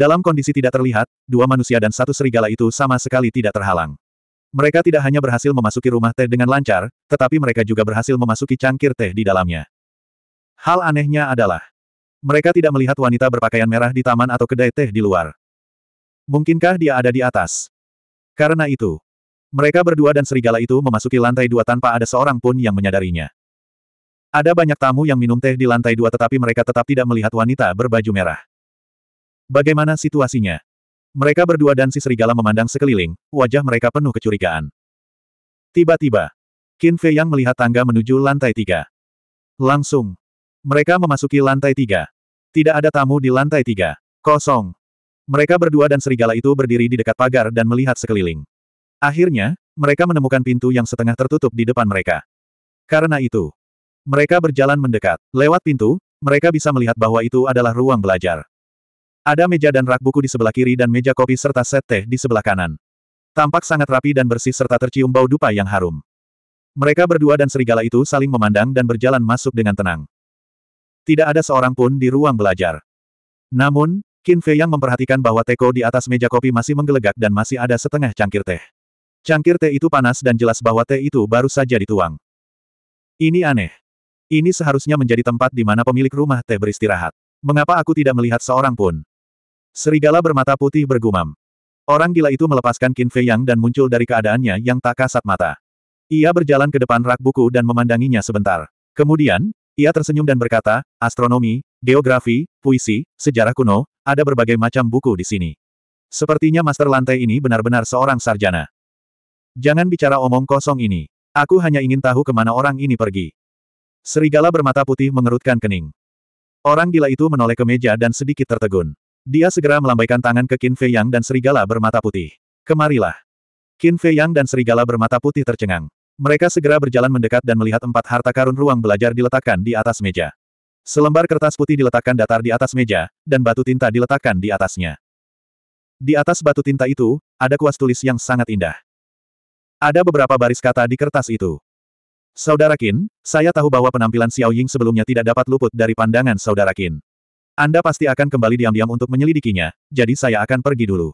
Dalam kondisi tidak terlihat, dua manusia dan satu serigala itu sama sekali tidak terhalang. Mereka tidak hanya berhasil memasuki rumah teh dengan lancar, tetapi mereka juga berhasil memasuki cangkir teh di dalamnya. Hal anehnya adalah, mereka tidak melihat wanita berpakaian merah di taman atau kedai teh di luar. Mungkinkah dia ada di atas? Karena itu, mereka berdua dan serigala itu memasuki lantai dua tanpa ada seorang pun yang menyadarinya. Ada banyak tamu yang minum teh di lantai dua tetapi mereka tetap tidak melihat wanita berbaju merah. Bagaimana situasinya? Mereka berdua dan si serigala memandang sekeliling, wajah mereka penuh kecurigaan. Tiba-tiba, Qin Fei Yang melihat tangga menuju lantai tiga. Langsung, mereka memasuki lantai tiga. Tidak ada tamu di lantai tiga. Kosong. Mereka berdua dan serigala itu berdiri di dekat pagar dan melihat sekeliling. Akhirnya, mereka menemukan pintu yang setengah tertutup di depan mereka. Karena itu, mereka berjalan mendekat. Lewat pintu, mereka bisa melihat bahwa itu adalah ruang belajar. Ada meja dan rak buku di sebelah kiri dan meja kopi serta set teh di sebelah kanan. Tampak sangat rapi dan bersih serta tercium bau dupa yang harum. Mereka berdua dan serigala itu saling memandang dan berjalan masuk dengan tenang. Tidak ada seorang pun di ruang belajar. Namun, Qin Fei yang memperhatikan bahwa teko di atas meja kopi masih menggelegak dan masih ada setengah cangkir teh. Cangkir teh itu panas dan jelas bahwa teh itu baru saja dituang. Ini aneh. Ini seharusnya menjadi tempat di mana pemilik rumah teh beristirahat. Mengapa aku tidak melihat seorang pun? Serigala bermata putih bergumam. Orang gila itu melepaskan Qin Fei Yang dan muncul dari keadaannya yang tak kasat mata. Ia berjalan ke depan rak buku dan memandanginya sebentar. Kemudian, ia tersenyum dan berkata, astronomi, geografi, puisi, sejarah kuno, ada berbagai macam buku di sini. Sepertinya master lantai ini benar-benar seorang sarjana. Jangan bicara omong kosong ini. Aku hanya ingin tahu kemana orang ini pergi. Serigala bermata putih mengerutkan kening. Orang gila itu menoleh ke meja dan sedikit tertegun. Dia segera melambaikan tangan ke Qin Fei Yang dan serigala bermata putih. Kemarilah. Qin Fei Yang dan serigala bermata putih tercengang. Mereka segera berjalan mendekat dan melihat empat harta karun ruang belajar diletakkan di atas meja. Selembar kertas putih diletakkan datar di atas meja, dan batu tinta diletakkan di atasnya. Di atas batu tinta itu, ada kuas tulis yang sangat indah. Ada beberapa baris kata di kertas itu. Saudara Qin, saya tahu bahwa penampilan Xiao Ying sebelumnya tidak dapat luput dari pandangan Saudara Qin. Anda pasti akan kembali diam-diam untuk menyelidikinya, jadi saya akan pergi dulu.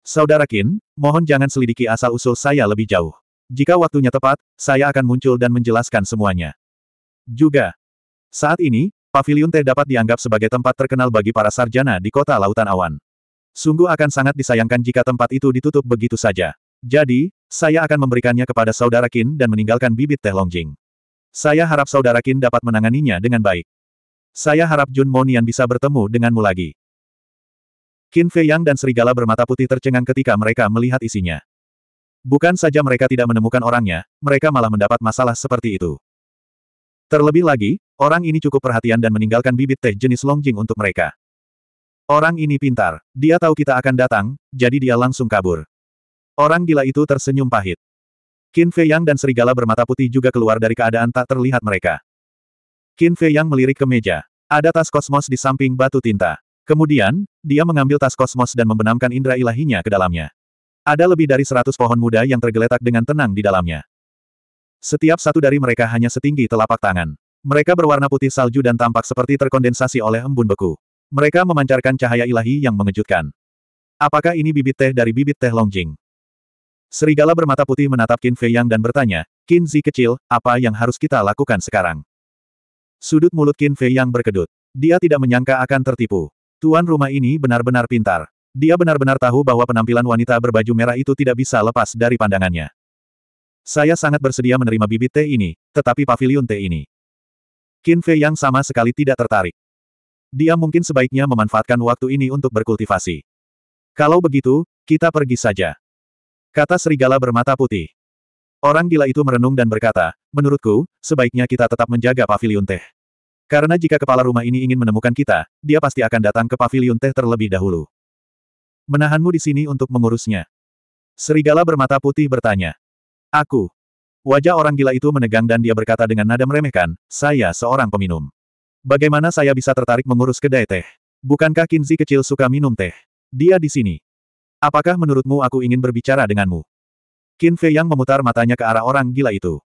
Saudara Kin, mohon jangan selidiki asal-usul saya lebih jauh. Jika waktunya tepat, saya akan muncul dan menjelaskan semuanya. Juga, saat ini, Paviliun Teh dapat dianggap sebagai tempat terkenal bagi para sarjana di kota Lautan Awan. Sungguh akan sangat disayangkan jika tempat itu ditutup begitu saja. Jadi, saya akan memberikannya kepada Saudara Kin dan meninggalkan bibit Teh Longjing. Saya harap Saudara Kin dapat menanganinya dengan baik. Saya harap Jun Monian bisa bertemu denganmu lagi. Qin Fei Yang dan serigala bermata putih tercengang ketika mereka melihat isinya. Bukan saja mereka tidak menemukan orangnya, mereka malah mendapat masalah seperti itu. Terlebih lagi, orang ini cukup perhatian dan meninggalkan bibit teh jenis longjing untuk mereka. Orang ini pintar, dia tahu kita akan datang, jadi dia langsung kabur. Orang gila itu tersenyum pahit. Qin Fei Yang dan serigala bermata putih juga keluar dari keadaan tak terlihat mereka. Qin Fei yang melirik ke meja. Ada tas kosmos di samping batu tinta. Kemudian, dia mengambil tas kosmos dan membenamkan indera ilahinya ke dalamnya. Ada lebih dari seratus pohon muda yang tergeletak dengan tenang di dalamnya. Setiap satu dari mereka hanya setinggi telapak tangan. Mereka berwarna putih salju dan tampak seperti terkondensasi oleh embun beku. Mereka memancarkan cahaya ilahi yang mengejutkan. Apakah ini bibit teh dari bibit teh Longjing? Serigala bermata putih menatap Qin Fei Yang dan bertanya, Qin Zi kecil, apa yang harus kita lakukan sekarang? Sudut mulut Qin Fei yang berkedut. Dia tidak menyangka akan tertipu. Tuan rumah ini benar-benar pintar. Dia benar-benar tahu bahwa penampilan wanita berbaju merah itu tidak bisa lepas dari pandangannya. Saya sangat bersedia menerima bibit teh ini, tetapi pavilion teh ini. Qin Fei yang sama sekali tidak tertarik. Dia mungkin sebaiknya memanfaatkan waktu ini untuk berkultivasi. Kalau begitu, kita pergi saja. Kata serigala bermata putih. Orang gila itu merenung dan berkata, menurutku, sebaiknya kita tetap menjaga pavilion teh. Karena jika kepala rumah ini ingin menemukan kita, dia pasti akan datang ke pavilion teh terlebih dahulu. Menahanmu di sini untuk mengurusnya. Serigala bermata putih bertanya. Aku. Wajah orang gila itu menegang dan dia berkata dengan nada meremehkan, saya seorang peminum. Bagaimana saya bisa tertarik mengurus kedai teh? Bukankah Kinzi kecil suka minum teh? Dia di sini. Apakah menurutmu aku ingin berbicara denganmu? Qin yang memutar matanya ke arah orang gila itu.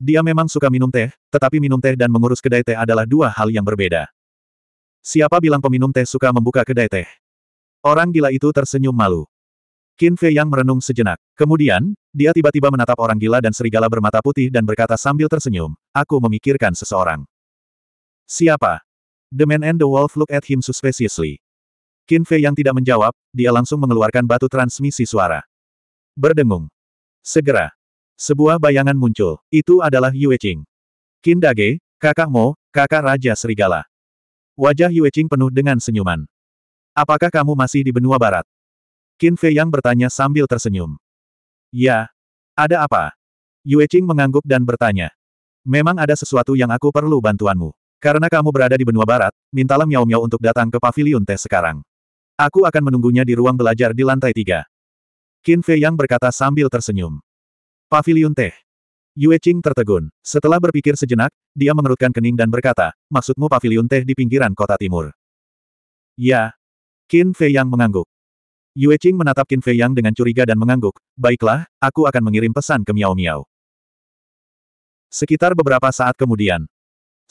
Dia memang suka minum teh, tetapi minum teh dan mengurus kedai teh adalah dua hal yang berbeda. Siapa bilang peminum teh suka membuka kedai teh? Orang gila itu tersenyum malu. Qin Fei Yang merenung sejenak. Kemudian, dia tiba-tiba menatap orang gila dan serigala bermata putih dan berkata sambil tersenyum, aku memikirkan seseorang. Siapa? The man and the wolf look at him suspiciously. Qin Fei yang tidak menjawab, dia langsung mengeluarkan batu transmisi suara. Berdengung. Segera, sebuah bayangan muncul. Itu adalah Yue Qing. Kindage, kakak Mo, kakak Raja Serigala. Wajah Yue Qing penuh dengan senyuman. Apakah kamu masih di benua barat? Qin Fei Yang bertanya sambil tersenyum. Ya. Ada apa? Yue Qing mengangguk dan bertanya. Memang ada sesuatu yang aku perlu bantuanmu. Karena kamu berada di benua barat, mintalah Miao Miao untuk datang ke pavilion teh sekarang. Aku akan menunggunya di ruang belajar di lantai tiga. Qin Fei Yang berkata sambil tersenyum. Pavilion Teh. Yue Qing tertegun. Setelah berpikir sejenak, dia mengerutkan kening dan berkata, maksudmu pavilion teh di pinggiran kota timur? Ya. Qin Fei Yang mengangguk. Yue Qing menatap Qin Fei Yang dengan curiga dan mengangguk, baiklah, aku akan mengirim pesan ke Miao Miao. Sekitar beberapa saat kemudian,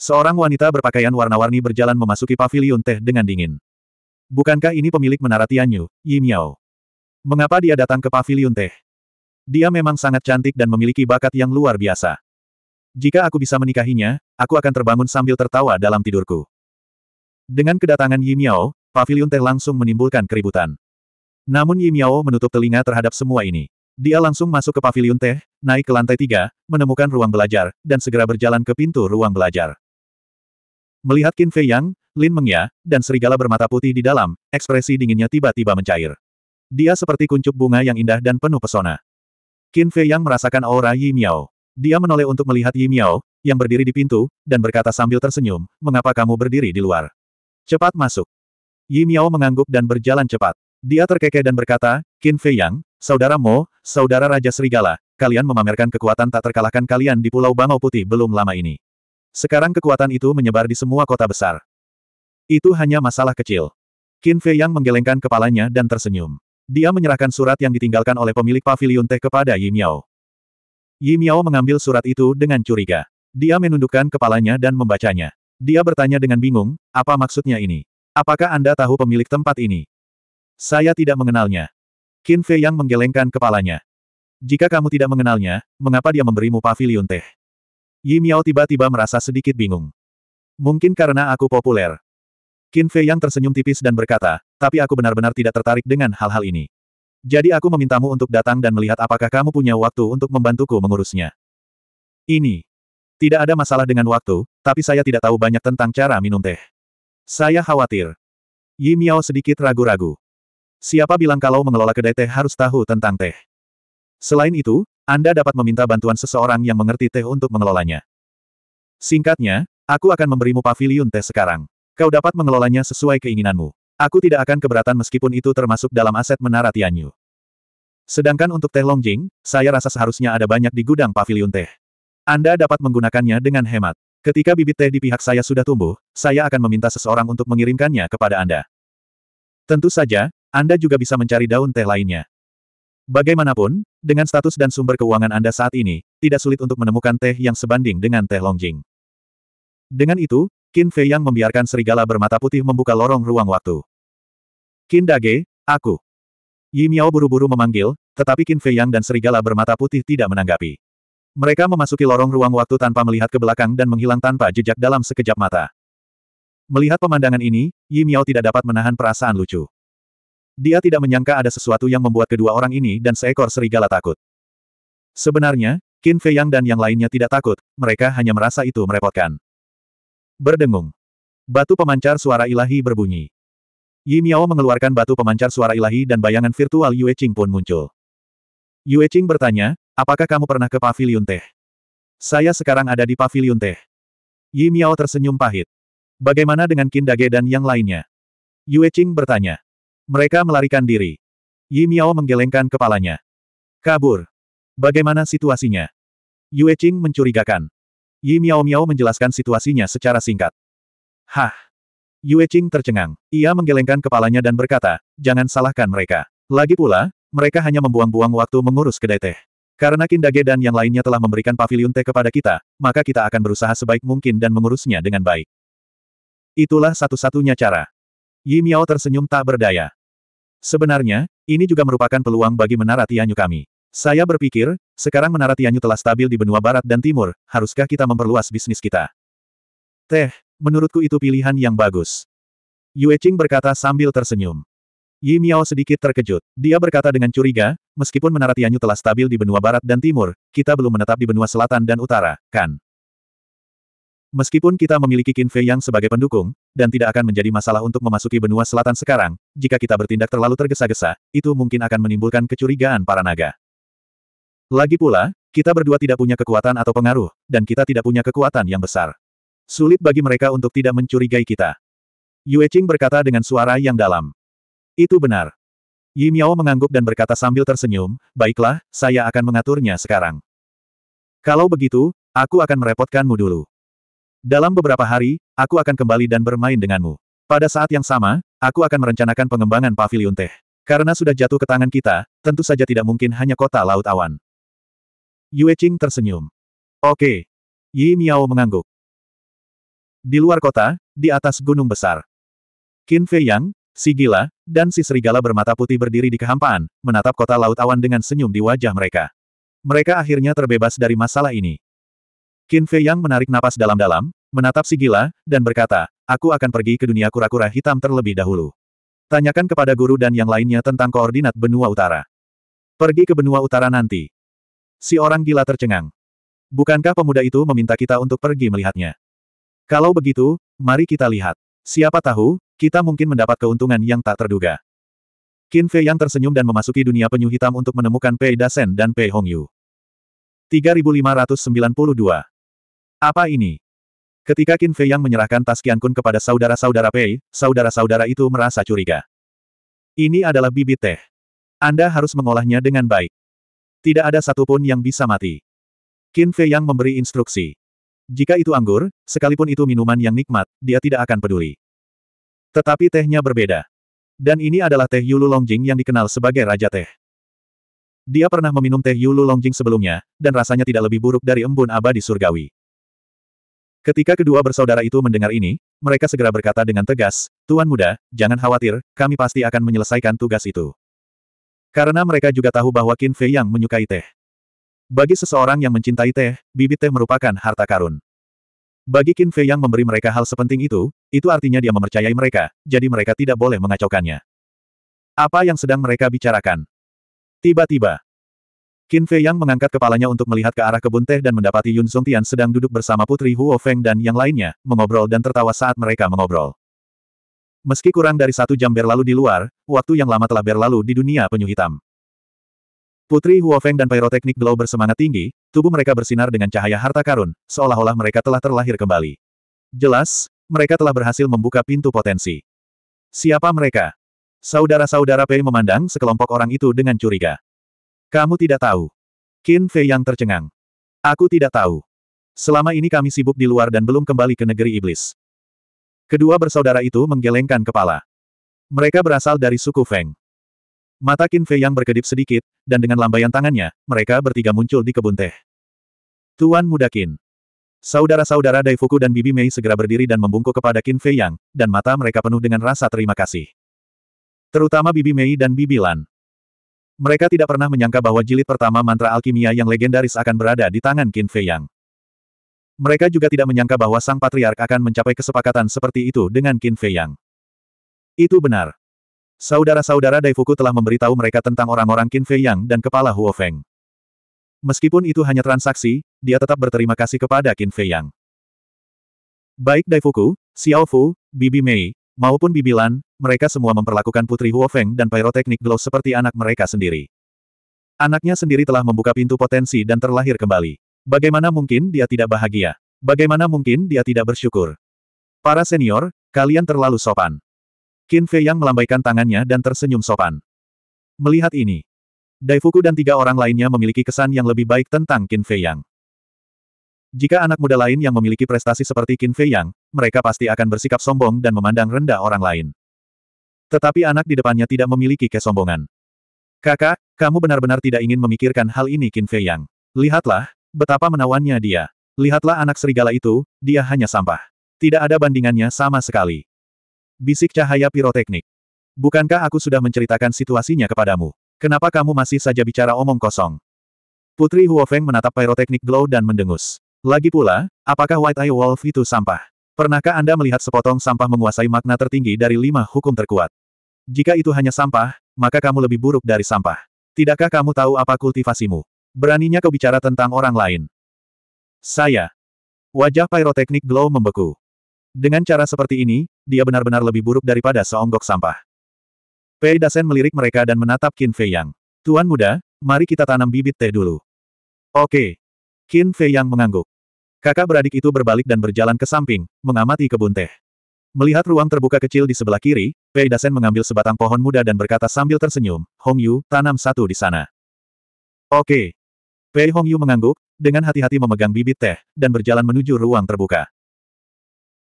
seorang wanita berpakaian warna-warni berjalan memasuki pavilion teh dengan dingin. Bukankah ini pemilik menara Tianyu, Yi Miao? Mengapa dia datang ke pavilion teh? Dia memang sangat cantik dan memiliki bakat yang luar biasa. Jika aku bisa menikahinya, aku akan terbangun sambil tertawa dalam tidurku. Dengan kedatangan Yi Miao, pavilion teh langsung menimbulkan keributan. Namun Yi Miao menutup telinga terhadap semua ini. Dia langsung masuk ke pavilion teh, naik ke lantai tiga, menemukan ruang belajar, dan segera berjalan ke pintu ruang belajar. Melihat Qin Fei Yang, Lin Mengya, dan serigala bermata putih di dalam, ekspresi dinginnya tiba-tiba mencair. Dia seperti kuncup bunga yang indah dan penuh pesona. Qin Fei Yang merasakan aura Yi Miao. Dia menoleh untuk melihat Yi Miao, yang berdiri di pintu, dan berkata sambil tersenyum, mengapa kamu berdiri di luar? Cepat masuk. Yi Miao mengangguk dan berjalan cepat. Dia terkekeh dan berkata, Qin Fei Yang, saudara Mo, saudara Raja Serigala, kalian memamerkan kekuatan tak terkalahkan kalian di Pulau Bangau Putih belum lama ini. Sekarang kekuatan itu menyebar di semua kota besar. Itu hanya masalah kecil. Qin Fei Yang menggelengkan kepalanya dan tersenyum. Dia menyerahkan surat yang ditinggalkan oleh pemilik pavilion teh kepada Yi Miao. Yi Miao mengambil surat itu dengan curiga. Dia menundukkan kepalanya dan membacanya. Dia bertanya dengan bingung, apa maksudnya ini? Apakah Anda tahu pemilik tempat ini? Saya tidak mengenalnya. Qin Fei yang menggelengkan kepalanya. Jika kamu tidak mengenalnya, mengapa dia memberimu pavilion teh? Yi Miao tiba-tiba merasa sedikit bingung. Mungkin karena aku populer. Qin Fei yang tersenyum tipis dan berkata, tapi aku benar-benar tidak tertarik dengan hal-hal ini. Jadi aku memintamu untuk datang dan melihat apakah kamu punya waktu untuk membantuku mengurusnya. Ini. Tidak ada masalah dengan waktu, tapi saya tidak tahu banyak tentang cara minum teh. Saya khawatir. Yi Miao sedikit ragu-ragu. Siapa bilang kalau mengelola kedai teh harus tahu tentang teh? Selain itu, Anda dapat meminta bantuan seseorang yang mengerti teh untuk mengelolanya. Singkatnya, aku akan memberimu pavilion teh sekarang. Kau dapat mengelolanya sesuai keinginanmu. Aku tidak akan keberatan meskipun itu termasuk dalam aset menara Tianyu. Sedangkan untuk teh Longjing, saya rasa seharusnya ada banyak di gudang pavilion teh. Anda dapat menggunakannya dengan hemat. Ketika bibit teh di pihak saya sudah tumbuh, saya akan meminta seseorang untuk mengirimkannya kepada Anda. Tentu saja, Anda juga bisa mencari daun teh lainnya. Bagaimanapun, dengan status dan sumber keuangan Anda saat ini, tidak sulit untuk menemukan teh yang sebanding dengan teh Longjing. Dengan itu, Qin Fei yang membiarkan serigala bermata putih membuka lorong ruang waktu. Kindage, aku. Yi Miao buru-buru memanggil, tetapi Qin Fei Yang dan serigala bermata putih tidak menanggapi. Mereka memasuki lorong ruang waktu tanpa melihat ke belakang dan menghilang tanpa jejak dalam sekejap mata. Melihat pemandangan ini, Yi Miao tidak dapat menahan perasaan lucu. Dia tidak menyangka ada sesuatu yang membuat kedua orang ini dan seekor serigala takut. Sebenarnya, Qin Fei Yang dan yang lainnya tidak takut, mereka hanya merasa itu merepotkan. Berdengung. Batu pemancar suara ilahi berbunyi. Yi Miao mengeluarkan batu pemancar suara ilahi dan bayangan virtual Yue Qing pun muncul. Yue Qing bertanya, apakah kamu pernah ke pavilion teh? Saya sekarang ada di pavilion teh. Yi Miao tersenyum pahit. Bagaimana dengan Qin Dage dan yang lainnya? Yue Qing bertanya. Mereka melarikan diri. Yi Miao menggelengkan kepalanya. Kabur. Bagaimana situasinya? Yue Qing mencurigakan. Yi Miao Miao menjelaskan situasinya secara singkat. Hah, Yue Qing tercengang. Ia menggelengkan kepalanya dan berkata, jangan salahkan mereka. Lagi pula, mereka hanya membuang-buang waktu mengurus kedai teh. Karena Kindage dan yang lainnya telah memberikan pavilion teh kepada kita, maka kita akan berusaha sebaik mungkin dan mengurusnya dengan baik. Itulah satu-satunya cara. Yi Miao tersenyum tak berdaya. Sebenarnya, ini juga merupakan peluang bagi menara Tianyu kami. Saya berpikir, sekarang menara Tianyu telah stabil di benua barat dan timur, haruskah kita memperluas bisnis kita? Teh, Menurutku itu pilihan yang bagus. Yue Qing berkata sambil tersenyum. Yi Miao sedikit terkejut. Dia berkata dengan curiga, meskipun menara Tianyu telah stabil di benua barat dan timur, kita belum menetap di benua selatan dan utara, kan? Meskipun kita memiliki Qin Fei yang sebagai pendukung, dan tidak akan menjadi masalah untuk memasuki benua selatan sekarang, jika kita bertindak terlalu tergesa-gesa, itu mungkin akan menimbulkan kecurigaan para naga. Lagi pula, kita berdua tidak punya kekuatan atau pengaruh, dan kita tidak punya kekuatan yang besar. Sulit bagi mereka untuk tidak mencurigai kita. Yue Qing berkata dengan suara yang dalam. Itu benar. Yi Miao mengangguk dan berkata sambil tersenyum, baiklah, saya akan mengaturnya sekarang. Kalau begitu, aku akan merepotkanmu dulu. Dalam beberapa hari, aku akan kembali dan bermain denganmu. Pada saat yang sama, aku akan merencanakan pengembangan pavilion teh. Karena sudah jatuh ke tangan kita, tentu saja tidak mungkin hanya kota laut awan. Yue Qing tersenyum. Oke. Yi Miao mengangguk. Di luar kota, di atas gunung besar. Qin Fei Yang, si gila, dan si serigala bermata putih berdiri di kehampaan, menatap kota laut awan dengan senyum di wajah mereka. Mereka akhirnya terbebas dari masalah ini. Qin Fei Yang menarik napas dalam-dalam, menatap si gila, dan berkata, aku akan pergi ke dunia kura-kura hitam terlebih dahulu. Tanyakan kepada guru dan yang lainnya tentang koordinat benua utara. Pergi ke benua utara nanti. Si orang gila tercengang. Bukankah pemuda itu meminta kita untuk pergi melihatnya? Kalau begitu, mari kita lihat. Siapa tahu, kita mungkin mendapat keuntungan yang tak terduga. Qin Fei yang tersenyum dan memasuki dunia penyu hitam untuk menemukan Pei Dasen dan Pei Hongyu. 3592. Apa ini? Ketika Qin Fei yang menyerahkan tas kian kun kepada saudara-saudara Pei, saudara-saudara itu merasa curiga. Ini adalah bibit teh. Anda harus mengolahnya dengan baik. Tidak ada satupun yang bisa mati. Qin Fei yang memberi instruksi. Jika itu anggur, sekalipun itu minuman yang nikmat, dia tidak akan peduli. Tetapi tehnya berbeda. Dan ini adalah teh Yulu Longjing yang dikenal sebagai Raja Teh. Dia pernah meminum teh Yulu Longjing sebelumnya, dan rasanya tidak lebih buruk dari embun abadi surgawi. Ketika kedua bersaudara itu mendengar ini, mereka segera berkata dengan tegas, Tuan Muda, jangan khawatir, kami pasti akan menyelesaikan tugas itu. Karena mereka juga tahu bahwa Qin Fei yang menyukai teh. Bagi seseorang yang mencintai teh, bibit teh merupakan harta karun. Bagi Qin Fei yang memberi mereka hal sepenting itu, itu artinya dia mempercayai mereka, jadi mereka tidak boleh mengacaukannya. Apa yang sedang mereka bicarakan? Tiba-tiba, Qin Fei yang mengangkat kepalanya untuk melihat ke arah kebun teh dan mendapati Yun Song Tian sedang duduk bersama Putri Huo Feng dan yang lainnya, mengobrol dan tertawa saat mereka mengobrol. Meski kurang dari satu jam berlalu di luar, waktu yang lama telah berlalu di dunia penyu hitam. Putri Huofeng dan Pyroteknik Glow bersemangat tinggi, tubuh mereka bersinar dengan cahaya harta karun, seolah-olah mereka telah terlahir kembali. Jelas, mereka telah berhasil membuka pintu potensi. Siapa mereka? Saudara-saudara Pei memandang sekelompok orang itu dengan curiga. Kamu tidak tahu. Qin Fei yang tercengang. Aku tidak tahu. Selama ini kami sibuk di luar dan belum kembali ke negeri iblis. Kedua bersaudara itu menggelengkan kepala. Mereka berasal dari suku Feng. Mata Qin Fei yang berkedip sedikit, dan dengan lambaian tangannya, mereka bertiga muncul di kebun teh. Tuan Muda Qin. Saudara-saudara Dai Fuku dan Bibi Mei segera berdiri dan membungkuk kepada Qin Fei Yang, dan mata mereka penuh dengan rasa terima kasih. Terutama Bibi Mei dan Bibi Lan. Mereka tidak pernah menyangka bahwa jilid pertama mantra alkimia yang legendaris akan berada di tangan Qin Fei Yang. Mereka juga tidak menyangka bahwa sang patriark akan mencapai kesepakatan seperti itu dengan Qin Fei Yang. Itu benar. Saudara-saudara Daifuku telah memberitahu mereka tentang orang-orang Qin Fei Yang dan kepala Huo Feng. Meskipun itu hanya transaksi, dia tetap berterima kasih kepada Qin Fei Yang. Baik Daifuku, Xiao Fu, Bibi Mei, maupun Bibi Lan, mereka semua memperlakukan Putri Huo Feng dan Pyroteknik Glow seperti anak mereka sendiri. Anaknya sendiri telah membuka pintu potensi dan terlahir kembali. Bagaimana mungkin dia tidak bahagia? Bagaimana mungkin dia tidak bersyukur? Para senior, kalian terlalu sopan. Qin Fei yang melambaikan tangannya dan tersenyum sopan. Melihat ini, Daifuku dan tiga orang lainnya memiliki kesan yang lebih baik tentang Qin Fei Yang. Jika anak muda lain yang memiliki prestasi seperti Qin Fei Yang, mereka pasti akan bersikap sombong dan memandang rendah orang lain. Tetapi anak di depannya tidak memiliki kesombongan. Kakak, kamu benar-benar tidak ingin memikirkan hal ini Qin Fei Yang. Lihatlah, betapa menawannya dia. Lihatlah anak serigala itu, dia hanya sampah. Tidak ada bandingannya sama sekali. Bisik cahaya piroteknik. Bukankah aku sudah menceritakan situasinya kepadamu? Kenapa kamu masih saja bicara omong kosong? Putri Huofeng menatap piroteknik glow dan mendengus. Lagi pula, apakah White Eye Wolf itu sampah? Pernahkah Anda melihat sepotong sampah menguasai makna tertinggi dari lima hukum terkuat? Jika itu hanya sampah, maka kamu lebih buruk dari sampah. Tidakkah kamu tahu apa kultivasimu? Beraninya kau bicara tentang orang lain. Saya. Wajah piroteknik glow membeku. Dengan cara seperti ini, dia benar-benar lebih buruk daripada seonggok sampah. Pei Dasen melirik mereka dan menatap Qin Fei Yang. Tuan muda, mari kita tanam bibit teh dulu. Oke. Qin Fei Yang mengangguk. Kakak beradik itu berbalik dan berjalan ke samping, mengamati kebun teh. Melihat ruang terbuka kecil di sebelah kiri, Pei Dasen mengambil sebatang pohon muda dan berkata sambil tersenyum, Hong Yu, tanam satu di sana. Oke. Pei Hong Yu mengangguk, dengan hati-hati memegang bibit teh, dan berjalan menuju ruang terbuka.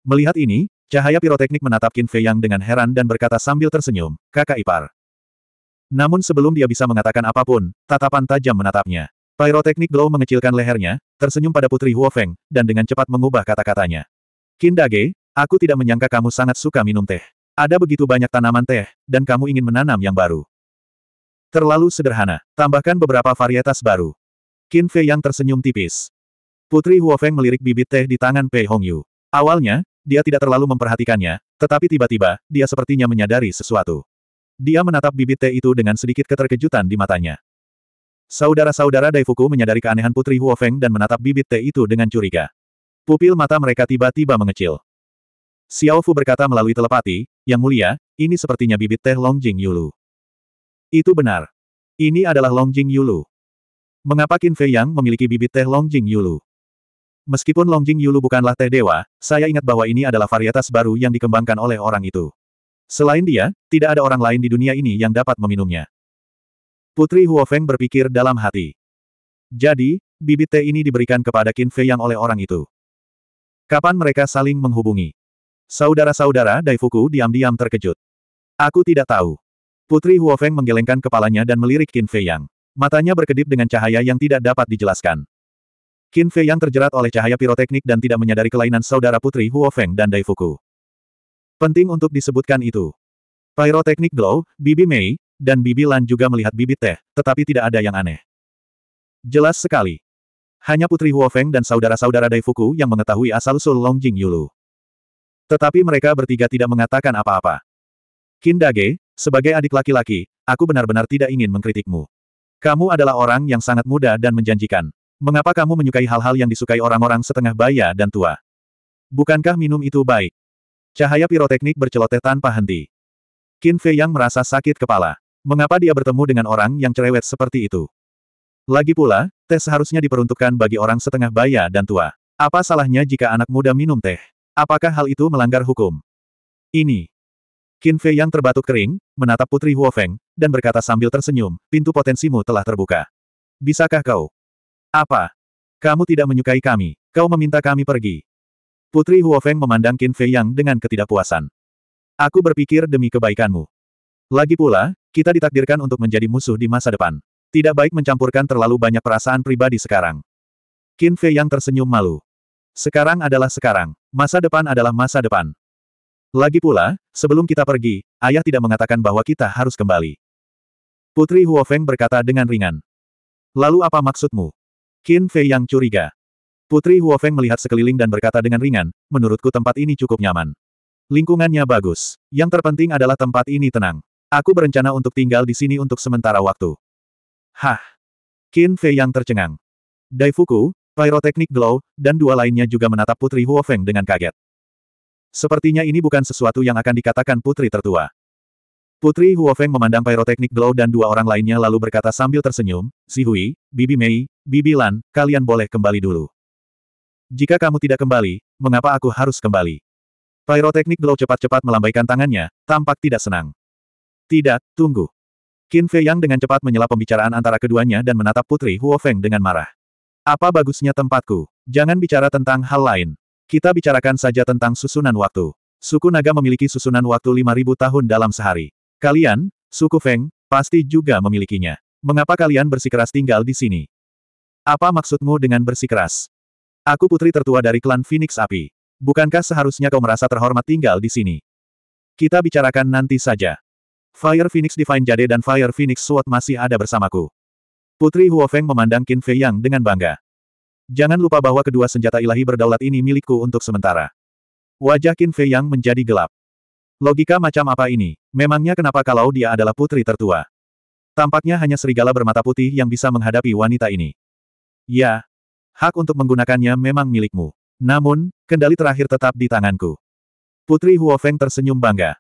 Melihat ini, cahaya piroteknik menatap Qin Fei Yang dengan heran dan berkata sambil tersenyum, kakak ipar. Namun sebelum dia bisa mengatakan apapun, tatapan tajam menatapnya. Piroteknik Glow mengecilkan lehernya, tersenyum pada Putri Huo Feng, dan dengan cepat mengubah kata-katanya. "Qin Dage, aku tidak menyangka kamu sangat suka minum teh. Ada begitu banyak tanaman teh, dan kamu ingin menanam yang baru. Terlalu sederhana, tambahkan beberapa varietas baru. Qin Fei Yang tersenyum tipis. Putri Huo Feng melirik bibit teh di tangan Pei Hongyu. Awalnya, dia tidak terlalu memperhatikannya, tetapi tiba-tiba, dia sepertinya menyadari sesuatu. Dia menatap bibit teh itu dengan sedikit keterkejutan di matanya. Saudara-saudara Daifuku menyadari keanehan Putri Huofeng dan menatap bibit teh itu dengan curiga. Pupil mata mereka tiba-tiba mengecil. Xiao Fu berkata melalui telepati, Yang mulia, ini sepertinya bibit teh Longjing Yulu. Itu benar. Ini adalah Longjing Yulu. Mengapa Qin Fei Yang memiliki bibit teh Longjing Yulu? Meskipun Longjing Yulu bukanlah teh dewa, saya ingat bahwa ini adalah varietas baru yang dikembangkan oleh orang itu. Selain dia, tidak ada orang lain di dunia ini yang dapat meminumnya. Putri Huofeng berpikir dalam hati. Jadi, bibit teh ini diberikan kepada Qin Fei yang oleh orang itu. Kapan mereka saling menghubungi? Saudara-saudara Daifuku diam-diam terkejut. Aku tidak tahu. Putri Huofeng menggelengkan kepalanya dan melirik Qin Fei Yang. Matanya berkedip dengan cahaya yang tidak dapat dijelaskan. Qin Fei yang terjerat oleh cahaya piroteknik dan tidak menyadari kelainan saudara putri Huo Feng dan Dai Daifuku. Penting untuk disebutkan itu. Piroteknik Glow, Bibi Mei, dan Bibi Lan juga melihat bibit teh, tetapi tidak ada yang aneh. Jelas sekali. Hanya Putri Huo Feng dan saudara-saudara Dai Daifuku yang mengetahui asal-usul Jing Yulu. Tetapi mereka bertiga tidak mengatakan apa-apa. Dage, sebagai adik laki-laki, aku benar-benar tidak ingin mengkritikmu. Kamu adalah orang yang sangat muda dan menjanjikan. Mengapa kamu menyukai hal-hal yang disukai orang-orang setengah baya dan tua? Bukankah minum itu baik? Cahaya piroteknik berceloteh tanpa henti. Qin Fei yang merasa sakit kepala. Mengapa dia bertemu dengan orang yang cerewet seperti itu? Lagi pula, teh seharusnya diperuntukkan bagi orang setengah baya dan tua. Apa salahnya jika anak muda minum teh? Apakah hal itu melanggar hukum? Ini. Qin Fei yang terbatuk kering, menatap Putri Huofeng, dan berkata sambil tersenyum, pintu potensimu telah terbuka. Bisakah kau? Apa? Kamu tidak menyukai kami, kau meminta kami pergi. Putri Huofeng memandang Qin Fei Yang dengan ketidakpuasan. Aku berpikir demi kebaikanmu. Lagi pula, kita ditakdirkan untuk menjadi musuh di masa depan. Tidak baik mencampurkan terlalu banyak perasaan pribadi sekarang. Qin Fei Yang tersenyum malu. Sekarang adalah sekarang, masa depan adalah masa depan. Lagi pula, sebelum kita pergi, ayah tidak mengatakan bahwa kita harus kembali. Putri Huofeng berkata dengan ringan. Lalu apa maksudmu? Qin Fei yang curiga. Putri Huo Feng melihat sekeliling dan berkata dengan ringan, menurutku tempat ini cukup nyaman. Lingkungannya bagus. Yang terpenting adalah tempat ini tenang. Aku berencana untuk tinggal di sini untuk sementara waktu. Hah. Qin Fei yang tercengang. Dai Fuku, Pyrotechnic Glow, dan dua lainnya juga menatap Putri Huo Feng dengan kaget. Sepertinya ini bukan sesuatu yang akan dikatakan putri tertua. Putri Huofeng memandang pyroteknik glow dan dua orang lainnya lalu berkata sambil tersenyum, Si Hui, Bibi Mei, Bibi Lan, kalian boleh kembali dulu. Jika kamu tidak kembali, mengapa aku harus kembali? Pyroteknik glow cepat-cepat melambaikan tangannya, tampak tidak senang. Tidak, tunggu. Qin Fei Yang dengan cepat menyela pembicaraan antara keduanya dan menatap Putri Huofeng dengan marah. Apa bagusnya tempatku? Jangan bicara tentang hal lain. Kita bicarakan saja tentang susunan waktu. Suku naga memiliki susunan waktu 5000 tahun dalam sehari. Kalian, suku Feng, pasti juga memilikinya. Mengapa kalian bersikeras tinggal di sini? Apa maksudmu dengan bersikeras? Aku putri tertua dari klan Phoenix Api. Bukankah seharusnya kau merasa terhormat tinggal di sini? Kita bicarakan nanti saja. Fire Phoenix Divine Jade dan Fire Phoenix Sword masih ada bersamaku. Putri Huofeng memandang Qin Fei Yang dengan bangga. Jangan lupa bahwa kedua senjata ilahi berdaulat ini milikku untuk sementara. Wajah Qin Fei Yang menjadi gelap. Logika macam apa ini? Memangnya kenapa kalau dia adalah putri tertua? Tampaknya hanya serigala bermata putih yang bisa menghadapi wanita ini. Ya, hak untuk menggunakannya memang milikmu. Namun, kendali terakhir tetap di tanganku. Putri Huofeng tersenyum bangga.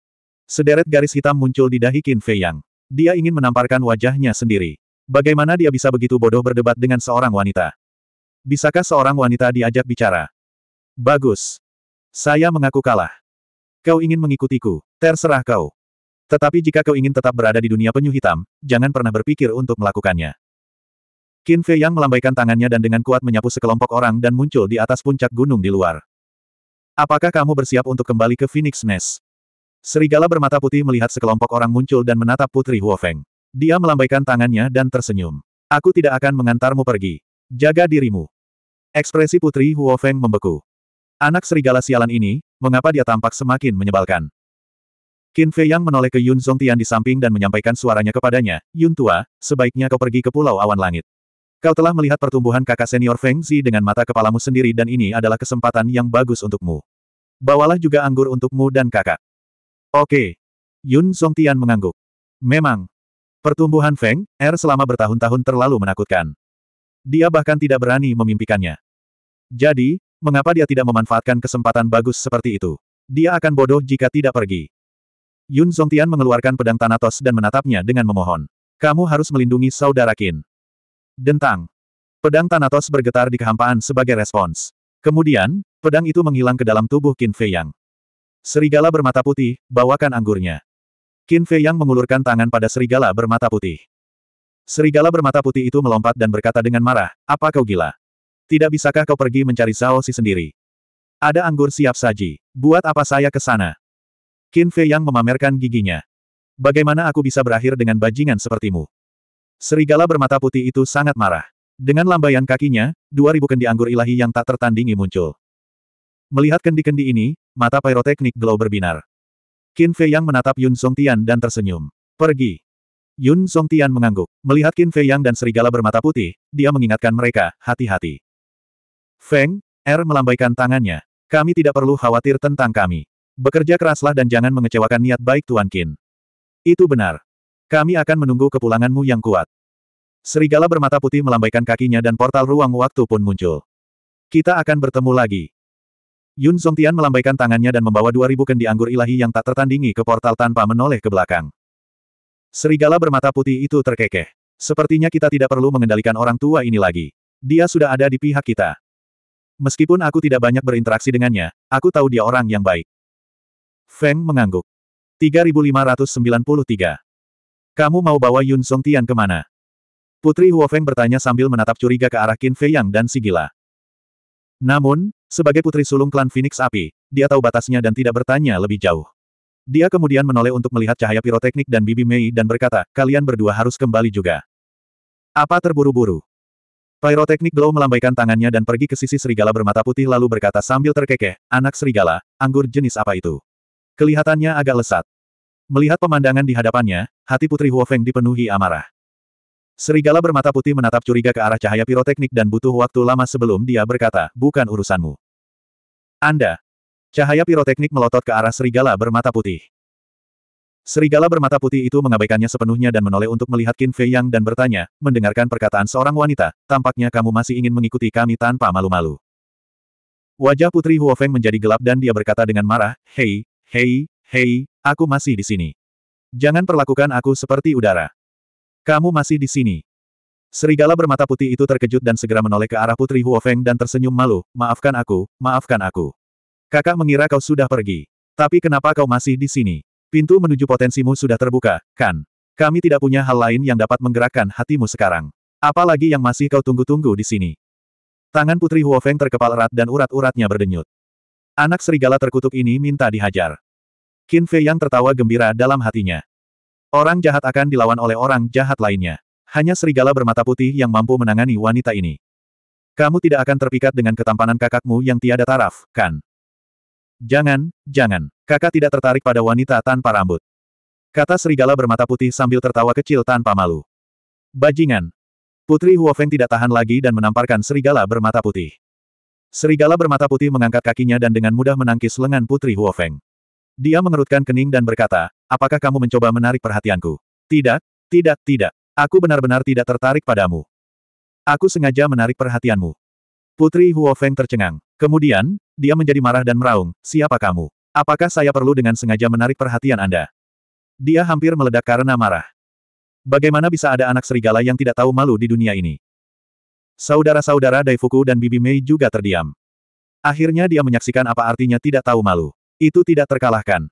Sederet garis hitam muncul di dahi Qin Fei Yang. Dia ingin menamparkan wajahnya sendiri. Bagaimana dia bisa begitu bodoh berdebat dengan seorang wanita? Bisakah seorang wanita diajak bicara? Bagus. Saya mengaku kalah. Kau ingin mengikutiku, terserah kau. Tetapi jika kau ingin tetap berada di dunia penyu hitam, jangan pernah berpikir untuk melakukannya. Qin Fei Yang melambaikan tangannya dan dengan kuat menyapu sekelompok orang dan muncul di atas puncak gunung di luar. Apakah kamu bersiap untuk kembali ke Phoenix Nest? Serigala bermata putih melihat sekelompok orang muncul dan menatap Putri Huofeng. Dia melambaikan tangannya dan tersenyum. Aku tidak akan mengantarmu pergi. Jaga dirimu. Ekspresi Putri Huofeng membeku. Anak serigala sialan ini, mengapa dia tampak semakin menyebalkan. Qin Fei Yang menoleh ke Yun Zongtian di samping dan menyampaikan suaranya kepadanya, Yun Tua, sebaiknya kau pergi ke Pulau Awan Langit. Kau telah melihat pertumbuhan kakak senior Feng Zi dengan mata kepalamu sendiri dan ini adalah kesempatan yang bagus untukmu. Bawalah juga anggur untukmu dan kakak. Oke. Yun Zongtian mengangguk. Memang. Pertumbuhan Feng, Er selama bertahun-tahun terlalu menakutkan. Dia bahkan tidak berani memimpikannya. Jadi, Mengapa dia tidak memanfaatkan kesempatan bagus seperti itu? Dia akan bodoh jika tidak pergi. Yun Zongtian mengeluarkan pedang Thanatos dan menatapnya dengan memohon. Kamu harus melindungi saudara Qin. Dentang. Pedang Thanatos bergetar di kehampaan sebagai respons. Kemudian, pedang itu menghilang ke dalam tubuh Qin Fei Yang. Serigala bermata putih, bawakan anggurnya. Qin Fei Yang mengulurkan tangan pada serigala bermata putih. Serigala bermata putih itu melompat dan berkata dengan marah, apa kau gila? Tidak bisakah kau pergi mencari Zhao Si sendiri? Ada anggur siap saji. Buat apa saya ke sana? Qin Fei yang memamerkan giginya. Bagaimana aku bisa berakhir dengan bajingan sepertimu? Serigala bermata putih itu sangat marah. Dengan lambaian kakinya, dua ribu kendi anggur ilahi yang tak tertandingi muncul. Melihat kendi-kendi ini, mata pyroteknik glow berbinar. Qin Fei yang menatap Yun Song Tian dan tersenyum. Pergi. Yun Song Tian mengangguk. Melihat Qin Fei yang dan serigala bermata putih, dia mengingatkan mereka, hati-hati. Feng, R er melambaikan tangannya. Kami tidak perlu khawatir tentang kami. Bekerja keraslah dan jangan mengecewakan niat baik Tuan Qin. Itu benar. Kami akan menunggu kepulanganmu yang kuat. Serigala bermata putih melambaikan kakinya dan portal ruang waktu pun muncul. Kita akan bertemu lagi. Yun Songtian melambaikan tangannya dan membawa 2000 kendi anggur ilahi yang tak tertandingi ke portal tanpa menoleh ke belakang. Serigala bermata putih itu terkekeh. Sepertinya kita tidak perlu mengendalikan orang tua ini lagi. Dia sudah ada di pihak kita. Meskipun aku tidak banyak berinteraksi dengannya, aku tahu dia orang yang baik. Feng mengangguk. 3593. Kamu mau bawa Yun Song Tian kemana? Putri Huo Feng bertanya sambil menatap curiga ke arah Qin Fei Yang dan Sigila. Namun, sebagai putri sulung klan Phoenix Api, dia tahu batasnya dan tidak bertanya lebih jauh. Dia kemudian menoleh untuk melihat cahaya piroteknik dan Bibi Mei dan berkata, kalian berdua harus kembali juga. Apa terburu-buru? Pyroteknik Glow melambaikan tangannya dan pergi ke sisi serigala bermata putih lalu berkata sambil terkekeh, anak serigala, anggur jenis apa itu? Kelihatannya agak lesat. Melihat pemandangan di hadapannya, hati Putri Huofeng dipenuhi amarah. Serigala bermata putih menatap curiga ke arah cahaya piroteknik dan butuh waktu lama sebelum dia berkata, bukan urusanmu. Anda. Cahaya piroteknik melotot ke arah serigala bermata putih. Serigala bermata putih itu mengabaikannya sepenuhnya dan menoleh untuk melihat Qin Fei Yang dan bertanya, mendengarkan perkataan seorang wanita, tampaknya kamu masih ingin mengikuti kami tanpa malu-malu. Wajah Putri Huo Feng menjadi gelap dan dia berkata dengan marah, Hei, hei, hei, aku masih di sini. Jangan perlakukan aku seperti udara. Kamu masih di sini. Serigala bermata putih itu terkejut dan segera menoleh ke arah Putri Huo Feng dan tersenyum malu, maafkan aku, maafkan aku. Kakak mengira kau sudah pergi. Tapi kenapa kau masih di sini? Pintu menuju potensimu sudah terbuka, kan? Kami tidak punya hal lain yang dapat menggerakkan hatimu sekarang. Apalagi yang masih kau tunggu-tunggu di sini. Tangan Putri Huofeng terkepal erat dan urat-uratnya berdenyut. Anak serigala terkutuk ini minta dihajar. Qin Fei yang tertawa gembira dalam hatinya. Orang jahat akan dilawan oleh orang jahat lainnya. Hanya serigala bermata putih yang mampu menangani wanita ini. Kamu tidak akan terpikat dengan ketampanan kakakmu yang tiada taraf, kan? Jangan, jangan. Kakak tidak tertarik pada wanita tanpa rambut. Kata serigala bermata putih sambil tertawa kecil tanpa malu. Bajingan. Putri Huofeng tidak tahan lagi dan menamparkan serigala bermata putih. Serigala bermata putih mengangkat kakinya dan dengan mudah menangkis lengan Putri Huofeng. Dia mengerutkan kening dan berkata, apakah kamu mencoba menarik perhatianku? Tidak, tidak, tidak. Aku benar-benar tidak tertarik padamu. Aku sengaja menarik perhatianmu. Putri Huofeng tercengang. Kemudian, dia menjadi marah dan meraung, siapa kamu? Apakah saya perlu dengan sengaja menarik perhatian Anda? Dia hampir meledak karena marah. Bagaimana bisa ada anak serigala yang tidak tahu malu di dunia ini? Saudara-saudara Daifuku dan Bibi Mei juga terdiam. Akhirnya dia menyaksikan apa artinya tidak tahu malu. Itu tidak terkalahkan.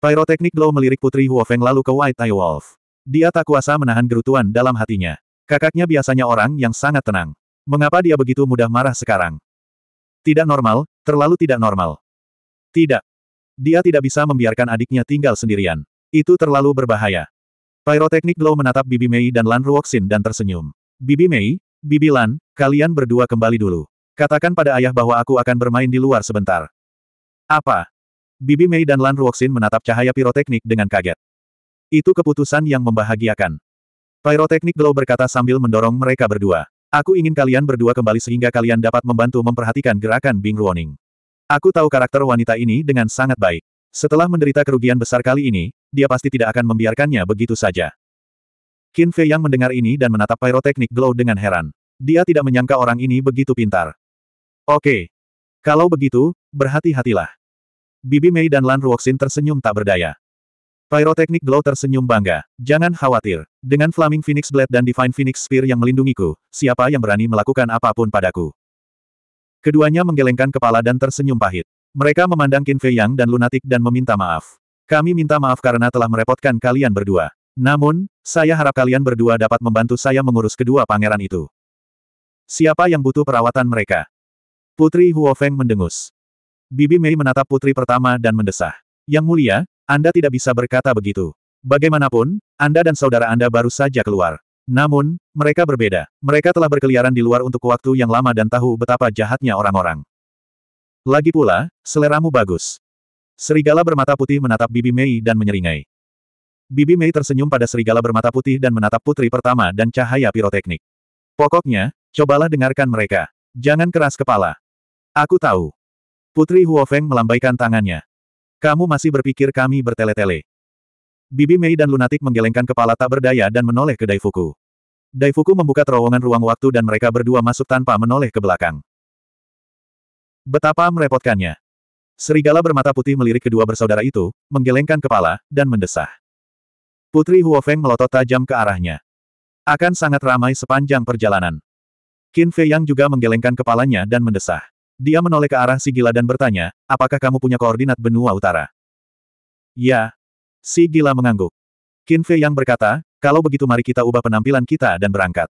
Pyroteknik Glow melirik Putri Huofeng lalu ke White Eye Wolf. Dia tak kuasa menahan gerutuan dalam hatinya. Kakaknya biasanya orang yang sangat tenang. Mengapa dia begitu mudah marah sekarang? Tidak normal, terlalu tidak normal. Tidak. Dia tidak bisa membiarkan adiknya tinggal sendirian. Itu terlalu berbahaya. Pyroteknik Glow menatap Bibi Mei dan Lan Ruoxin dan tersenyum. Bibi Mei, Bibi Lan, kalian berdua kembali dulu. Katakan pada ayah bahwa aku akan bermain di luar sebentar. Apa? Bibi Mei dan Lan Ruoxin menatap cahaya pyroteknik dengan kaget. Itu keputusan yang membahagiakan. Pyroteknik Glow berkata sambil mendorong mereka berdua. Aku ingin kalian berdua kembali sehingga kalian dapat membantu memperhatikan gerakan Bing Ruoning. Aku tahu karakter wanita ini dengan sangat baik. Setelah menderita kerugian besar kali ini, dia pasti tidak akan membiarkannya begitu saja. Qin Fei yang mendengar ini dan menatap pyroteknik glow dengan heran. Dia tidak menyangka orang ini begitu pintar. Oke. Kalau begitu, berhati-hatilah. Bibi Mei dan Lan Ruoxin tersenyum tak berdaya. Pyroteknik Glow tersenyum bangga. Jangan khawatir. Dengan Flaming Phoenix Blade dan Divine Phoenix Spear yang melindungiku, siapa yang berani melakukan apapun padaku? Keduanya menggelengkan kepala dan tersenyum pahit. Mereka memandang Qin Fei Yang dan Lunatic dan meminta maaf. Kami minta maaf karena telah merepotkan kalian berdua. Namun, saya harap kalian berdua dapat membantu saya mengurus kedua pangeran itu. Siapa yang butuh perawatan mereka? Putri Huofeng mendengus. Bibi Mei menatap putri pertama dan mendesah. Yang mulia, anda tidak bisa berkata begitu. Bagaimanapun, Anda dan saudara Anda baru saja keluar. Namun, mereka berbeda. Mereka telah berkeliaran di luar untuk waktu yang lama dan tahu betapa jahatnya orang-orang. Lagi pula, seleramu bagus. Serigala bermata putih menatap Bibi Mei dan menyeringai. Bibi Mei tersenyum pada serigala bermata putih dan menatap putri pertama dan cahaya piroteknik. Pokoknya, cobalah dengarkan mereka. Jangan keras kepala. Aku tahu. Putri Huofeng melambaikan tangannya. Kamu masih berpikir kami bertele-tele. Bibi Mei dan Lunatik menggelengkan kepala tak berdaya dan menoleh ke Daifuku. Daifuku membuka terowongan ruang waktu dan mereka berdua masuk tanpa menoleh ke belakang. Betapa merepotkannya. Serigala bermata putih melirik kedua bersaudara itu, menggelengkan kepala, dan mendesah. Putri Huofeng melotot tajam ke arahnya. Akan sangat ramai sepanjang perjalanan. Qin Fei Yang juga menggelengkan kepalanya dan mendesah. Dia menoleh ke arah si gila dan bertanya, apakah kamu punya koordinat benua utara? Ya. si gila mengangguk. Kinfe yang berkata, kalau begitu mari kita ubah penampilan kita dan berangkat.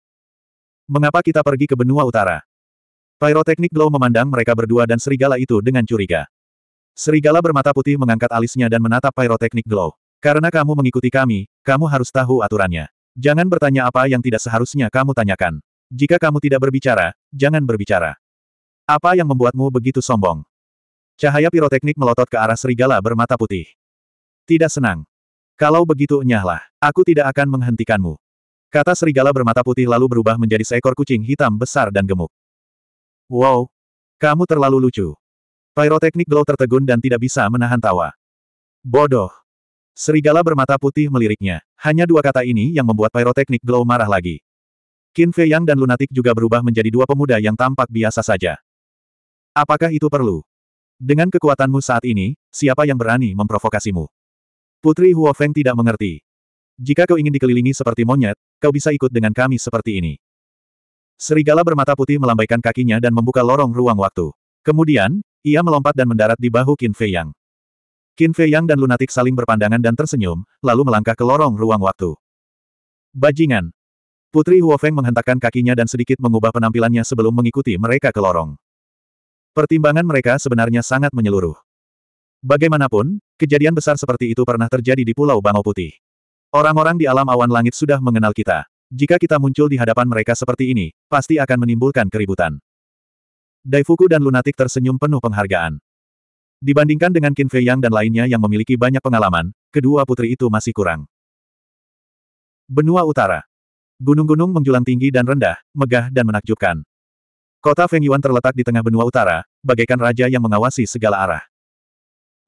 Mengapa kita pergi ke benua utara? Pyroteknik Glow memandang mereka berdua dan serigala itu dengan curiga. Serigala bermata putih mengangkat alisnya dan menatap Pyroteknik Glow. Karena kamu mengikuti kami, kamu harus tahu aturannya. Jangan bertanya apa yang tidak seharusnya kamu tanyakan. Jika kamu tidak berbicara, jangan berbicara. Apa yang membuatmu begitu sombong? Cahaya piroteknik melotot ke arah serigala bermata putih. Tidak senang. Kalau begitu enyahlah, aku tidak akan menghentikanmu. Kata serigala bermata putih lalu berubah menjadi seekor kucing hitam besar dan gemuk. Wow! Kamu terlalu lucu. Pyroteknik Glow tertegun dan tidak bisa menahan tawa. Bodoh! Serigala bermata putih meliriknya. Hanya dua kata ini yang membuat Pyroteknik Glow marah lagi. Qin Fei Yang dan Lunatic juga berubah menjadi dua pemuda yang tampak biasa saja. Apakah itu perlu? Dengan kekuatanmu saat ini, siapa yang berani memprovokasimu? Putri Huofeng tidak mengerti. Jika kau ingin dikelilingi seperti monyet, kau bisa ikut dengan kami seperti ini. Serigala bermata putih melambaikan kakinya dan membuka lorong ruang waktu. Kemudian, ia melompat dan mendarat di bahu Qin Fei Yang. Qin Fei Yang dan lunatik saling berpandangan dan tersenyum, lalu melangkah ke lorong ruang waktu. Bajingan! Putri Huofeng menghentakkan kakinya dan sedikit mengubah penampilannya sebelum mengikuti mereka ke lorong. Pertimbangan mereka sebenarnya sangat menyeluruh. Bagaimanapun, kejadian besar seperti itu pernah terjadi di Pulau Bangau Putih. Orang-orang di alam awan langit sudah mengenal kita. Jika kita muncul di hadapan mereka seperti ini, pasti akan menimbulkan keributan. Daifuku dan Lunatik tersenyum penuh penghargaan. Dibandingkan dengan Qin Fei Yang dan lainnya yang memiliki banyak pengalaman, kedua putri itu masih kurang. Benua Utara. Gunung-gunung menjulang tinggi dan rendah, megah dan menakjubkan. Kota Feng Yuan terletak di tengah benua utara, bagaikan raja yang mengawasi segala arah.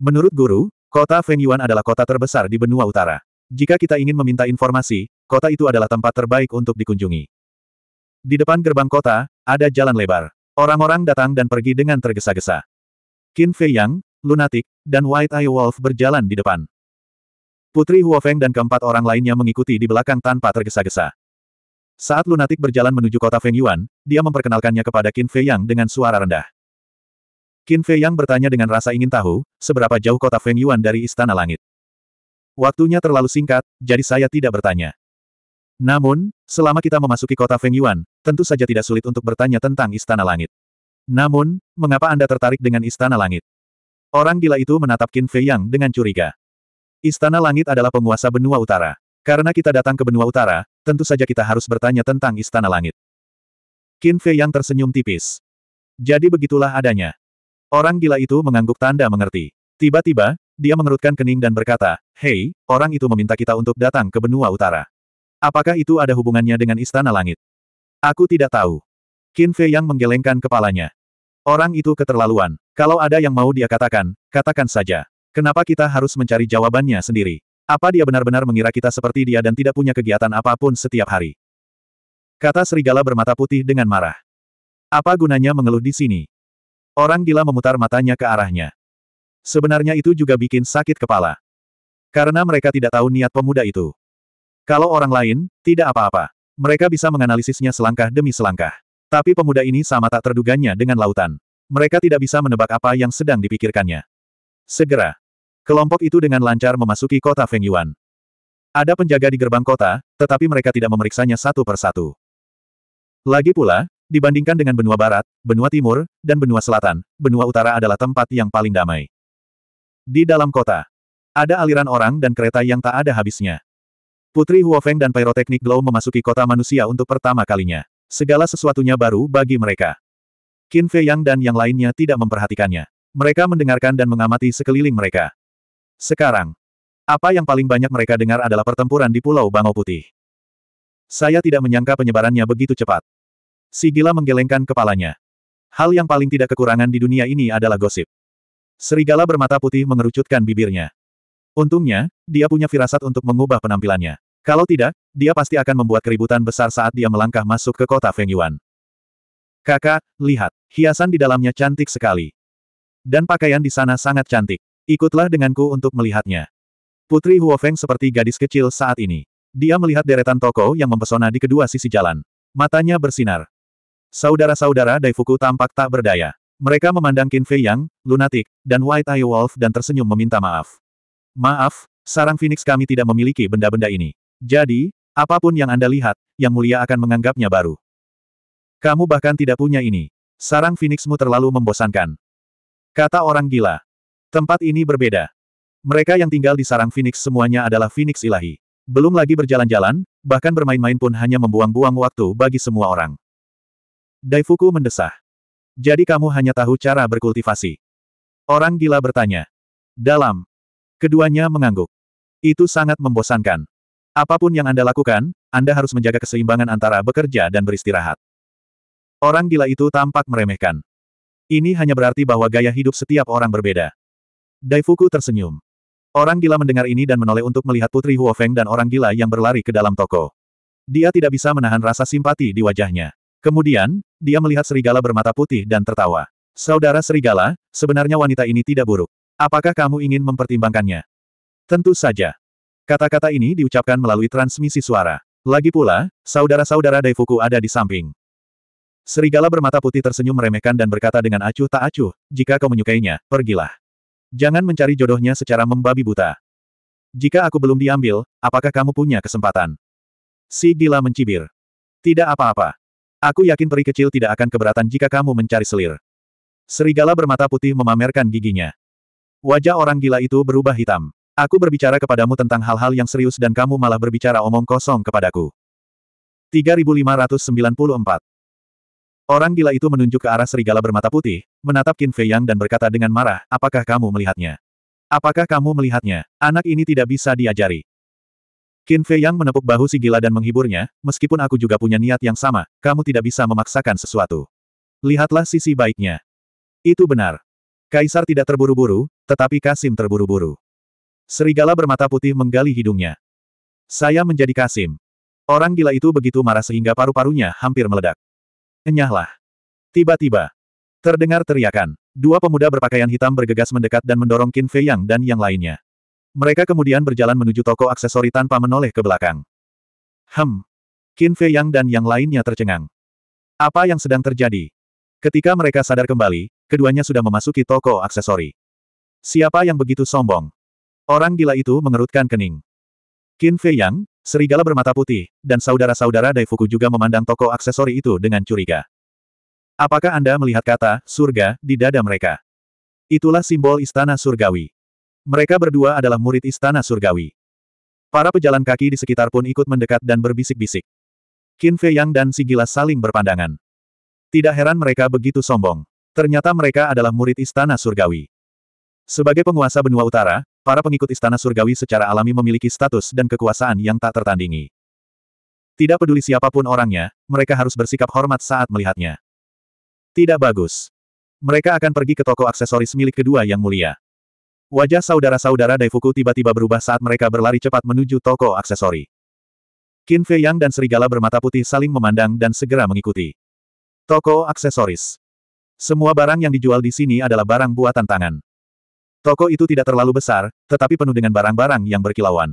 Menurut guru, kota Feng Yuan adalah kota terbesar di benua utara. Jika kita ingin meminta informasi, kota itu adalah tempat terbaik untuk dikunjungi. Di depan gerbang kota, ada jalan lebar. Orang-orang datang dan pergi dengan tergesa-gesa. Qin Fei Yang, Lunatic, dan White Eye Wolf berjalan di depan. Putri Huofeng dan keempat orang lainnya mengikuti di belakang tanpa tergesa-gesa. Saat lunatik berjalan menuju kota Feng Yuan, dia memperkenalkannya kepada Qin Fei Yang dengan suara rendah. Qin Fei Yang bertanya dengan rasa ingin tahu, seberapa jauh kota Feng Yuan dari Istana Langit. Waktunya terlalu singkat, jadi saya tidak bertanya. Namun, selama kita memasuki kota Feng Yuan, tentu saja tidak sulit untuk bertanya tentang Istana Langit. Namun, mengapa Anda tertarik dengan Istana Langit? Orang gila itu menatap Qin Fei Yang dengan curiga. Istana Langit adalah penguasa benua utara. Karena kita datang ke benua utara, tentu saja kita harus bertanya tentang Istana Langit. Qin Fei yang tersenyum tipis. Jadi begitulah adanya. Orang gila itu mengangguk tanda mengerti. Tiba-tiba, dia mengerutkan kening dan berkata, Hei, orang itu meminta kita untuk datang ke benua utara. Apakah itu ada hubungannya dengan Istana Langit? Aku tidak tahu. Qin Fei yang menggelengkan kepalanya. Orang itu keterlaluan. Kalau ada yang mau dia katakan, katakan saja. Kenapa kita harus mencari jawabannya sendiri? Apa dia benar-benar mengira kita seperti dia dan tidak punya kegiatan apapun setiap hari? Kata serigala bermata putih dengan marah. Apa gunanya mengeluh di sini? Orang gila memutar matanya ke arahnya. Sebenarnya itu juga bikin sakit kepala. Karena mereka tidak tahu niat pemuda itu. Kalau orang lain, tidak apa-apa. Mereka bisa menganalisisnya selangkah demi selangkah. Tapi pemuda ini sama tak terduganya dengan lautan. Mereka tidak bisa menebak apa yang sedang dipikirkannya. Segera, Kelompok itu dengan lancar memasuki kota Fengyuan. Ada penjaga di gerbang kota, tetapi mereka tidak memeriksanya satu persatu. Lagi pula, dibandingkan dengan benua barat, benua timur, dan benua selatan, benua utara adalah tempat yang paling damai. Di dalam kota, ada aliran orang dan kereta yang tak ada habisnya. Putri Huofeng dan Pyroteknik Glow memasuki kota manusia untuk pertama kalinya. Segala sesuatunya baru bagi mereka. Qin Fei Yang dan yang lainnya tidak memperhatikannya. Mereka mendengarkan dan mengamati sekeliling mereka. Sekarang, apa yang paling banyak mereka dengar adalah pertempuran di Pulau Bangau Putih. Saya tidak menyangka penyebarannya begitu cepat. Si gila menggelengkan kepalanya. Hal yang paling tidak kekurangan di dunia ini adalah gosip. Serigala bermata putih mengerucutkan bibirnya. Untungnya, dia punya firasat untuk mengubah penampilannya. Kalau tidak, dia pasti akan membuat keributan besar saat dia melangkah masuk ke kota Feng Yuan. Kakak, lihat, hiasan di dalamnya cantik sekali. Dan pakaian di sana sangat cantik. Ikutlah denganku untuk melihatnya. Putri Huofeng seperti gadis kecil saat ini. Dia melihat deretan toko yang mempesona di kedua sisi jalan. Matanya bersinar. Saudara-saudara Daifuku tampak tak berdaya. Mereka memandang Qin Fei Yang, Lunatic, dan White Eye Wolf dan tersenyum meminta maaf. Maaf, sarang Phoenix kami tidak memiliki benda-benda ini. Jadi, apapun yang Anda lihat, Yang Mulia akan menganggapnya baru. Kamu bahkan tidak punya ini. Sarang Phoenixmu terlalu membosankan. Kata orang gila. Tempat ini berbeda. Mereka yang tinggal di sarang Phoenix semuanya adalah Phoenix ilahi. Belum lagi berjalan-jalan, bahkan bermain-main pun hanya membuang-buang waktu bagi semua orang. Daifuku mendesah. Jadi kamu hanya tahu cara berkultivasi. Orang gila bertanya. Dalam. Keduanya mengangguk. Itu sangat membosankan. Apapun yang Anda lakukan, Anda harus menjaga keseimbangan antara bekerja dan beristirahat. Orang gila itu tampak meremehkan. Ini hanya berarti bahwa gaya hidup setiap orang berbeda. Daifuku tersenyum. Orang gila mendengar ini dan menoleh untuk melihat Putri Huofeng dan orang gila yang berlari ke dalam toko. Dia tidak bisa menahan rasa simpati di wajahnya. Kemudian, dia melihat serigala bermata putih dan tertawa. Saudara serigala, sebenarnya wanita ini tidak buruk. Apakah kamu ingin mempertimbangkannya? Tentu saja. Kata-kata ini diucapkan melalui transmisi suara. Lagi pula, saudara-saudara Daifuku ada di samping. Serigala bermata putih tersenyum meremehkan dan berkata dengan acuh tak acuh, jika kau menyukainya, pergilah. Jangan mencari jodohnya secara membabi buta. Jika aku belum diambil, apakah kamu punya kesempatan? Si gila mencibir. Tidak apa-apa. Aku yakin peri kecil tidak akan keberatan jika kamu mencari selir. Serigala bermata putih memamerkan giginya. Wajah orang gila itu berubah hitam. Aku berbicara kepadamu tentang hal-hal yang serius dan kamu malah berbicara omong kosong kepadaku. 3594 Orang gila itu menunjuk ke arah serigala bermata putih, menatap Qin Fei Yang dan berkata dengan marah, apakah kamu melihatnya? Apakah kamu melihatnya? Anak ini tidak bisa diajari. Qin Fei Yang menepuk bahu si gila dan menghiburnya, meskipun aku juga punya niat yang sama, kamu tidak bisa memaksakan sesuatu. Lihatlah sisi baiknya. Itu benar. Kaisar tidak terburu-buru, tetapi Kasim terburu-buru. Serigala bermata putih menggali hidungnya. Saya menjadi Kasim. Orang gila itu begitu marah sehingga paru-parunya hampir meledak. Enyahlah. Tiba-tiba. Terdengar teriakan. Dua pemuda berpakaian hitam bergegas mendekat dan mendorong Qin Fei Yang dan yang lainnya. Mereka kemudian berjalan menuju toko aksesori tanpa menoleh ke belakang. Hem. Qin Fei Yang dan yang lainnya tercengang. Apa yang sedang terjadi? Ketika mereka sadar kembali, keduanya sudah memasuki toko aksesori. Siapa yang begitu sombong? Orang gila itu mengerutkan kening. Qin Fei Yang, Serigala bermata putih, dan saudara-saudara Daifuku juga memandang toko aksesori itu dengan curiga. Apakah Anda melihat kata, surga, di dada mereka? Itulah simbol istana surgawi. Mereka berdua adalah murid istana surgawi. Para pejalan kaki di sekitar pun ikut mendekat dan berbisik-bisik. Qin Fei Yang dan Sigila saling berpandangan. Tidak heran mereka begitu sombong. Ternyata mereka adalah murid istana surgawi. Sebagai penguasa benua utara, Para pengikut istana surgawi secara alami memiliki status dan kekuasaan yang tak tertandingi. Tidak peduli siapapun orangnya, mereka harus bersikap hormat saat melihatnya. Tidak bagus. Mereka akan pergi ke toko aksesoris milik kedua yang mulia. Wajah saudara-saudara Daifuku tiba-tiba berubah saat mereka berlari cepat menuju toko aksesori. Qin Fei Yang dan serigala bermata putih saling memandang dan segera mengikuti. Toko aksesoris. Semua barang yang dijual di sini adalah barang buatan tangan. Toko itu tidak terlalu besar, tetapi penuh dengan barang-barang yang berkilauan.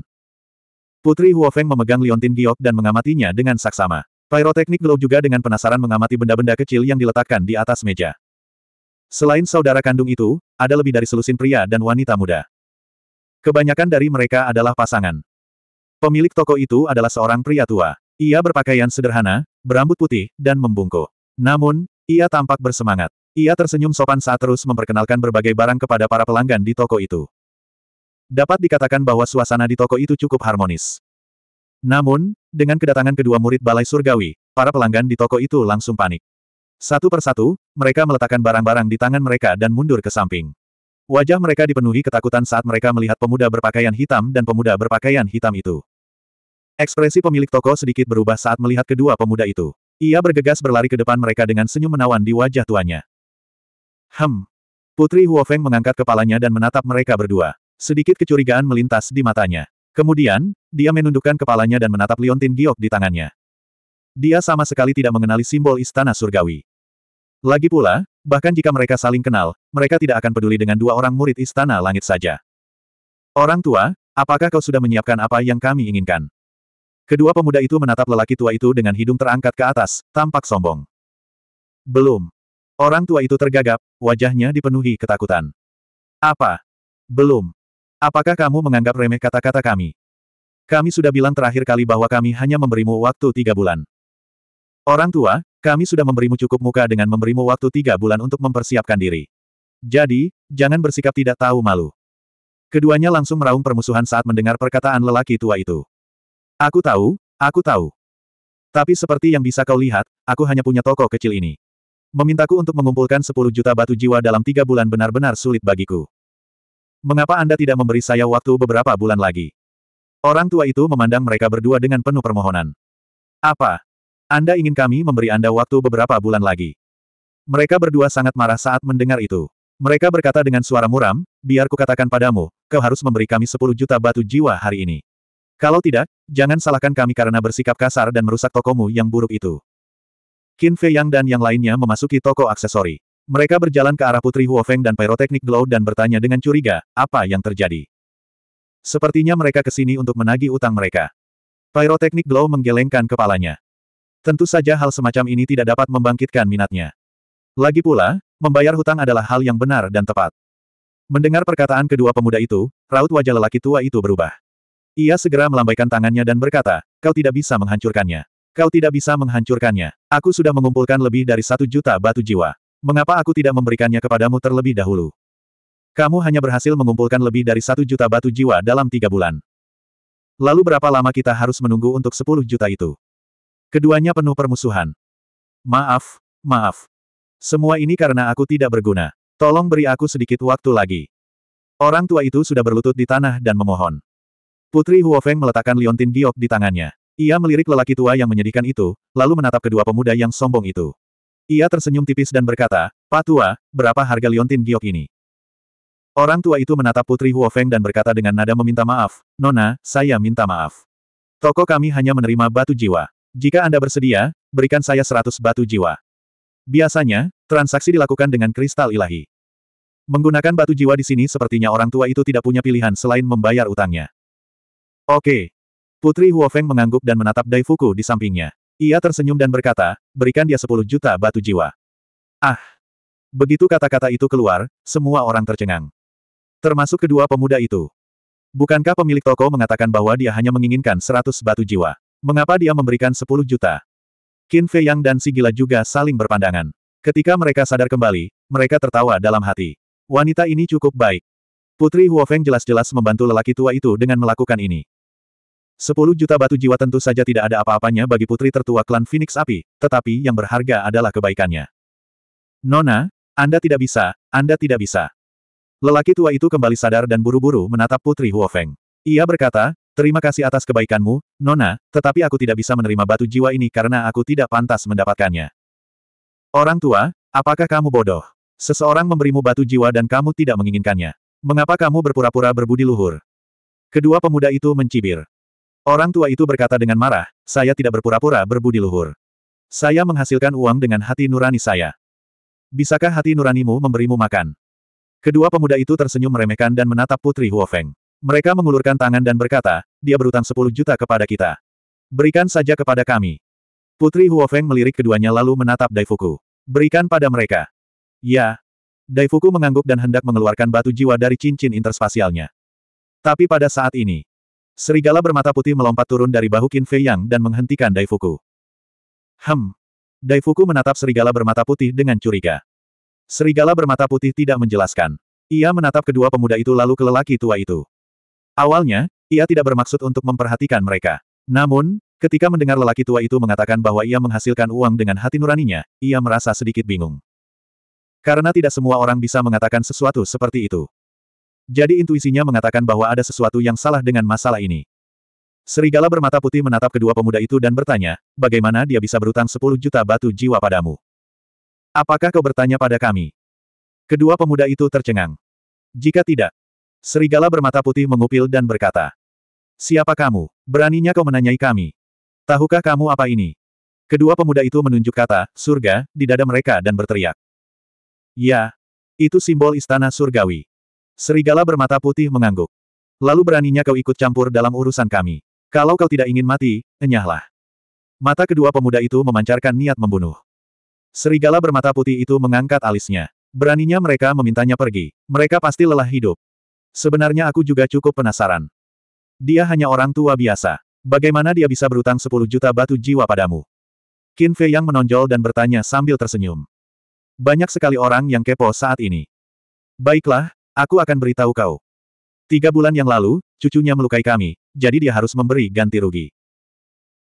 Putri Huofeng memegang liontin giok dan mengamatinya dengan saksama. Pyroteknik Glow juga dengan penasaran mengamati benda-benda kecil yang diletakkan di atas meja. Selain saudara kandung itu, ada lebih dari selusin pria dan wanita muda. Kebanyakan dari mereka adalah pasangan. Pemilik toko itu adalah seorang pria tua. Ia berpakaian sederhana, berambut putih, dan membungkuk. Namun, ia tampak bersemangat. Ia tersenyum sopan saat terus memperkenalkan berbagai barang kepada para pelanggan di toko itu. Dapat dikatakan bahwa suasana di toko itu cukup harmonis. Namun, dengan kedatangan kedua murid Balai Surgawi, para pelanggan di toko itu langsung panik. Satu persatu, mereka meletakkan barang-barang di tangan mereka dan mundur ke samping. Wajah mereka dipenuhi ketakutan saat mereka melihat pemuda berpakaian hitam dan pemuda berpakaian hitam itu. Ekspresi pemilik toko sedikit berubah saat melihat kedua pemuda itu. Ia bergegas berlari ke depan mereka dengan senyum menawan di wajah tuanya. Hem. Putri Huofeng mengangkat kepalanya dan menatap mereka berdua. Sedikit kecurigaan melintas di matanya. Kemudian, dia menundukkan kepalanya dan menatap Liontin Giok di tangannya. Dia sama sekali tidak mengenali simbol istana surgawi. Lagi pula, bahkan jika mereka saling kenal, mereka tidak akan peduli dengan dua orang murid istana langit saja. Orang tua, apakah kau sudah menyiapkan apa yang kami inginkan? Kedua pemuda itu menatap lelaki tua itu dengan hidung terangkat ke atas, tampak sombong. Belum. Orang tua itu tergagap, wajahnya dipenuhi ketakutan. Apa? Belum. Apakah kamu menganggap remeh kata-kata kami? Kami sudah bilang terakhir kali bahwa kami hanya memberimu waktu tiga bulan. Orang tua, kami sudah memberimu cukup muka dengan memberimu waktu tiga bulan untuk mempersiapkan diri. Jadi, jangan bersikap tidak tahu malu. Keduanya langsung meraung permusuhan saat mendengar perkataan lelaki tua itu. Aku tahu, aku tahu. Tapi seperti yang bisa kau lihat, aku hanya punya toko kecil ini. Memintaku untuk mengumpulkan 10 juta batu jiwa dalam tiga bulan benar-benar sulit bagiku. Mengapa Anda tidak memberi saya waktu beberapa bulan lagi? Orang tua itu memandang mereka berdua dengan penuh permohonan. Apa? Anda ingin kami memberi Anda waktu beberapa bulan lagi? Mereka berdua sangat marah saat mendengar itu. Mereka berkata dengan suara muram, biar katakan padamu, kau harus memberi kami 10 juta batu jiwa hari ini. Kalau tidak, jangan salahkan kami karena bersikap kasar dan merusak tokomu yang buruk itu. Qin Fei Yang dan yang lainnya memasuki toko aksesori. Mereka berjalan ke arah Putri Huofeng dan Pyrotechnic Glow dan bertanya dengan curiga, apa yang terjadi. Sepertinya mereka ke sini untuk menagih utang mereka. Pyrotechnic Glow menggelengkan kepalanya. Tentu saja hal semacam ini tidak dapat membangkitkan minatnya. Lagi pula, membayar hutang adalah hal yang benar dan tepat. Mendengar perkataan kedua pemuda itu, raut wajah lelaki tua itu berubah. Ia segera melambaikan tangannya dan berkata, kau tidak bisa menghancurkannya. Kau tidak bisa menghancurkannya. Aku sudah mengumpulkan lebih dari satu juta batu jiwa. Mengapa aku tidak memberikannya kepadamu terlebih dahulu? Kamu hanya berhasil mengumpulkan lebih dari satu juta batu jiwa dalam tiga bulan. Lalu berapa lama kita harus menunggu untuk sepuluh juta itu? Keduanya penuh permusuhan. Maaf, maaf. Semua ini karena aku tidak berguna. Tolong beri aku sedikit waktu lagi. Orang tua itu sudah berlutut di tanah dan memohon. Putri Huofeng meletakkan liontin giok di tangannya. Ia melirik lelaki tua yang menyedihkan itu, lalu menatap kedua pemuda yang sombong itu. Ia tersenyum tipis dan berkata, Pak Tua, berapa harga liontin giok ini? Orang tua itu menatap Putri Huofeng dan berkata dengan nada meminta maaf, Nona, saya minta maaf. Toko kami hanya menerima batu jiwa. Jika Anda bersedia, berikan saya seratus batu jiwa. Biasanya, transaksi dilakukan dengan kristal ilahi. Menggunakan batu jiwa di sini sepertinya orang tua itu tidak punya pilihan selain membayar utangnya. Oke, Putri Huofeng mengangguk dan menatap Daifuku di sampingnya. Ia tersenyum dan berkata, berikan dia 10 juta batu jiwa. Ah! Begitu kata-kata itu keluar, semua orang tercengang. Termasuk kedua pemuda itu. Bukankah pemilik toko mengatakan bahwa dia hanya menginginkan 100 batu jiwa? Mengapa dia memberikan 10 juta? Qin Fei Yang dan si gila juga saling berpandangan. Ketika mereka sadar kembali, mereka tertawa dalam hati. Wanita ini cukup baik. Putri Huofeng jelas-jelas membantu lelaki tua itu dengan melakukan ini. Sepuluh juta batu jiwa tentu saja tidak ada apa-apanya bagi putri tertua klan Phoenix Api, tetapi yang berharga adalah kebaikannya. Nona, Anda tidak bisa, Anda tidak bisa. Lelaki tua itu kembali sadar dan buru-buru menatap putri Huofeng. Ia berkata, terima kasih atas kebaikanmu, Nona, tetapi aku tidak bisa menerima batu jiwa ini karena aku tidak pantas mendapatkannya. Orang tua, apakah kamu bodoh? Seseorang memberimu batu jiwa dan kamu tidak menginginkannya. Mengapa kamu berpura-pura berbudi luhur? Kedua pemuda itu mencibir. Orang tua itu berkata dengan marah, saya tidak berpura-pura berbudi luhur. Saya menghasilkan uang dengan hati nurani saya. Bisakah hati nuranimu memberimu makan? Kedua pemuda itu tersenyum meremehkan dan menatap Putri Huofeng. Mereka mengulurkan tangan dan berkata, dia berutang 10 juta kepada kita. Berikan saja kepada kami. Putri Huofeng melirik keduanya lalu menatap Daifuku. Berikan pada mereka. Ya. Daifuku mengangguk dan hendak mengeluarkan batu jiwa dari cincin interspasialnya. Tapi pada saat ini, Serigala bermata putih melompat turun dari bahu Qin Fei Yang dan menghentikan Daifuku. Hem. Daifuku menatap serigala bermata putih dengan curiga. Serigala bermata putih tidak menjelaskan. Ia menatap kedua pemuda itu lalu ke lelaki tua itu. Awalnya, ia tidak bermaksud untuk memperhatikan mereka. Namun, ketika mendengar lelaki tua itu mengatakan bahwa ia menghasilkan uang dengan hati nuraninya, ia merasa sedikit bingung. Karena tidak semua orang bisa mengatakan sesuatu seperti itu. Jadi intuisinya mengatakan bahwa ada sesuatu yang salah dengan masalah ini. Serigala bermata putih menatap kedua pemuda itu dan bertanya, bagaimana dia bisa berutang 10 juta batu jiwa padamu? Apakah kau bertanya pada kami? Kedua pemuda itu tercengang. Jika tidak, Serigala bermata putih mengupil dan berkata, Siapa kamu? Beraninya kau menanyai kami. Tahukah kamu apa ini? Kedua pemuda itu menunjuk kata, surga, di dada mereka dan berteriak. Ya, itu simbol istana surgawi. Serigala bermata putih mengangguk. Lalu beraninya kau ikut campur dalam urusan kami. Kalau kau tidak ingin mati, enyahlah. Mata kedua pemuda itu memancarkan niat membunuh. Serigala bermata putih itu mengangkat alisnya. Beraninya mereka memintanya pergi. Mereka pasti lelah hidup. Sebenarnya aku juga cukup penasaran. Dia hanya orang tua biasa. Bagaimana dia bisa berutang 10 juta batu jiwa padamu? Qin Fei yang menonjol dan bertanya sambil tersenyum. Banyak sekali orang yang kepo saat ini. Baiklah, Aku akan beritahu kau. Tiga bulan yang lalu, cucunya melukai kami, jadi dia harus memberi ganti rugi.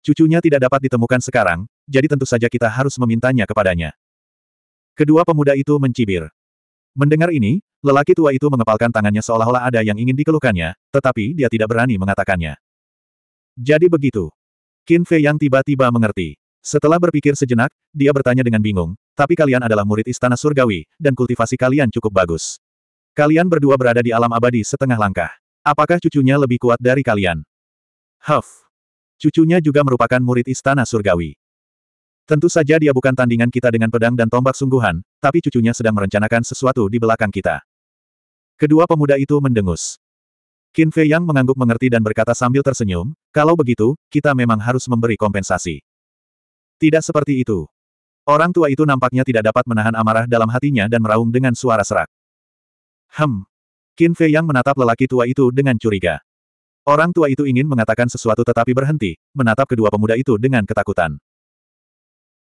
Cucunya tidak dapat ditemukan sekarang, jadi tentu saja kita harus memintanya kepadanya. Kedua pemuda itu mencibir. Mendengar ini, lelaki tua itu mengepalkan tangannya seolah-olah ada yang ingin dikelukannya, tetapi dia tidak berani mengatakannya. Jadi begitu. Qin Fei yang tiba-tiba mengerti. Setelah berpikir sejenak, dia bertanya dengan bingung, tapi kalian adalah murid istana surgawi, dan kultivasi kalian cukup bagus. Kalian berdua berada di alam abadi setengah langkah. Apakah cucunya lebih kuat dari kalian? Huff. Cucunya juga merupakan murid istana surgawi. Tentu saja dia bukan tandingan kita dengan pedang dan tombak sungguhan, tapi cucunya sedang merencanakan sesuatu di belakang kita. Kedua pemuda itu mendengus. Qin Fei Yang mengangguk mengerti dan berkata sambil tersenyum, kalau begitu, kita memang harus memberi kompensasi. Tidak seperti itu. Orang tua itu nampaknya tidak dapat menahan amarah dalam hatinya dan meraung dengan suara serak. Hem. Qin Fei yang menatap lelaki tua itu dengan curiga. Orang tua itu ingin mengatakan sesuatu tetapi berhenti, menatap kedua pemuda itu dengan ketakutan.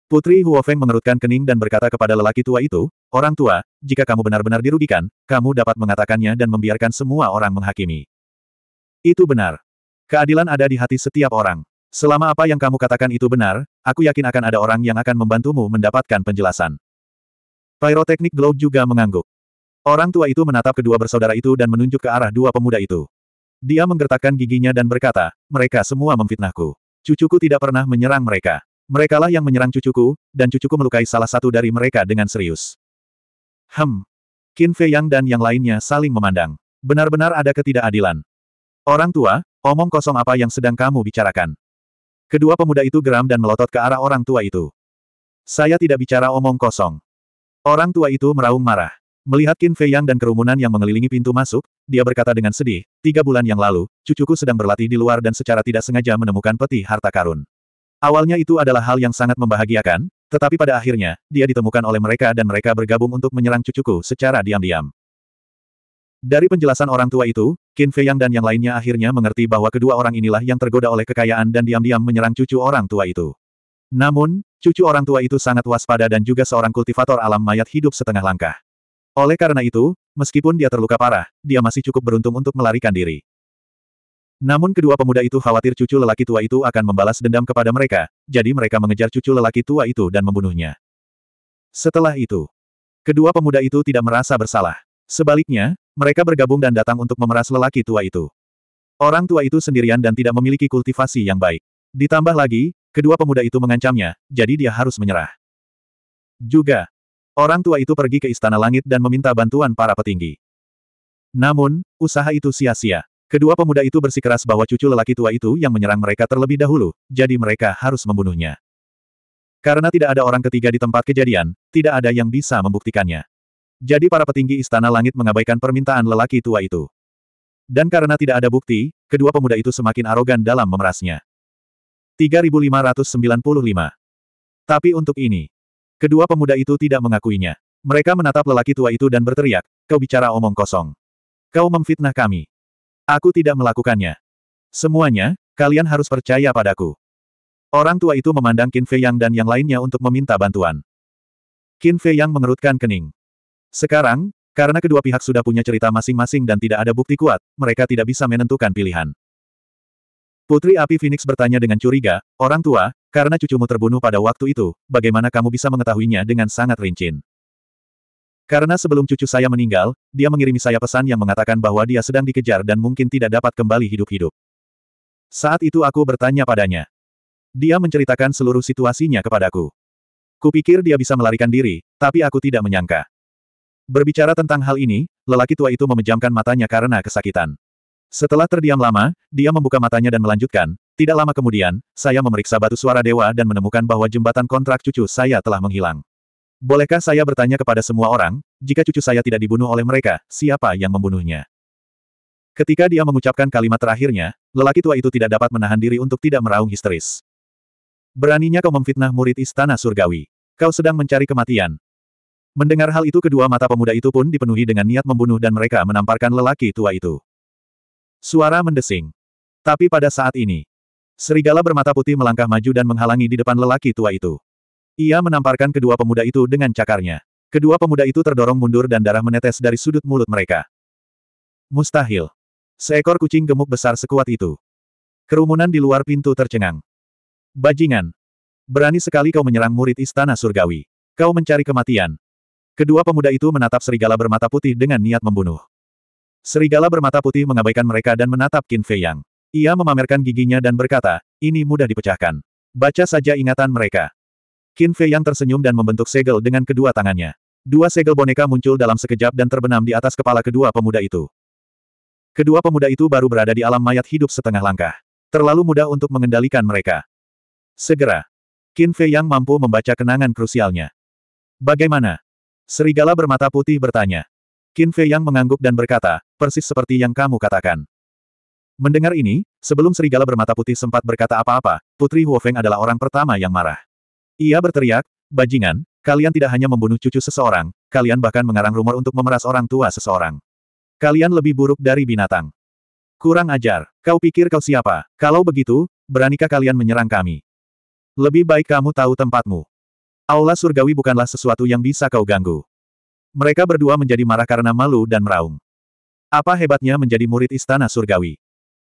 Putri Huofeng mengerutkan kening dan berkata kepada lelaki tua itu, Orang tua, jika kamu benar-benar dirugikan, kamu dapat mengatakannya dan membiarkan semua orang menghakimi. Itu benar. Keadilan ada di hati setiap orang. Selama apa yang kamu katakan itu benar, aku yakin akan ada orang yang akan membantumu mendapatkan penjelasan. Pyroteknik Glow juga mengangguk. Orang tua itu menatap kedua bersaudara itu dan menunjuk ke arah dua pemuda itu. Dia menggertakkan giginya dan berkata, mereka semua memfitnahku. Cucuku tidak pernah menyerang mereka. Merekalah yang menyerang cucuku, dan cucuku melukai salah satu dari mereka dengan serius. Hem. Qin Fei Yang dan yang lainnya saling memandang. Benar-benar ada ketidakadilan. Orang tua, omong kosong apa yang sedang kamu bicarakan. Kedua pemuda itu geram dan melotot ke arah orang tua itu. Saya tidak bicara omong kosong. Orang tua itu meraung marah. Melihat Qin Fei Yang dan kerumunan yang mengelilingi pintu masuk, dia berkata dengan sedih, tiga bulan yang lalu, cucuku sedang berlatih di luar dan secara tidak sengaja menemukan peti harta karun. Awalnya itu adalah hal yang sangat membahagiakan, tetapi pada akhirnya, dia ditemukan oleh mereka dan mereka bergabung untuk menyerang cucuku secara diam-diam. Dari penjelasan orang tua itu, Qin Fei Yang dan yang lainnya akhirnya mengerti bahwa kedua orang inilah yang tergoda oleh kekayaan dan diam-diam menyerang cucu orang tua itu. Namun, cucu orang tua itu sangat waspada dan juga seorang kultivator alam mayat hidup setengah langkah. Oleh karena itu, meskipun dia terluka parah, dia masih cukup beruntung untuk melarikan diri. Namun kedua pemuda itu khawatir cucu lelaki tua itu akan membalas dendam kepada mereka, jadi mereka mengejar cucu lelaki tua itu dan membunuhnya. Setelah itu, kedua pemuda itu tidak merasa bersalah. Sebaliknya, mereka bergabung dan datang untuk memeras lelaki tua itu. Orang tua itu sendirian dan tidak memiliki kultivasi yang baik. Ditambah lagi, kedua pemuda itu mengancamnya, jadi dia harus menyerah. Juga, Orang tua itu pergi ke Istana Langit dan meminta bantuan para petinggi. Namun, usaha itu sia-sia. Kedua pemuda itu bersikeras bahwa cucu lelaki tua itu yang menyerang mereka terlebih dahulu, jadi mereka harus membunuhnya. Karena tidak ada orang ketiga di tempat kejadian, tidak ada yang bisa membuktikannya. Jadi para petinggi Istana Langit mengabaikan permintaan lelaki tua itu. Dan karena tidak ada bukti, kedua pemuda itu semakin arogan dalam memerasnya. 3595 Tapi untuk ini, Kedua pemuda itu tidak mengakuinya. Mereka menatap lelaki tua itu dan berteriak, kau bicara omong kosong. Kau memfitnah kami. Aku tidak melakukannya. Semuanya, kalian harus percaya padaku. Orang tua itu memandang Qin Fei Yang dan yang lainnya untuk meminta bantuan. Qin Fei Yang mengerutkan kening. Sekarang, karena kedua pihak sudah punya cerita masing-masing dan tidak ada bukti kuat, mereka tidak bisa menentukan pilihan. Putri Api Phoenix bertanya dengan curiga, orang tua, karena cucumu terbunuh pada waktu itu, bagaimana kamu bisa mengetahuinya dengan sangat rinci? Karena sebelum cucu saya meninggal, dia mengirimi saya pesan yang mengatakan bahwa dia sedang dikejar dan mungkin tidak dapat kembali hidup-hidup. Saat itu aku bertanya padanya. Dia menceritakan seluruh situasinya kepadaku. Kupikir dia bisa melarikan diri, tapi aku tidak menyangka. Berbicara tentang hal ini, lelaki tua itu memejamkan matanya karena kesakitan. Setelah terdiam lama, dia membuka matanya dan melanjutkan, tidak lama kemudian, saya memeriksa batu suara dewa dan menemukan bahwa jembatan kontrak cucu saya telah menghilang. Bolehkah saya bertanya kepada semua orang, jika cucu saya tidak dibunuh oleh mereka, siapa yang membunuhnya? Ketika dia mengucapkan kalimat terakhirnya, lelaki tua itu tidak dapat menahan diri untuk tidak meraung histeris. Beraninya kau memfitnah murid istana surgawi. Kau sedang mencari kematian. Mendengar hal itu kedua mata pemuda itu pun dipenuhi dengan niat membunuh dan mereka menamparkan lelaki tua itu. Suara mendesing. Tapi pada saat ini, Serigala bermata putih melangkah maju dan menghalangi di depan lelaki tua itu. Ia menamparkan kedua pemuda itu dengan cakarnya. Kedua pemuda itu terdorong mundur dan darah menetes dari sudut mulut mereka. Mustahil. Seekor kucing gemuk besar sekuat itu. Kerumunan di luar pintu tercengang. Bajingan. Berani sekali kau menyerang murid istana surgawi. Kau mencari kematian. Kedua pemuda itu menatap serigala bermata putih dengan niat membunuh. Serigala bermata putih mengabaikan mereka dan menatap Qin Fei Yang. Ia memamerkan giginya dan berkata, ini mudah dipecahkan. Baca saja ingatan mereka. Qin Fei yang tersenyum dan membentuk segel dengan kedua tangannya. Dua segel boneka muncul dalam sekejap dan terbenam di atas kepala kedua pemuda itu. Kedua pemuda itu baru berada di alam mayat hidup setengah langkah. Terlalu mudah untuk mengendalikan mereka. Segera. Qin Fei yang mampu membaca kenangan krusialnya. Bagaimana? Serigala bermata putih bertanya. Qin Fei yang mengangguk dan berkata, persis seperti yang kamu katakan. Mendengar ini, sebelum serigala bermata putih sempat berkata apa-apa, Putri Huofeng adalah orang pertama yang marah. Ia berteriak, Bajingan, kalian tidak hanya membunuh cucu seseorang, kalian bahkan mengarang rumor untuk memeras orang tua seseorang. Kalian lebih buruk dari binatang. Kurang ajar, kau pikir kau siapa? Kalau begitu, beranikah kalian menyerang kami? Lebih baik kamu tahu tempatmu. Aula surgawi bukanlah sesuatu yang bisa kau ganggu. Mereka berdua menjadi marah karena malu dan meraung. Apa hebatnya menjadi murid istana surgawi?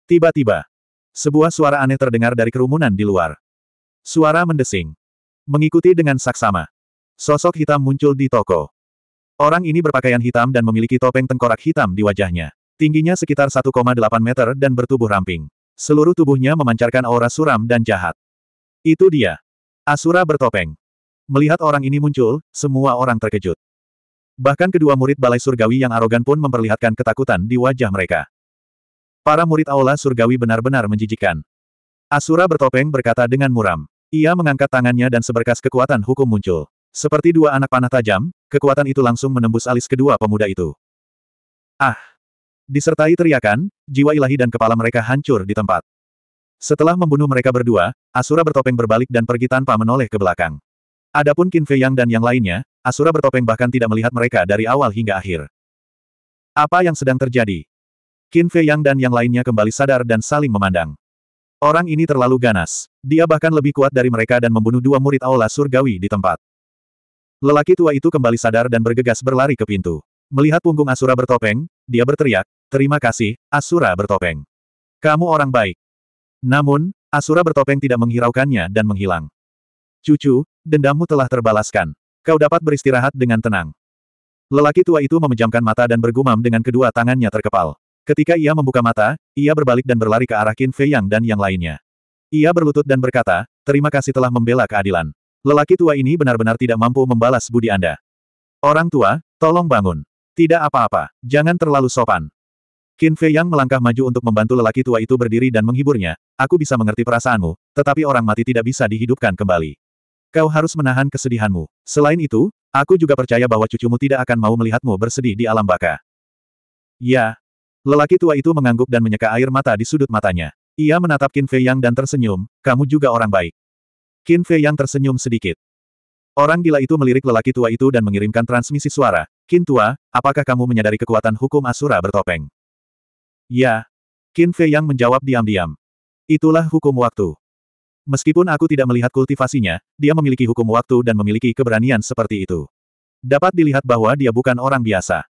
Tiba-tiba, sebuah suara aneh terdengar dari kerumunan di luar. Suara mendesing. Mengikuti dengan saksama. Sosok hitam muncul di toko. Orang ini berpakaian hitam dan memiliki topeng tengkorak hitam di wajahnya. Tingginya sekitar 1,8 meter dan bertubuh ramping. Seluruh tubuhnya memancarkan aura suram dan jahat. Itu dia. Asura bertopeng. Melihat orang ini muncul, semua orang terkejut. Bahkan kedua murid balai surgawi yang arogan pun memperlihatkan ketakutan di wajah mereka. Para murid aula surgawi benar-benar menjijikan. Asura bertopeng berkata dengan muram. Ia mengangkat tangannya dan seberkas kekuatan hukum muncul. Seperti dua anak panah tajam, kekuatan itu langsung menembus alis kedua pemuda itu. Ah! Disertai teriakan, jiwa ilahi dan kepala mereka hancur di tempat. Setelah membunuh mereka berdua, Asura bertopeng berbalik dan pergi tanpa menoleh ke belakang. Adapun Qin Fei Yang dan yang lainnya, Asura bertopeng bahkan tidak melihat mereka dari awal hingga akhir. Apa yang sedang terjadi? Qin Fei Yang dan yang lainnya kembali sadar dan saling memandang. Orang ini terlalu ganas. Dia bahkan lebih kuat dari mereka dan membunuh dua murid aula surgawi di tempat. Lelaki tua itu kembali sadar dan bergegas berlari ke pintu. Melihat punggung Asura bertopeng, dia berteriak, Terima kasih, Asura bertopeng. Kamu orang baik. Namun, Asura bertopeng tidak menghiraukannya dan menghilang. Cucu, dendammu telah terbalaskan. Kau dapat beristirahat dengan tenang. Lelaki tua itu memejamkan mata dan bergumam dengan kedua tangannya terkepal. Ketika ia membuka mata, ia berbalik dan berlari ke arah Qin Fei Yang dan yang lainnya. Ia berlutut dan berkata, terima kasih telah membela keadilan. Lelaki tua ini benar-benar tidak mampu membalas budi Anda. Orang tua, tolong bangun. Tidak apa-apa, jangan terlalu sopan. Qin Fei Yang melangkah maju untuk membantu lelaki tua itu berdiri dan menghiburnya, aku bisa mengerti perasaanmu, tetapi orang mati tidak bisa dihidupkan kembali. Kau harus menahan kesedihanmu. Selain itu, aku juga percaya bahwa cucumu tidak akan mau melihatmu bersedih di alam baka. Ya, Lelaki tua itu mengangguk dan menyeka air mata di sudut matanya. Ia menatap Qin Fei Yang dan tersenyum, kamu juga orang baik. Qin Fei Yang tersenyum sedikit. Orang gila itu melirik lelaki tua itu dan mengirimkan transmisi suara. Qin tua, apakah kamu menyadari kekuatan hukum Asura bertopeng? Ya. Qin Fei Yang menjawab diam-diam. Itulah hukum waktu. Meskipun aku tidak melihat kultivasinya, dia memiliki hukum waktu dan memiliki keberanian seperti itu. Dapat dilihat bahwa dia bukan orang biasa.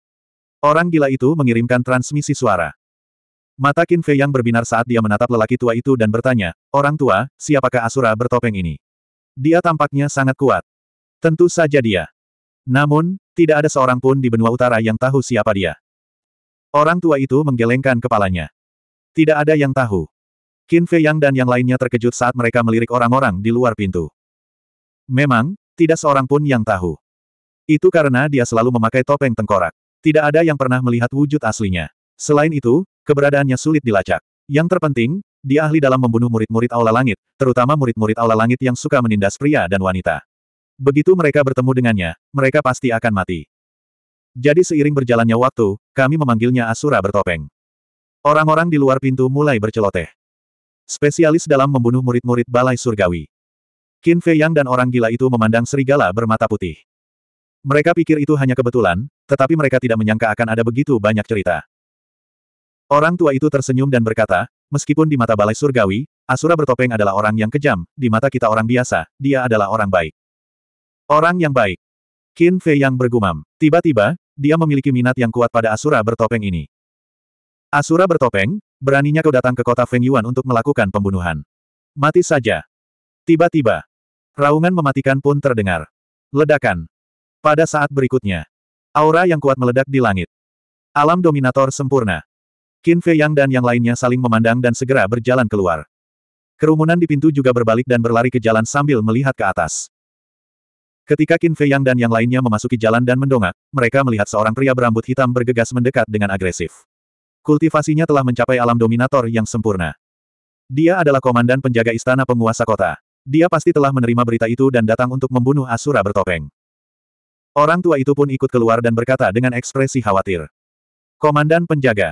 Orang gila itu mengirimkan transmisi suara. Mata Qin Fei yang berbinar saat dia menatap lelaki tua itu dan bertanya, Orang tua, siapakah Asura bertopeng ini? Dia tampaknya sangat kuat. Tentu saja dia. Namun, tidak ada seorang pun di benua utara yang tahu siapa dia. Orang tua itu menggelengkan kepalanya. Tidak ada yang tahu. Qin Fei Yang dan yang lainnya terkejut saat mereka melirik orang-orang di luar pintu. Memang, tidak seorang pun yang tahu. Itu karena dia selalu memakai topeng tengkorak. Tidak ada yang pernah melihat wujud aslinya. Selain itu, keberadaannya sulit dilacak. Yang terpenting, dia ahli dalam membunuh murid-murid Aula Langit, terutama murid-murid Aula Langit yang suka menindas pria dan wanita. Begitu mereka bertemu dengannya, mereka pasti akan mati. Jadi seiring berjalannya waktu, kami memanggilnya Asura bertopeng. Orang-orang di luar pintu mulai berceloteh. Spesialis dalam membunuh murid-murid Balai Surgawi. Qin Fei Yang dan orang gila itu memandang serigala bermata putih. Mereka pikir itu hanya kebetulan, tetapi mereka tidak menyangka akan ada begitu banyak cerita. Orang tua itu tersenyum dan berkata, meskipun di mata balai surgawi, Asura bertopeng adalah orang yang kejam, di mata kita orang biasa, dia adalah orang baik. Orang yang baik. Qin Fei yang bergumam. Tiba-tiba, dia memiliki minat yang kuat pada Asura bertopeng ini. Asura bertopeng, beraninya kau datang ke kota Feng Yuan untuk melakukan pembunuhan. Mati saja. Tiba-tiba, raungan mematikan pun terdengar. Ledakan. Pada saat berikutnya, aura yang kuat meledak di langit. Alam dominator sempurna. Qin Fei Yang dan yang lainnya saling memandang dan segera berjalan keluar. Kerumunan di pintu juga berbalik dan berlari ke jalan sambil melihat ke atas. Ketika Qin Fei Yang dan yang lainnya memasuki jalan dan mendongak, mereka melihat seorang pria berambut hitam bergegas mendekat dengan agresif. Kultivasinya telah mencapai alam dominator yang sempurna. Dia adalah komandan penjaga istana penguasa kota. Dia pasti telah menerima berita itu dan datang untuk membunuh Asura bertopeng. Orang tua itu pun ikut keluar dan berkata dengan ekspresi khawatir. Komandan penjaga.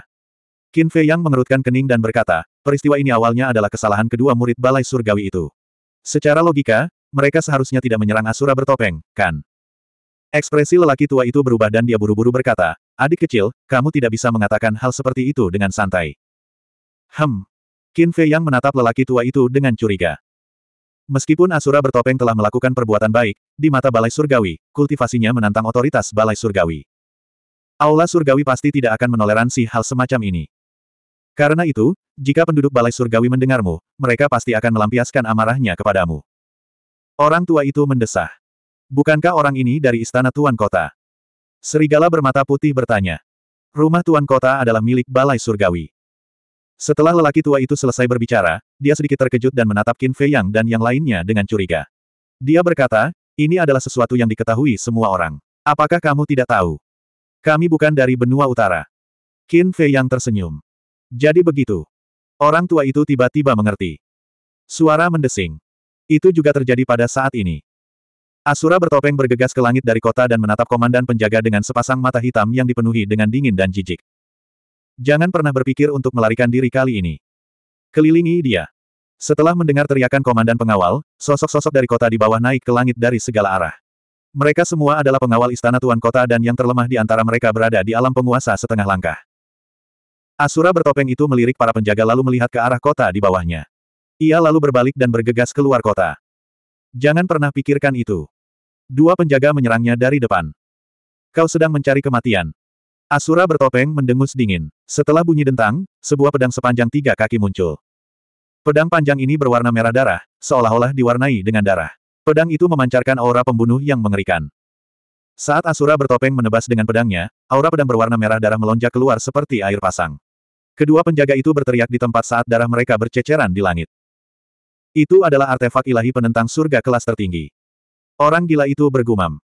Qin Fei Yang mengerutkan kening dan berkata, peristiwa ini awalnya adalah kesalahan kedua murid balai surgawi itu. Secara logika, mereka seharusnya tidak menyerang Asura bertopeng, kan? Ekspresi lelaki tua itu berubah dan dia buru-buru berkata, adik kecil, kamu tidak bisa mengatakan hal seperti itu dengan santai. Hem. Qin Fei Yang menatap lelaki tua itu dengan curiga. Meskipun Asura bertopeng telah melakukan perbuatan baik, di mata Balai Surgawi, kultivasinya menantang otoritas Balai Surgawi. Aula Surgawi pasti tidak akan menoleransi hal semacam ini. Karena itu, jika penduduk Balai Surgawi mendengarmu, mereka pasti akan melampiaskan amarahnya kepadamu. Orang tua itu mendesah. Bukankah orang ini dari istana Tuan Kota? Serigala bermata putih bertanya. Rumah Tuan Kota adalah milik Balai Surgawi. Setelah lelaki tua itu selesai berbicara, dia sedikit terkejut dan menatap Qin Fei Yang dan yang lainnya dengan curiga. Dia berkata, ini adalah sesuatu yang diketahui semua orang. Apakah kamu tidak tahu? Kami bukan dari benua utara. Qin Fei Yang tersenyum. Jadi begitu. Orang tua itu tiba-tiba mengerti. Suara mendesing. Itu juga terjadi pada saat ini. Asura bertopeng bergegas ke langit dari kota dan menatap komandan penjaga dengan sepasang mata hitam yang dipenuhi dengan dingin dan jijik. Jangan pernah berpikir untuk melarikan diri kali ini. Kelilingi dia. Setelah mendengar teriakan komandan pengawal, sosok-sosok dari kota di bawah naik ke langit dari segala arah. Mereka semua adalah pengawal istana tuan kota dan yang terlemah di antara mereka berada di alam penguasa setengah langkah. Asura bertopeng itu melirik para penjaga lalu melihat ke arah kota di bawahnya. Ia lalu berbalik dan bergegas keluar kota. Jangan pernah pikirkan itu. Dua penjaga menyerangnya dari depan. Kau sedang mencari kematian. Asura bertopeng mendengus dingin. Setelah bunyi dentang, sebuah pedang sepanjang tiga kaki muncul. Pedang panjang ini berwarna merah darah, seolah-olah diwarnai dengan darah. Pedang itu memancarkan aura pembunuh yang mengerikan. Saat Asura bertopeng menebas dengan pedangnya, aura pedang berwarna merah darah melonjak keluar seperti air pasang. Kedua penjaga itu berteriak di tempat saat darah mereka berceceran di langit. Itu adalah artefak ilahi penentang surga kelas tertinggi. Orang gila itu bergumam.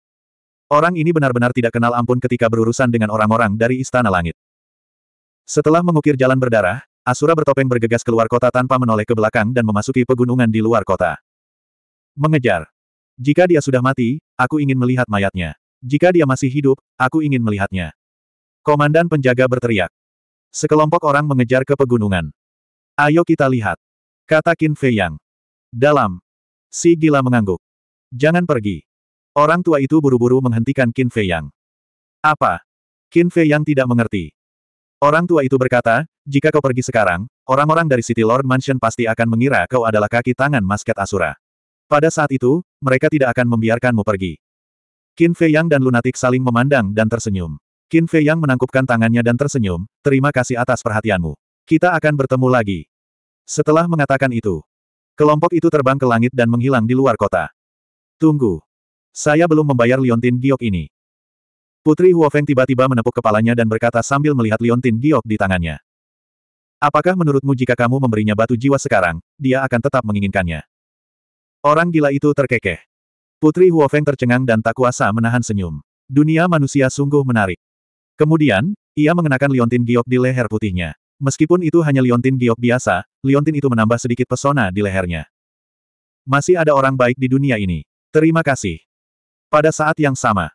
Orang ini benar-benar tidak kenal ampun ketika berurusan dengan orang-orang dari Istana Langit. Setelah mengukir jalan berdarah, Asura bertopeng bergegas keluar kota tanpa menoleh ke belakang dan memasuki pegunungan di luar kota. Mengejar. Jika dia sudah mati, aku ingin melihat mayatnya. Jika dia masih hidup, aku ingin melihatnya. Komandan penjaga berteriak. Sekelompok orang mengejar ke pegunungan. Ayo kita lihat. Kata Qin Fei Yang. Dalam. Si gila mengangguk. Jangan pergi. Orang tua itu buru-buru menghentikan Qin Fei Yang. Apa? Qin Fei Yang tidak mengerti. Orang tua itu berkata, jika kau pergi sekarang, orang-orang dari City Lord Mansion pasti akan mengira kau adalah kaki tangan masket Asura. Pada saat itu, mereka tidak akan membiarkanmu pergi. Qin Fei Yang dan Lunatik saling memandang dan tersenyum. Qin Fei Yang menangkupkan tangannya dan tersenyum, terima kasih atas perhatianmu. Kita akan bertemu lagi. Setelah mengatakan itu, kelompok itu terbang ke langit dan menghilang di luar kota. Tunggu. Saya belum membayar Liontin Giok ini. Putri Huofeng tiba-tiba menepuk kepalanya dan berkata sambil melihat Liontin Giok di tangannya. Apakah menurutmu jika kamu memberinya batu jiwa sekarang, dia akan tetap menginginkannya? Orang gila itu terkekeh. Putri Huofeng tercengang dan tak kuasa menahan senyum. Dunia manusia sungguh menarik. Kemudian, ia mengenakan Liontin Giok di leher putihnya. Meskipun itu hanya liontin giok biasa, liontin itu menambah sedikit pesona di lehernya. Masih ada orang baik di dunia ini. Terima kasih. Pada saat yang sama,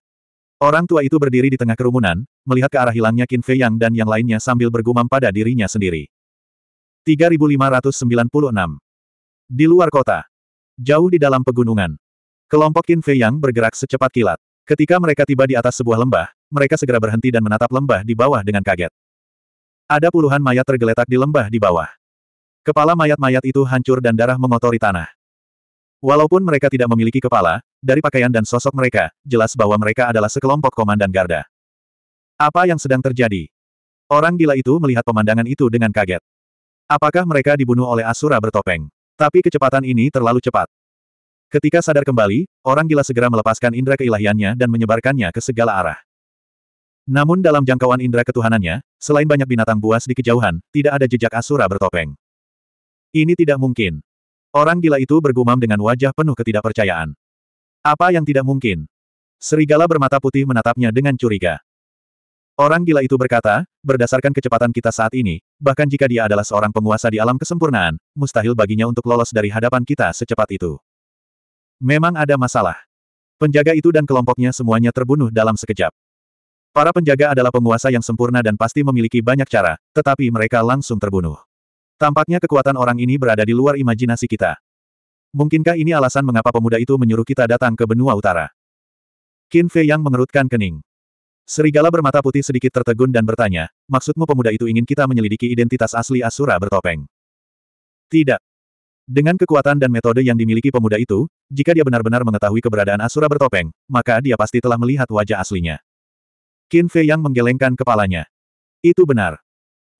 orang tua itu berdiri di tengah kerumunan, melihat ke arah hilangnya Qin Fei Yang dan yang lainnya sambil bergumam pada dirinya sendiri. 3596 Di luar kota. Jauh di dalam pegunungan. Kelompok Qin Fei Yang bergerak secepat kilat. Ketika mereka tiba di atas sebuah lembah, mereka segera berhenti dan menatap lembah di bawah dengan kaget. Ada puluhan mayat tergeletak di lembah di bawah. Kepala mayat-mayat itu hancur dan darah mengotori tanah. Walaupun mereka tidak memiliki kepala, dari pakaian dan sosok mereka, jelas bahwa mereka adalah sekelompok komandan garda. Apa yang sedang terjadi? Orang gila itu melihat pemandangan itu dengan kaget. Apakah mereka dibunuh oleh Asura bertopeng? Tapi kecepatan ini terlalu cepat. Ketika sadar kembali, orang gila segera melepaskan indera keilahiannya dan menyebarkannya ke segala arah. Namun dalam jangkauan indera ketuhanannya, selain banyak binatang buas di kejauhan, tidak ada jejak Asura bertopeng. Ini tidak mungkin. Orang gila itu bergumam dengan wajah penuh ketidakpercayaan. Apa yang tidak mungkin? Serigala bermata putih menatapnya dengan curiga. Orang gila itu berkata, berdasarkan kecepatan kita saat ini, bahkan jika dia adalah seorang penguasa di alam kesempurnaan, mustahil baginya untuk lolos dari hadapan kita secepat itu. Memang ada masalah. Penjaga itu dan kelompoknya semuanya terbunuh dalam sekejap. Para penjaga adalah penguasa yang sempurna dan pasti memiliki banyak cara, tetapi mereka langsung terbunuh. Tampaknya kekuatan orang ini berada di luar imajinasi kita. Mungkinkah ini alasan mengapa pemuda itu menyuruh kita datang ke benua utara? Qin Fei yang mengerutkan kening. Serigala bermata putih sedikit tertegun dan bertanya, maksudmu pemuda itu ingin kita menyelidiki identitas asli Asura bertopeng? Tidak. Dengan kekuatan dan metode yang dimiliki pemuda itu, jika dia benar-benar mengetahui keberadaan Asura bertopeng, maka dia pasti telah melihat wajah aslinya. Qin Fei yang menggelengkan kepalanya. Itu benar.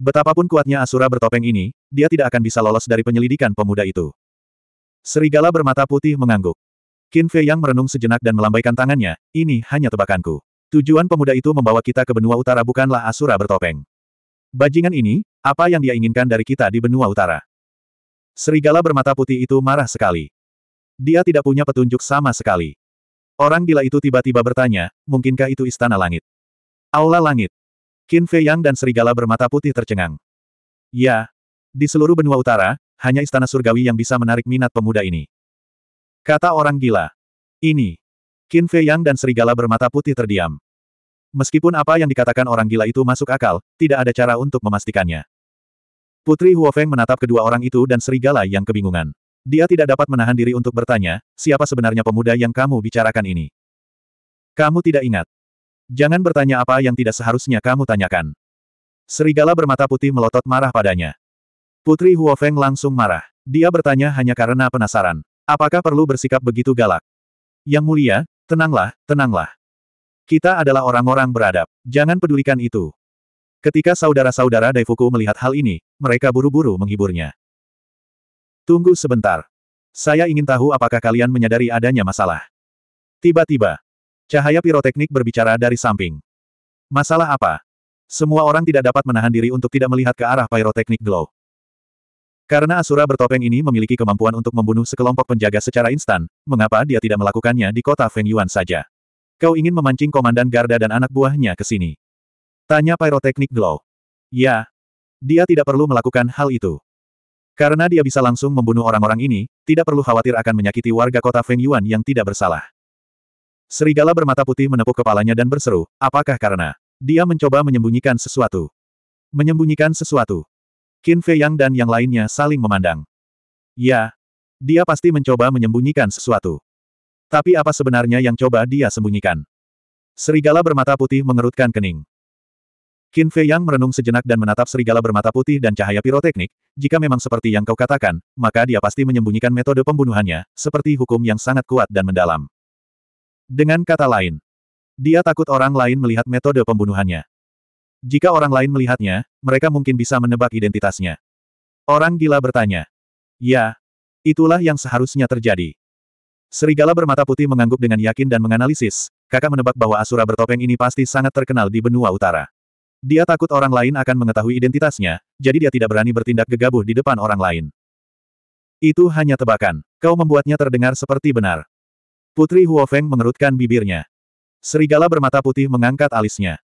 Betapapun kuatnya Asura bertopeng ini, dia tidak akan bisa lolos dari penyelidikan pemuda itu. Serigala bermata putih mengangguk. Qin Fei Yang merenung sejenak dan melambaikan tangannya, ini hanya tebakanku. Tujuan pemuda itu membawa kita ke benua utara bukanlah Asura bertopeng. Bajingan ini, apa yang dia inginkan dari kita di benua utara? Serigala bermata putih itu marah sekali. Dia tidak punya petunjuk sama sekali. Orang gila itu tiba-tiba bertanya, mungkinkah itu istana langit? Aula langit, Qin Fei Yang dan serigala bermata putih tercengang. Ya. Di seluruh benua utara, hanya istana surgawi yang bisa menarik minat pemuda ini. Kata orang gila. Ini. Qin Fei Yang dan serigala bermata putih terdiam. Meskipun apa yang dikatakan orang gila itu masuk akal, tidak ada cara untuk memastikannya. Putri Huofeng menatap kedua orang itu dan serigala yang kebingungan. Dia tidak dapat menahan diri untuk bertanya, siapa sebenarnya pemuda yang kamu bicarakan ini? Kamu tidak ingat. Jangan bertanya apa yang tidak seharusnya kamu tanyakan. Serigala bermata putih melotot marah padanya. Putri Huofeng langsung marah. Dia bertanya hanya karena penasaran. Apakah perlu bersikap begitu galak? Yang mulia, tenanglah, tenanglah. Kita adalah orang-orang beradab. Jangan pedulikan itu. Ketika saudara-saudara Daifuku melihat hal ini, mereka buru-buru menghiburnya. Tunggu sebentar. Saya ingin tahu apakah kalian menyadari adanya masalah. Tiba-tiba, Cahaya piroteknik berbicara dari samping. Masalah apa? Semua orang tidak dapat menahan diri untuk tidak melihat ke arah piroteknik glow. Karena Asura bertopeng ini memiliki kemampuan untuk membunuh sekelompok penjaga secara instan, mengapa dia tidak melakukannya di kota Feng Yuan saja? Kau ingin memancing komandan garda dan anak buahnya ke sini? Tanya piroteknik glow. Ya. Dia tidak perlu melakukan hal itu. Karena dia bisa langsung membunuh orang-orang ini, tidak perlu khawatir akan menyakiti warga kota Feng Yuan yang tidak bersalah. Serigala bermata putih menepuk kepalanya dan berseru, apakah karena dia mencoba menyembunyikan sesuatu? Menyembunyikan sesuatu. Qin Fei Yang dan yang lainnya saling memandang. Ya, dia pasti mencoba menyembunyikan sesuatu. Tapi apa sebenarnya yang coba dia sembunyikan? Serigala bermata putih mengerutkan kening. Qin Fei Yang merenung sejenak dan menatap serigala bermata putih dan cahaya piroteknik, jika memang seperti yang kau katakan, maka dia pasti menyembunyikan metode pembunuhannya, seperti hukum yang sangat kuat dan mendalam. Dengan kata lain, dia takut orang lain melihat metode pembunuhannya. Jika orang lain melihatnya, mereka mungkin bisa menebak identitasnya. Orang gila bertanya. Ya, itulah yang seharusnya terjadi. Serigala bermata putih mengangguk dengan yakin dan menganalisis, kakak menebak bahwa Asura bertopeng ini pasti sangat terkenal di benua utara. Dia takut orang lain akan mengetahui identitasnya, jadi dia tidak berani bertindak gegabah di depan orang lain. Itu hanya tebakan. Kau membuatnya terdengar seperti benar. Putri Huofeng mengerutkan bibirnya. Serigala bermata putih mengangkat alisnya.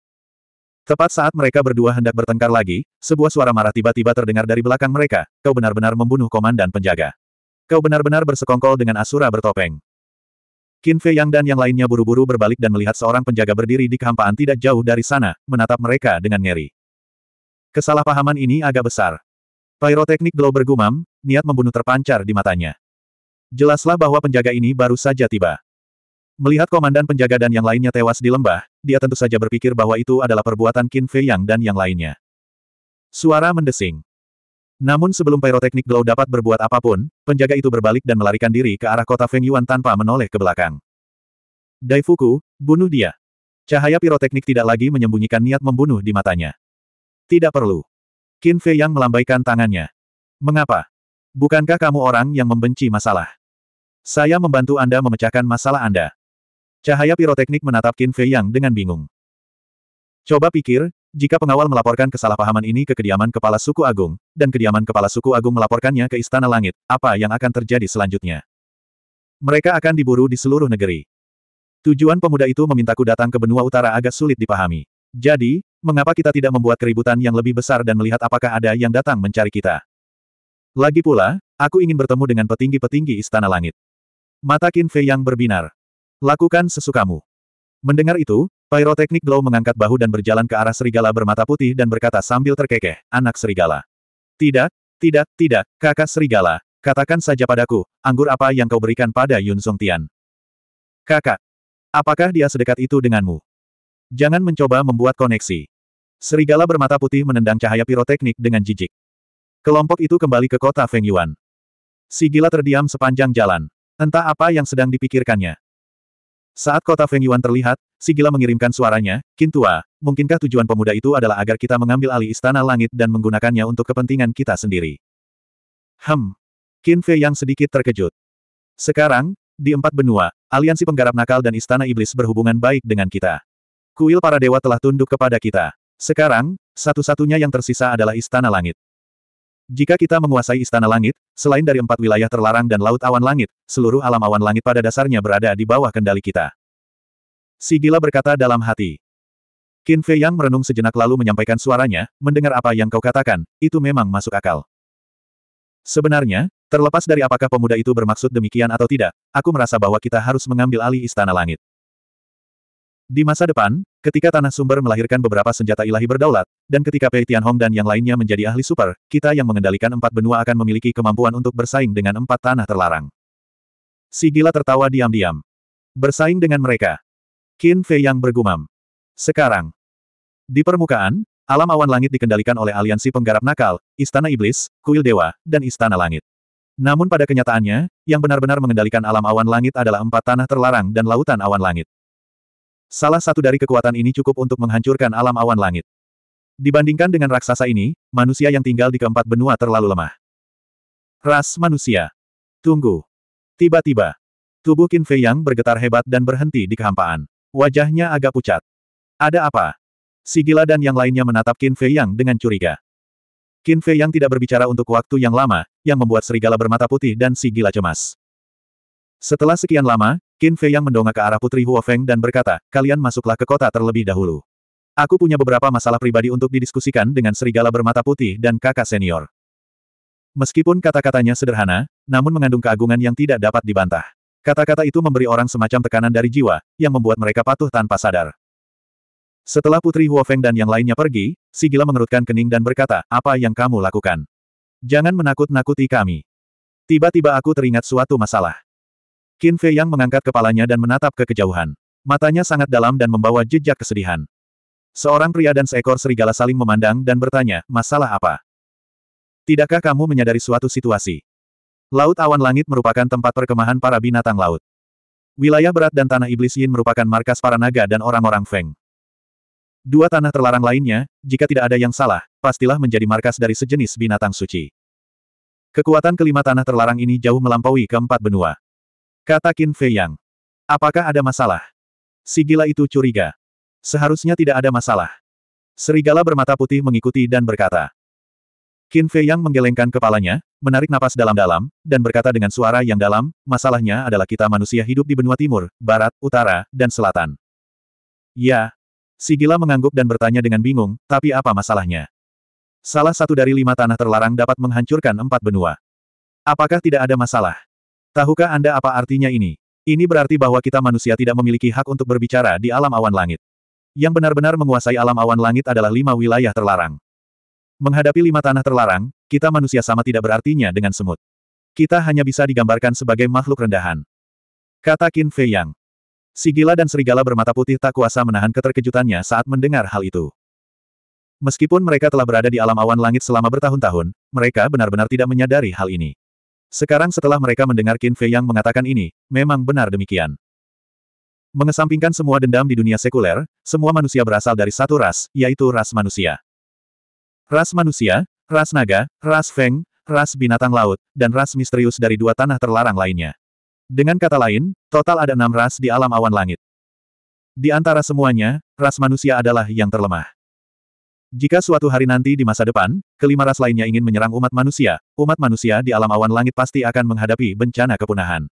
Tepat saat mereka berdua hendak bertengkar lagi, sebuah suara marah tiba-tiba terdengar dari belakang mereka, kau benar-benar membunuh komandan penjaga. Kau benar-benar bersekongkol dengan Asura bertopeng. Qin Fei Yang dan yang lainnya buru-buru berbalik dan melihat seorang penjaga berdiri di kehampaan tidak jauh dari sana, menatap mereka dengan ngeri. Kesalahpahaman ini agak besar. Pyroteknik glow bergumam, niat membunuh terpancar di matanya. Jelaslah bahwa penjaga ini baru saja tiba. Melihat komandan penjaga dan yang lainnya tewas di lembah, dia tentu saja berpikir bahwa itu adalah perbuatan Qin Fei Yang dan yang lainnya. Suara mendesing. Namun sebelum piroteknik glow dapat berbuat apapun, penjaga itu berbalik dan melarikan diri ke arah kota Feng Yuan tanpa menoleh ke belakang. Dai Daifuku, bunuh dia. Cahaya piroteknik tidak lagi menyembunyikan niat membunuh di matanya. Tidak perlu. Qin Fei Yang melambaikan tangannya. Mengapa? Bukankah kamu orang yang membenci masalah? Saya membantu Anda memecahkan masalah Anda. Cahaya piroteknik menatap Qin Fei Yang dengan bingung. Coba pikir, jika pengawal melaporkan kesalahpahaman ini ke kediaman kepala suku agung, dan kediaman kepala suku agung melaporkannya ke istana langit, apa yang akan terjadi selanjutnya? Mereka akan diburu di seluruh negeri. Tujuan pemuda itu memintaku datang ke benua utara agak sulit dipahami. Jadi, mengapa kita tidak membuat keributan yang lebih besar dan melihat apakah ada yang datang mencari kita? Lagi pula, aku ingin bertemu dengan petinggi-petinggi istana langit. Mata Qin Fei yang berbinar. Lakukan sesukamu. Mendengar itu, Pyroteknik Glow mengangkat bahu dan berjalan ke arah serigala bermata putih dan berkata sambil terkekeh, anak serigala. Tidak, tidak, tidak, kakak serigala, katakan saja padaku, anggur apa yang kau berikan pada Yun Song Tian? Kakak, apakah dia sedekat itu denganmu? Jangan mencoba membuat koneksi. Serigala bermata putih menendang cahaya piroteknik dengan jijik. Kelompok itu kembali ke kota Feng Yuan. Si terdiam sepanjang jalan. Entah apa yang sedang dipikirkannya. Saat kota Feng Yuan terlihat, Sigila mengirimkan suaranya, Kintua, mungkinkah tujuan pemuda itu adalah agar kita mengambil alih istana langit dan menggunakannya untuk kepentingan kita sendiri? Hem. Qin Fei yang sedikit terkejut. Sekarang, di empat benua, aliansi penggarap nakal dan istana iblis berhubungan baik dengan kita. Kuil para dewa telah tunduk kepada kita. Sekarang, satu-satunya yang tersisa adalah istana langit. Jika kita menguasai istana langit, selain dari empat wilayah terlarang dan laut awan langit, seluruh alam awan langit pada dasarnya berada di bawah kendali kita. Si berkata dalam hati. Qin Fei Yang merenung sejenak lalu menyampaikan suaranya, mendengar apa yang kau katakan, itu memang masuk akal. Sebenarnya, terlepas dari apakah pemuda itu bermaksud demikian atau tidak, aku merasa bahwa kita harus mengambil alih istana langit. Di masa depan, ketika Tanah Sumber melahirkan beberapa senjata ilahi berdaulat, dan ketika Pei Tianhong dan yang lainnya menjadi ahli super, kita yang mengendalikan empat benua akan memiliki kemampuan untuk bersaing dengan empat tanah terlarang. Si gila tertawa diam-diam. Bersaing dengan mereka. Qin Fei yang bergumam. Sekarang. Di permukaan, alam awan langit dikendalikan oleh aliansi penggarap nakal, Istana Iblis, Kuil Dewa, dan Istana Langit. Namun pada kenyataannya, yang benar-benar mengendalikan alam awan langit adalah empat tanah terlarang dan lautan awan langit. Salah satu dari kekuatan ini cukup untuk menghancurkan alam awan langit. Dibandingkan dengan raksasa ini, manusia yang tinggal di keempat benua terlalu lemah. Ras manusia. Tunggu. Tiba-tiba, tubuh Qin Fei Yang bergetar hebat dan berhenti di kehampaan. Wajahnya agak pucat. Ada apa? Sigila dan yang lainnya menatap Qin Fei Yang dengan curiga. Qin Fei Yang tidak berbicara untuk waktu yang lama, yang membuat serigala bermata putih dan Sigila cemas. Setelah sekian lama, Qin Fei yang mendongak ke arah Putri Huofeng dan berkata, kalian masuklah ke kota terlebih dahulu. Aku punya beberapa masalah pribadi untuk didiskusikan dengan serigala bermata putih dan kakak senior. Meskipun kata-katanya sederhana, namun mengandung keagungan yang tidak dapat dibantah. Kata-kata itu memberi orang semacam tekanan dari jiwa, yang membuat mereka patuh tanpa sadar. Setelah Putri Huofeng dan yang lainnya pergi, si gila mengerutkan kening dan berkata, apa yang kamu lakukan? Jangan menakut-nakuti kami. Tiba-tiba aku teringat suatu masalah. Qin Fei Yang mengangkat kepalanya dan menatap ke kejauhan. Matanya sangat dalam dan membawa jejak kesedihan. Seorang pria dan seekor serigala saling memandang dan bertanya, masalah apa? Tidakkah kamu menyadari suatu situasi? Laut awan langit merupakan tempat perkemahan para binatang laut. Wilayah berat dan tanah iblis Yin merupakan markas para naga dan orang-orang Feng. Dua tanah terlarang lainnya, jika tidak ada yang salah, pastilah menjadi markas dari sejenis binatang suci. Kekuatan kelima tanah terlarang ini jauh melampaui keempat benua. Kata Qin Fei Yang. Apakah ada masalah? Si gila itu curiga. Seharusnya tidak ada masalah. Serigala bermata putih mengikuti dan berkata. Qin Fei Yang menggelengkan kepalanya, menarik napas dalam-dalam, dan berkata dengan suara yang dalam, masalahnya adalah kita manusia hidup di benua timur, barat, utara, dan selatan. Ya. Si gila mengangguk dan bertanya dengan bingung, tapi apa masalahnya? Salah satu dari lima tanah terlarang dapat menghancurkan empat benua. Apakah tidak ada masalah? Tahukah Anda apa artinya ini? Ini berarti bahwa kita manusia tidak memiliki hak untuk berbicara di alam awan langit. Yang benar-benar menguasai alam awan langit adalah lima wilayah terlarang. Menghadapi lima tanah terlarang, kita manusia sama tidak berartinya dengan semut. Kita hanya bisa digambarkan sebagai makhluk rendahan. Kata Qin Fei Yang. Sigila dan serigala bermata putih tak kuasa menahan keterkejutannya saat mendengar hal itu. Meskipun mereka telah berada di alam awan langit selama bertahun-tahun, mereka benar-benar tidak menyadari hal ini. Sekarang setelah mereka mendengar Qin Fei yang mengatakan ini, memang benar demikian. Mengesampingkan semua dendam di dunia sekuler, semua manusia berasal dari satu ras, yaitu ras manusia. Ras manusia, ras naga, ras feng, ras binatang laut, dan ras misterius dari dua tanah terlarang lainnya. Dengan kata lain, total ada enam ras di alam awan langit. Di antara semuanya, ras manusia adalah yang terlemah. Jika suatu hari nanti di masa depan, kelima ras lainnya ingin menyerang umat manusia, umat manusia di alam awan langit pasti akan menghadapi bencana kepunahan.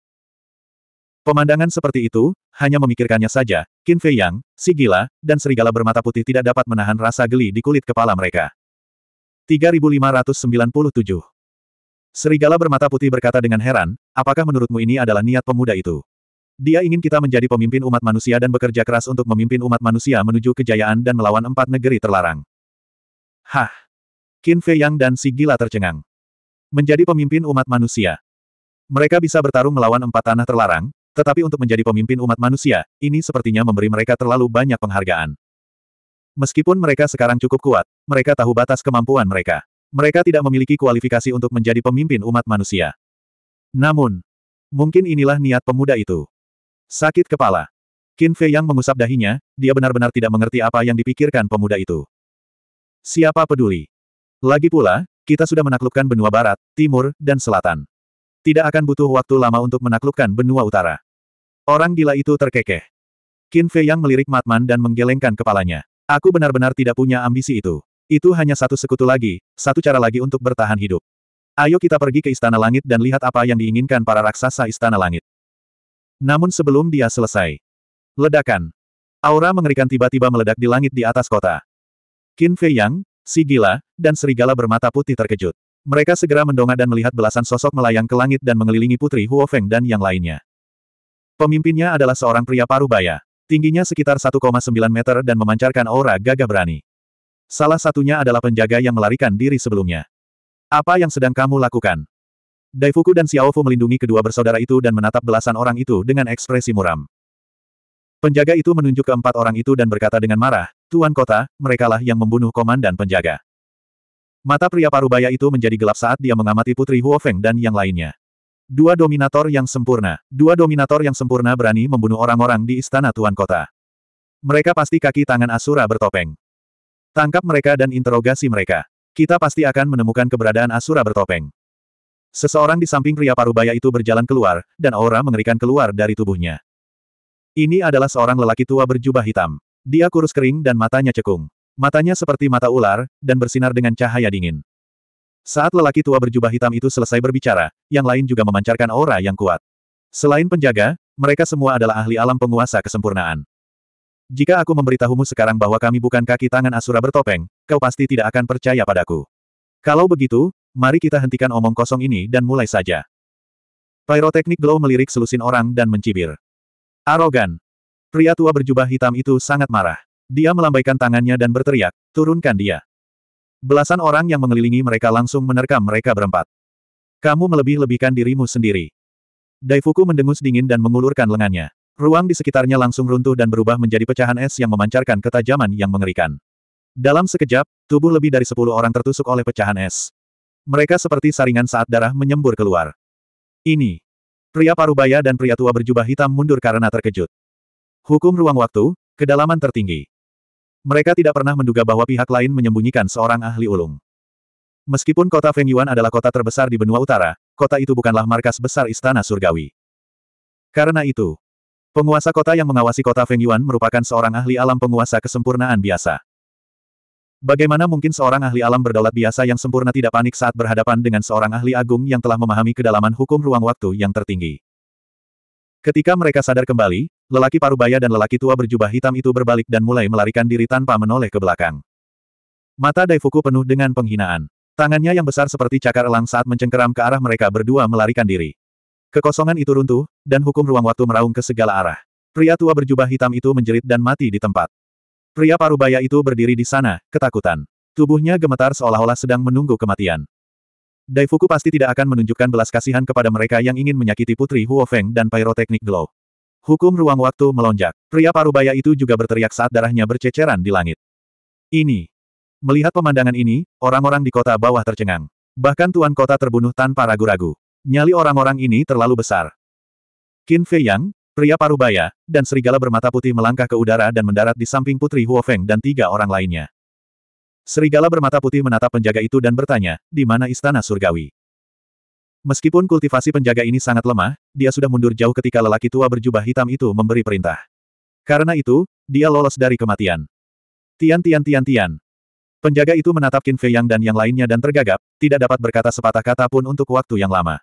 Pemandangan seperti itu, hanya memikirkannya saja, Qin Fei Yang, si gila, dan serigala bermata putih tidak dapat menahan rasa geli di kulit kepala mereka. 3597 Serigala bermata putih berkata dengan heran, apakah menurutmu ini adalah niat pemuda itu? Dia ingin kita menjadi pemimpin umat manusia dan bekerja keras untuk memimpin umat manusia menuju kejayaan dan melawan empat negeri terlarang. Hah! Qin Fei Yang dan si gila tercengang. Menjadi pemimpin umat manusia. Mereka bisa bertarung melawan empat tanah terlarang, tetapi untuk menjadi pemimpin umat manusia, ini sepertinya memberi mereka terlalu banyak penghargaan. Meskipun mereka sekarang cukup kuat, mereka tahu batas kemampuan mereka. Mereka tidak memiliki kualifikasi untuk menjadi pemimpin umat manusia. Namun, mungkin inilah niat pemuda itu. Sakit kepala. Qin Fei yang mengusap dahinya, dia benar-benar tidak mengerti apa yang dipikirkan pemuda itu. Siapa peduli? Lagi pula, kita sudah menaklukkan benua barat, timur, dan selatan. Tidak akan butuh waktu lama untuk menaklukkan benua utara. Orang gila itu terkekeh. Qin Fei yang melirik Matman dan menggelengkan kepalanya. Aku benar-benar tidak punya ambisi itu. Itu hanya satu sekutu lagi, satu cara lagi untuk bertahan hidup. Ayo kita pergi ke Istana Langit dan lihat apa yang diinginkan para raksasa Istana Langit. Namun sebelum dia selesai. Ledakan. Aura mengerikan tiba-tiba meledak di langit di atas kota. Qin Fei Yang, si gila, dan serigala bermata putih terkejut. Mereka segera mendongak dan melihat belasan sosok melayang ke langit dan mengelilingi Putri Huo Feng dan yang lainnya. Pemimpinnya adalah seorang pria paruh baya, Tingginya sekitar 1,9 meter dan memancarkan aura gagah berani. Salah satunya adalah penjaga yang melarikan diri sebelumnya. Apa yang sedang kamu lakukan? Daifuku dan Xiaofu melindungi kedua bersaudara itu dan menatap belasan orang itu dengan ekspresi muram. Penjaga itu menunjuk keempat orang itu dan berkata dengan marah, Tuan kota, merekalah yang membunuh komandan penjaga. Mata pria parubaya itu menjadi gelap saat dia mengamati Putri Huofeng dan yang lainnya. Dua dominator yang sempurna. Dua dominator yang sempurna berani membunuh orang-orang di istana tuan kota. Mereka pasti kaki tangan Asura bertopeng. Tangkap mereka dan interogasi mereka. Kita pasti akan menemukan keberadaan Asura bertopeng. Seseorang di samping pria parubaya itu berjalan keluar, dan aura mengerikan keluar dari tubuhnya. Ini adalah seorang lelaki tua berjubah hitam. Dia kurus kering dan matanya cekung. Matanya seperti mata ular, dan bersinar dengan cahaya dingin. Saat lelaki tua berjubah hitam itu selesai berbicara, yang lain juga memancarkan aura yang kuat. Selain penjaga, mereka semua adalah ahli alam penguasa kesempurnaan. Jika aku memberitahumu sekarang bahwa kami bukan kaki tangan Asura bertopeng, kau pasti tidak akan percaya padaku. Kalau begitu, mari kita hentikan omong kosong ini dan mulai saja. Pyroteknik Glow melirik selusin orang dan mencibir. Arogan, Pria tua berjubah hitam itu sangat marah. Dia melambaikan tangannya dan berteriak, turunkan dia. Belasan orang yang mengelilingi mereka langsung menerkam mereka berempat. Kamu melebih-lebihkan dirimu sendiri. Daifuku mendengus dingin dan mengulurkan lengannya. Ruang di sekitarnya langsung runtuh dan berubah menjadi pecahan es yang memancarkan ketajaman yang mengerikan. Dalam sekejap, tubuh lebih dari sepuluh orang tertusuk oleh pecahan es. Mereka seperti saringan saat darah menyembur keluar. Ini. Pria parubaya dan pria tua berjubah hitam mundur karena terkejut. Hukum ruang waktu, kedalaman tertinggi. Mereka tidak pernah menduga bahwa pihak lain menyembunyikan seorang ahli ulung. Meskipun kota Fengyuan adalah kota terbesar di benua utara, kota itu bukanlah markas besar istana surgawi. Karena itu, penguasa kota yang mengawasi kota Fengyuan merupakan seorang ahli alam penguasa kesempurnaan biasa. Bagaimana mungkin seorang ahli alam berdaulat biasa yang sempurna tidak panik saat berhadapan dengan seorang ahli agung yang telah memahami kedalaman hukum ruang waktu yang tertinggi? Ketika mereka sadar kembali, Lelaki parubaya dan lelaki tua berjubah hitam itu berbalik dan mulai melarikan diri tanpa menoleh ke belakang. Mata Daifuku penuh dengan penghinaan. Tangannya yang besar seperti cakar elang saat mencengkeram ke arah mereka berdua melarikan diri. Kekosongan itu runtuh, dan hukum ruang waktu meraung ke segala arah. Pria tua berjubah hitam itu menjerit dan mati di tempat. Pria parubaya itu berdiri di sana, ketakutan. Tubuhnya gemetar seolah-olah sedang menunggu kematian. Daifuku pasti tidak akan menunjukkan belas kasihan kepada mereka yang ingin menyakiti Putri Huofeng dan Pyrotechnic Glow. Hukum ruang waktu melonjak. Pria parubaya itu juga berteriak saat darahnya berceceran di langit. Ini. Melihat pemandangan ini, orang-orang di kota bawah tercengang. Bahkan tuan kota terbunuh tanpa ragu-ragu. Nyali orang-orang ini terlalu besar. Qin Fei Yang, pria parubaya, dan serigala bermata putih melangkah ke udara dan mendarat di samping Putri Huofeng dan tiga orang lainnya. Serigala bermata putih menatap penjaga itu dan bertanya, di mana istana surgawi? Meskipun kultivasi penjaga ini sangat lemah, dia sudah mundur jauh ketika lelaki tua berjubah hitam itu memberi perintah. Karena itu, dia lolos dari kematian. Tian tian tian tian. Penjaga itu menatap Qin Fei Yang dan yang lainnya dan tergagap, tidak dapat berkata sepatah kata pun untuk waktu yang lama.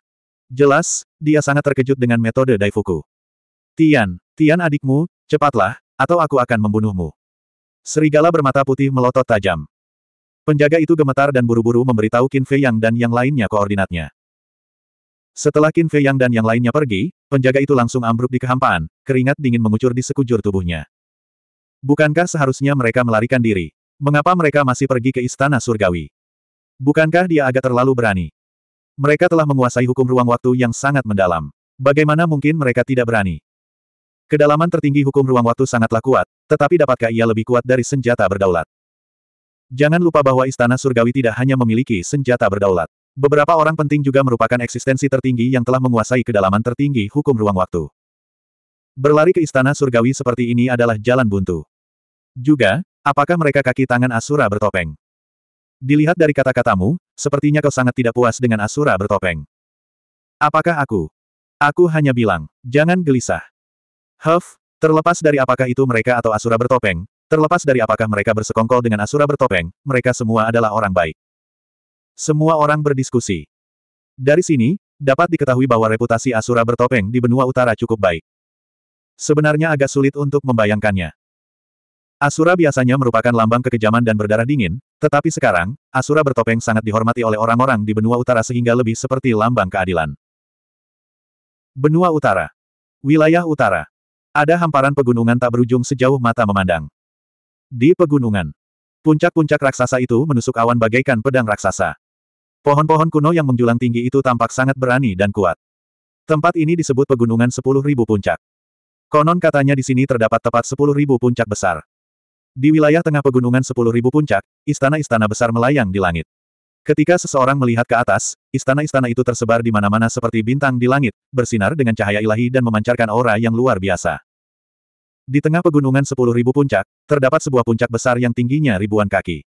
Jelas, dia sangat terkejut dengan metode Daifuku. Tian, Tian adikmu, cepatlah, atau aku akan membunuhmu. Serigala bermata putih melotot tajam. Penjaga itu gemetar dan buru-buru memberitahu Qin Fei Yang dan yang lainnya koordinatnya. Setelah Qin Fei Yang dan yang lainnya pergi, penjaga itu langsung ambruk di kehampaan, keringat dingin mengucur di sekujur tubuhnya. Bukankah seharusnya mereka melarikan diri? Mengapa mereka masih pergi ke istana surgawi? Bukankah dia agak terlalu berani? Mereka telah menguasai hukum ruang waktu yang sangat mendalam. Bagaimana mungkin mereka tidak berani? Kedalaman tertinggi hukum ruang waktu sangatlah kuat, tetapi dapatkah ia lebih kuat dari senjata berdaulat? Jangan lupa bahwa istana surgawi tidak hanya memiliki senjata berdaulat. Beberapa orang penting juga merupakan eksistensi tertinggi yang telah menguasai kedalaman tertinggi hukum ruang waktu. Berlari ke istana surgawi seperti ini adalah jalan buntu. Juga, apakah mereka kaki tangan Asura bertopeng? Dilihat dari kata-katamu, sepertinya kau sangat tidak puas dengan Asura bertopeng. Apakah aku? Aku hanya bilang, jangan gelisah. Huff, terlepas dari apakah itu mereka atau Asura bertopeng, terlepas dari apakah mereka bersekongkol dengan Asura bertopeng, mereka semua adalah orang baik. Semua orang berdiskusi. Dari sini, dapat diketahui bahwa reputasi Asura bertopeng di benua utara cukup baik. Sebenarnya agak sulit untuk membayangkannya. Asura biasanya merupakan lambang kekejaman dan berdarah dingin, tetapi sekarang, Asura bertopeng sangat dihormati oleh orang-orang di benua utara sehingga lebih seperti lambang keadilan. Benua Utara Wilayah Utara Ada hamparan pegunungan tak berujung sejauh mata memandang. Di pegunungan, puncak-puncak raksasa itu menusuk awan bagaikan pedang raksasa. Pohon-pohon kuno yang menjulang tinggi itu tampak sangat berani dan kuat. Tempat ini disebut pegunungan Sepuluh Ribu puncak. Konon katanya di sini terdapat tepat sepuluh ribu puncak besar. Di wilayah tengah pegunungan Sepuluh Ribu puncak, istana-istana besar melayang di langit. Ketika seseorang melihat ke atas, istana-istana itu tersebar di mana-mana seperti bintang di langit, bersinar dengan cahaya ilahi dan memancarkan aura yang luar biasa. Di tengah pegunungan Sepuluh Ribu puncak, terdapat sebuah puncak besar yang tingginya ribuan kaki.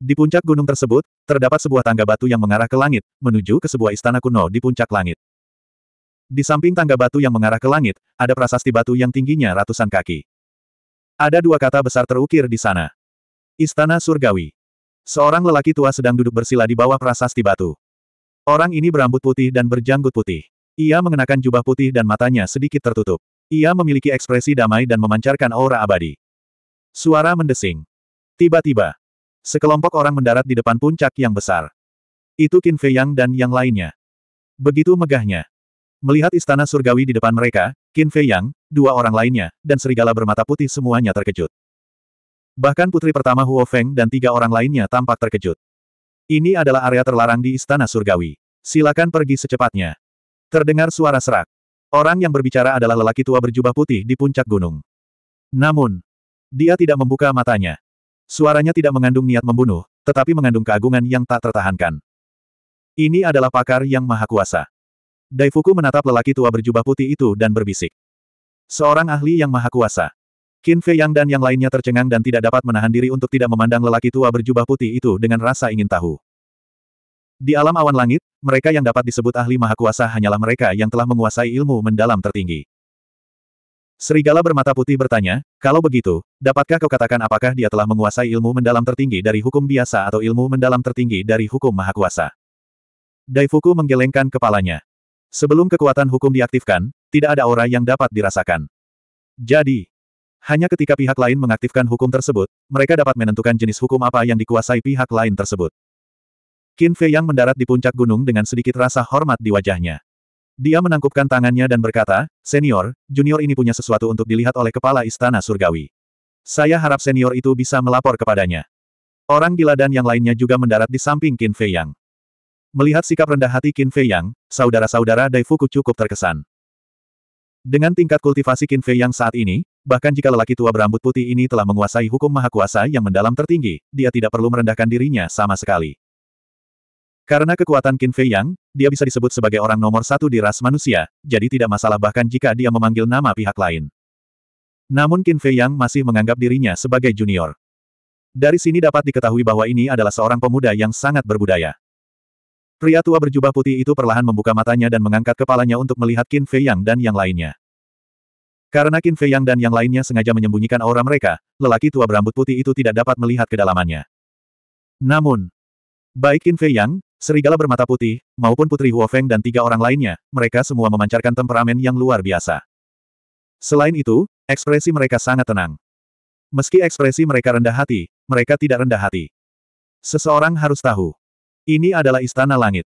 Di puncak gunung tersebut, terdapat sebuah tangga batu yang mengarah ke langit, menuju ke sebuah istana kuno di puncak langit. Di samping tangga batu yang mengarah ke langit, ada prasasti batu yang tingginya ratusan kaki. Ada dua kata besar terukir di sana. Istana Surgawi. Seorang lelaki tua sedang duduk bersila di bawah prasasti batu. Orang ini berambut putih dan berjanggut putih. Ia mengenakan jubah putih dan matanya sedikit tertutup. Ia memiliki ekspresi damai dan memancarkan aura abadi. Suara mendesing. Tiba-tiba, Sekelompok orang mendarat di depan puncak yang besar. Itu Qin Fei Yang dan yang lainnya. Begitu megahnya. Melihat istana surgawi di depan mereka, Qin Fei Yang, dua orang lainnya, dan serigala bermata putih semuanya terkejut. Bahkan putri pertama Huo Feng dan tiga orang lainnya tampak terkejut. Ini adalah area terlarang di istana surgawi. Silakan pergi secepatnya. Terdengar suara serak. Orang yang berbicara adalah lelaki tua berjubah putih di puncak gunung. Namun, dia tidak membuka matanya. Suaranya tidak mengandung niat membunuh, tetapi mengandung keagungan yang tak tertahankan. Ini adalah pakar yang maha kuasa. Daifuku menatap lelaki tua berjubah putih itu dan berbisik. Seorang ahli yang maha kuasa. Qin Fei Yang dan yang lainnya tercengang dan tidak dapat menahan diri untuk tidak memandang lelaki tua berjubah putih itu dengan rasa ingin tahu. Di alam awan langit, mereka yang dapat disebut ahli maha kuasa hanyalah mereka yang telah menguasai ilmu mendalam tertinggi. Serigala bermata putih bertanya, kalau begitu, dapatkah kau katakan apakah dia telah menguasai ilmu mendalam tertinggi dari hukum biasa atau ilmu mendalam tertinggi dari hukum maha kuasa? Daifuku menggelengkan kepalanya. Sebelum kekuatan hukum diaktifkan, tidak ada aura yang dapat dirasakan. Jadi, hanya ketika pihak lain mengaktifkan hukum tersebut, mereka dapat menentukan jenis hukum apa yang dikuasai pihak lain tersebut. Qin Fei yang mendarat di puncak gunung dengan sedikit rasa hormat di wajahnya. Dia menangkupkan tangannya dan berkata, Senior, junior ini punya sesuatu untuk dilihat oleh kepala istana surgawi. Saya harap senior itu bisa melapor kepadanya. Orang gila dan yang lainnya juga mendarat di samping Qin Fei Yang. Melihat sikap rendah hati Qin Fei Yang, saudara-saudara Daifuku cukup terkesan. Dengan tingkat kultivasi Qin Fei Yang saat ini, bahkan jika lelaki tua berambut putih ini telah menguasai hukum maha kuasa yang mendalam tertinggi, dia tidak perlu merendahkan dirinya sama sekali. Karena kekuatan Qin Fei Yang, dia bisa disebut sebagai orang nomor satu di ras manusia, jadi tidak masalah bahkan jika dia memanggil nama pihak lain. Namun Qin Fei Yang masih menganggap dirinya sebagai junior. Dari sini dapat diketahui bahwa ini adalah seorang pemuda yang sangat berbudaya. Pria tua berjubah putih itu perlahan membuka matanya dan mengangkat kepalanya untuk melihat Qin Fei Yang dan yang lainnya. Karena Qin Fei Yang dan yang lainnya sengaja menyembunyikan aura mereka, lelaki tua berambut putih itu tidak dapat melihat kedalamannya. Namun, baik Qin Fei Yang, Serigala bermata putih, maupun Putri Huofeng dan tiga orang lainnya, mereka semua memancarkan temperamen yang luar biasa. Selain itu, ekspresi mereka sangat tenang. Meski ekspresi mereka rendah hati, mereka tidak rendah hati. Seseorang harus tahu. Ini adalah istana langit.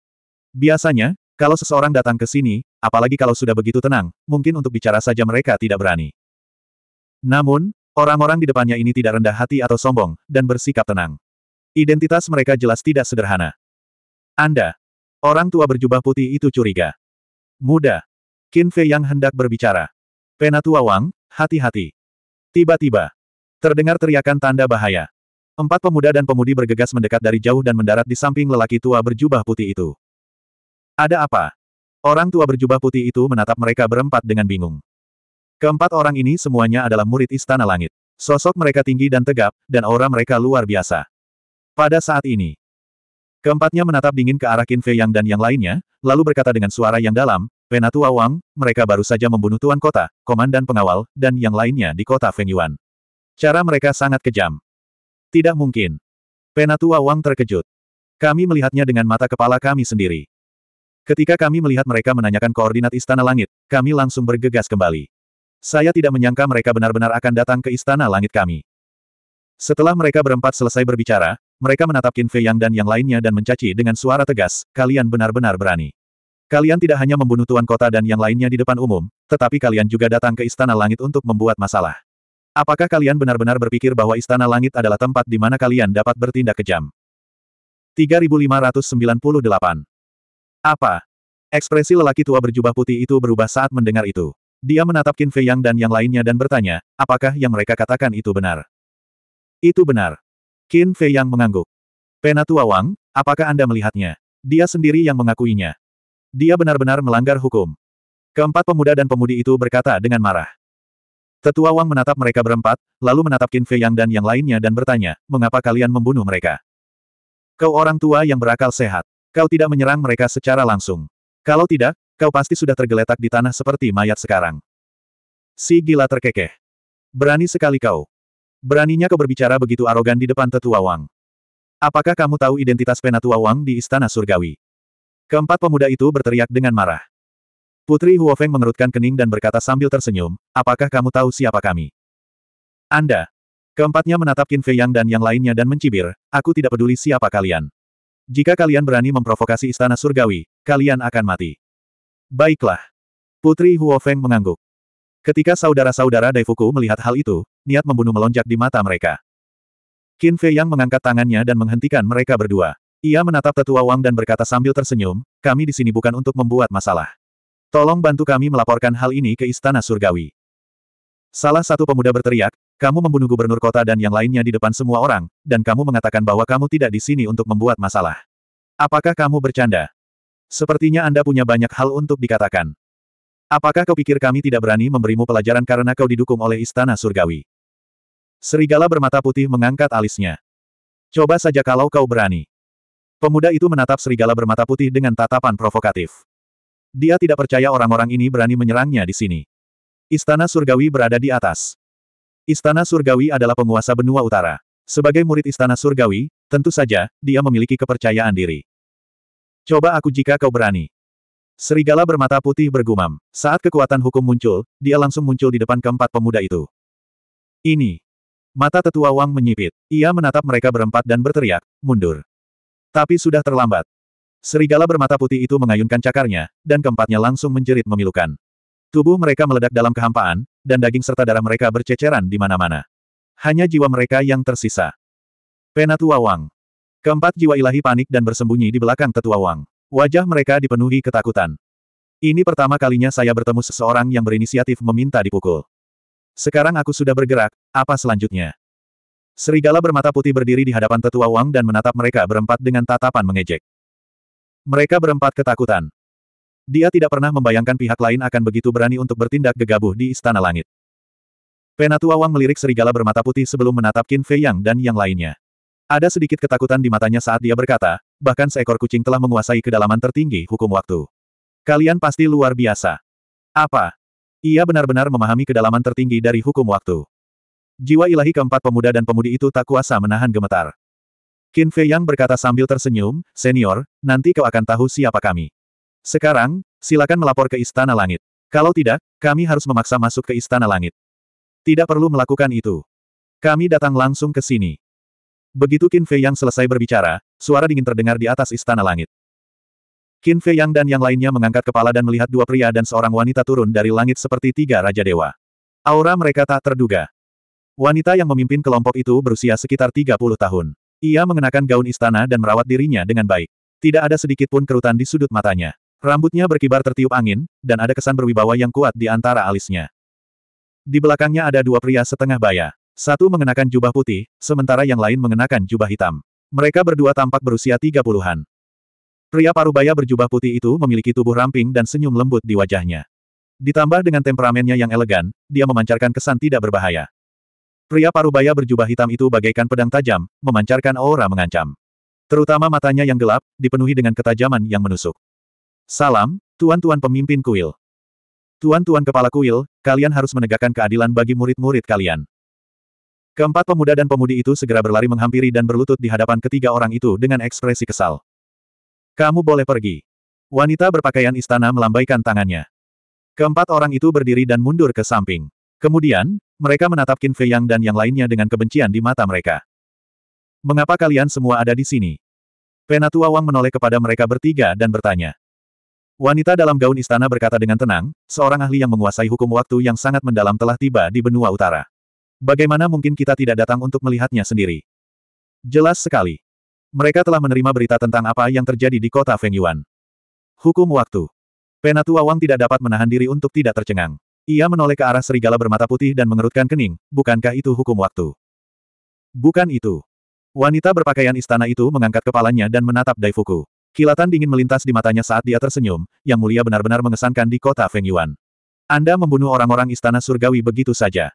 Biasanya, kalau seseorang datang ke sini, apalagi kalau sudah begitu tenang, mungkin untuk bicara saja mereka tidak berani. Namun, orang-orang di depannya ini tidak rendah hati atau sombong, dan bersikap tenang. Identitas mereka jelas tidak sederhana. Anda. Orang tua berjubah putih itu curiga. Muda. Qin Fei yang hendak berbicara. Penatua Wang, hati-hati. Tiba-tiba. Terdengar teriakan tanda bahaya. Empat pemuda dan pemudi bergegas mendekat dari jauh dan mendarat di samping lelaki tua berjubah putih itu. Ada apa? Orang tua berjubah putih itu menatap mereka berempat dengan bingung. Keempat orang ini semuanya adalah murid Istana Langit. Sosok mereka tinggi dan tegap, dan aura mereka luar biasa. Pada saat ini, Keempatnya menatap dingin ke arah Qin Fei Yang dan yang lainnya, lalu berkata dengan suara yang dalam, Penatua Wang, mereka baru saja membunuh Tuan Kota, Komandan Pengawal, dan yang lainnya di kota Feng Yuan. Cara mereka sangat kejam. Tidak mungkin. Penatua Wang terkejut. Kami melihatnya dengan mata kepala kami sendiri. Ketika kami melihat mereka menanyakan koordinat Istana Langit, kami langsung bergegas kembali. Saya tidak menyangka mereka benar-benar akan datang ke Istana Langit kami. Setelah mereka berempat selesai berbicara, mereka menatap Qin Fei Yang dan yang lainnya dan mencaci dengan suara tegas, kalian benar-benar berani. Kalian tidak hanya membunuh tuan kota dan yang lainnya di depan umum, tetapi kalian juga datang ke Istana Langit untuk membuat masalah. Apakah kalian benar-benar berpikir bahwa Istana Langit adalah tempat di mana kalian dapat bertindak kejam? 3598 Apa? Ekspresi lelaki tua berjubah putih itu berubah saat mendengar itu. Dia menatap Qin Fei Yang dan yang lainnya dan bertanya, apakah yang mereka katakan itu benar? Itu benar. Qin Fei yang mengangguk. Penatua Wang, apakah Anda melihatnya? Dia sendiri yang mengakuinya. Dia benar-benar melanggar hukum. Keempat pemuda dan pemudi itu berkata dengan marah. Tetua Wang menatap mereka berempat, lalu menatap Qin Fei Yang dan yang lainnya dan bertanya, mengapa kalian membunuh mereka? Kau orang tua yang berakal sehat. Kau tidak menyerang mereka secara langsung. Kalau tidak, kau pasti sudah tergeletak di tanah seperti mayat sekarang. Si gila terkekeh. Berani sekali kau. Beraninya kau berbicara begitu arogan di depan tetua Wang. Apakah kamu tahu identitas penatua Wang di Istana Surgawi? Keempat pemuda itu berteriak dengan marah. Putri Huofeng mengerutkan kening dan berkata sambil tersenyum, apakah kamu tahu siapa kami? Anda. Keempatnya menatap Qin Fei Yang dan yang lainnya dan mencibir, aku tidak peduli siapa kalian. Jika kalian berani memprovokasi Istana Surgawi, kalian akan mati. Baiklah. Putri Huofeng mengangguk. Ketika saudara-saudara Daifuku melihat hal itu, niat membunuh melonjak di mata mereka. Qin Fei Yang mengangkat tangannya dan menghentikan mereka berdua. Ia menatap tetua Wang dan berkata sambil tersenyum, kami di sini bukan untuk membuat masalah. Tolong bantu kami melaporkan hal ini ke Istana Surgawi. Salah satu pemuda berteriak, kamu membunuh gubernur kota dan yang lainnya di depan semua orang, dan kamu mengatakan bahwa kamu tidak di sini untuk membuat masalah. Apakah kamu bercanda? Sepertinya Anda punya banyak hal untuk dikatakan. Apakah kau pikir kami tidak berani memberimu pelajaran karena kau didukung oleh istana surgawi? Serigala bermata putih mengangkat alisnya. Coba saja kalau kau berani. Pemuda itu menatap serigala bermata putih dengan tatapan provokatif. Dia tidak percaya orang-orang ini berani menyerangnya di sini. Istana surgawi berada di atas. Istana surgawi adalah penguasa benua utara. Sebagai murid istana surgawi, tentu saja, dia memiliki kepercayaan diri. Coba aku jika kau berani. Serigala bermata putih bergumam. Saat kekuatan hukum muncul, dia langsung muncul di depan keempat pemuda itu. Ini. Mata tetua Wang menyipit. Ia menatap mereka berempat dan berteriak, mundur. Tapi sudah terlambat. Serigala bermata putih itu mengayunkan cakarnya, dan keempatnya langsung menjerit memilukan. Tubuh mereka meledak dalam kehampaan, dan daging serta darah mereka berceceran di mana-mana. Hanya jiwa mereka yang tersisa. Penatua Wang. Keempat jiwa ilahi panik dan bersembunyi di belakang tetua Wang. Wajah mereka dipenuhi ketakutan. Ini pertama kalinya saya bertemu seseorang yang berinisiatif meminta dipukul. Sekarang aku sudah bergerak, apa selanjutnya? Serigala bermata putih berdiri di hadapan tetua Wang dan menatap mereka berempat dengan tatapan mengejek. Mereka berempat ketakutan. Dia tidak pernah membayangkan pihak lain akan begitu berani untuk bertindak gegabah di Istana Langit. Penatua Wang melirik serigala bermata putih sebelum menatap Qin Fei Yang dan yang lainnya. Ada sedikit ketakutan di matanya saat dia berkata, bahkan seekor kucing telah menguasai kedalaman tertinggi hukum waktu. Kalian pasti luar biasa. Apa? Ia benar-benar memahami kedalaman tertinggi dari hukum waktu. Jiwa ilahi keempat pemuda dan pemudi itu tak kuasa menahan gemetar. Qin Fei Yang berkata sambil tersenyum, Senior, nanti kau akan tahu siapa kami. Sekarang, silakan melapor ke Istana Langit. Kalau tidak, kami harus memaksa masuk ke Istana Langit. Tidak perlu melakukan itu. Kami datang langsung ke sini. Begitu Qin Fei Yang selesai berbicara, Suara dingin terdengar di atas istana langit. Qin Fei Yang dan yang lainnya mengangkat kepala dan melihat dua pria dan seorang wanita turun dari langit seperti tiga raja dewa. Aura mereka tak terduga. Wanita yang memimpin kelompok itu berusia sekitar 30 tahun. Ia mengenakan gaun istana dan merawat dirinya dengan baik. Tidak ada sedikit pun kerutan di sudut matanya. Rambutnya berkibar tertiup angin, dan ada kesan berwibawa yang kuat di antara alisnya. Di belakangnya ada dua pria setengah baya. Satu mengenakan jubah putih, sementara yang lain mengenakan jubah hitam. Mereka berdua tampak berusia tiga puluhan. Pria parubaya berjubah putih itu memiliki tubuh ramping dan senyum lembut di wajahnya. Ditambah dengan temperamennya yang elegan, dia memancarkan kesan tidak berbahaya. Pria parubaya berjubah hitam itu bagaikan pedang tajam, memancarkan aura mengancam. Terutama matanya yang gelap, dipenuhi dengan ketajaman yang menusuk. Salam, tuan-tuan pemimpin kuil. Tuan-tuan kepala kuil, kalian harus menegakkan keadilan bagi murid-murid kalian. Keempat pemuda dan pemudi itu segera berlari menghampiri dan berlutut di hadapan ketiga orang itu dengan ekspresi kesal. Kamu boleh pergi. Wanita berpakaian istana melambaikan tangannya. Keempat orang itu berdiri dan mundur ke samping. Kemudian, mereka menatap Qin Fei Yang dan yang lainnya dengan kebencian di mata mereka. Mengapa kalian semua ada di sini? Penatua Wang menoleh kepada mereka bertiga dan bertanya. Wanita dalam gaun istana berkata dengan tenang, seorang ahli yang menguasai hukum waktu yang sangat mendalam telah tiba di benua utara. Bagaimana mungkin kita tidak datang untuk melihatnya sendiri? Jelas sekali. Mereka telah menerima berita tentang apa yang terjadi di kota Fengyuan. Hukum waktu. Penatua Wang tidak dapat menahan diri untuk tidak tercengang. Ia menoleh ke arah serigala bermata putih dan mengerutkan kening, bukankah itu hukum waktu? Bukan itu. Wanita berpakaian istana itu mengangkat kepalanya dan menatap Daifuku. Kilatan dingin melintas di matanya saat dia tersenyum, yang mulia benar-benar mengesankan di kota Feng Yuan. Anda membunuh orang-orang istana surgawi begitu saja.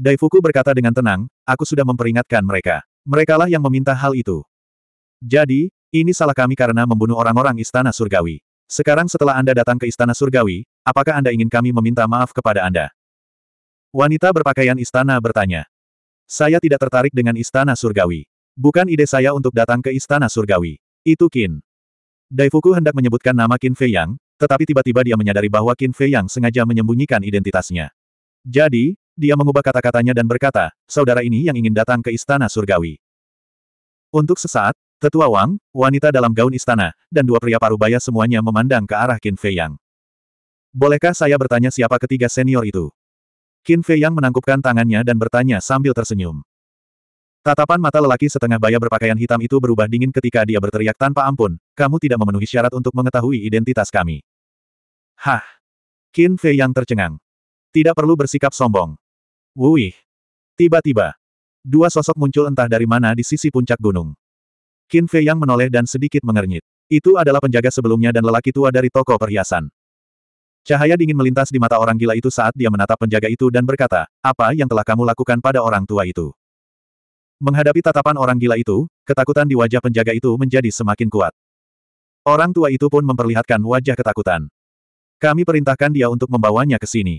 Daifuku berkata dengan tenang, aku sudah memperingatkan mereka. Merekalah yang meminta hal itu. Jadi, ini salah kami karena membunuh orang-orang Istana Surgawi. Sekarang setelah Anda datang ke Istana Surgawi, apakah Anda ingin kami meminta maaf kepada Anda? Wanita berpakaian istana bertanya. Saya tidak tertarik dengan Istana Surgawi. Bukan ide saya untuk datang ke Istana Surgawi. Itu Qin. Daifuku hendak menyebutkan nama Kin Fei Yang, tetapi tiba-tiba dia menyadari bahwa Kin Fei Yang sengaja menyembunyikan identitasnya. Jadi, dia mengubah kata-katanya dan berkata, saudara ini yang ingin datang ke istana surgawi. Untuk sesaat, tetua Wang, wanita dalam gaun istana, dan dua pria parubaya semuanya memandang ke arah Qin Fei Yang. Bolehkah saya bertanya siapa ketiga senior itu? Qin Fei Yang menangkupkan tangannya dan bertanya sambil tersenyum. Tatapan mata lelaki setengah bayar berpakaian hitam itu berubah dingin ketika dia berteriak tanpa ampun, kamu tidak memenuhi syarat untuk mengetahui identitas kami. Hah! Qin Fei Yang tercengang. Tidak perlu bersikap sombong. Wuih. Tiba-tiba. Dua sosok muncul entah dari mana di sisi puncak gunung. Qin Fei yang menoleh dan sedikit mengernyit. Itu adalah penjaga sebelumnya dan lelaki tua dari toko perhiasan. Cahaya dingin melintas di mata orang gila itu saat dia menatap penjaga itu dan berkata, apa yang telah kamu lakukan pada orang tua itu? Menghadapi tatapan orang gila itu, ketakutan di wajah penjaga itu menjadi semakin kuat. Orang tua itu pun memperlihatkan wajah ketakutan. Kami perintahkan dia untuk membawanya ke sini.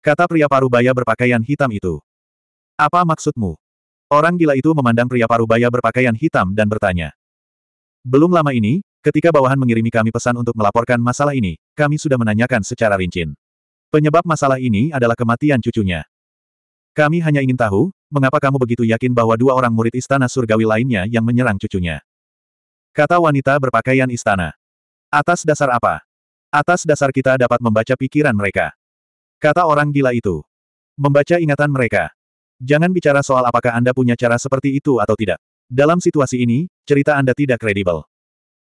Kata pria parubaya berpakaian hitam itu. Apa maksudmu? Orang gila itu memandang pria parubaya berpakaian hitam dan bertanya. Belum lama ini, ketika bawahan mengirimi kami pesan untuk melaporkan masalah ini, kami sudah menanyakan secara rinci Penyebab masalah ini adalah kematian cucunya. Kami hanya ingin tahu, mengapa kamu begitu yakin bahwa dua orang murid istana surgawi lainnya yang menyerang cucunya? Kata wanita berpakaian istana. Atas dasar apa? Atas dasar kita dapat membaca pikiran mereka. Kata orang gila itu. Membaca ingatan mereka. Jangan bicara soal apakah Anda punya cara seperti itu atau tidak. Dalam situasi ini, cerita Anda tidak kredibel.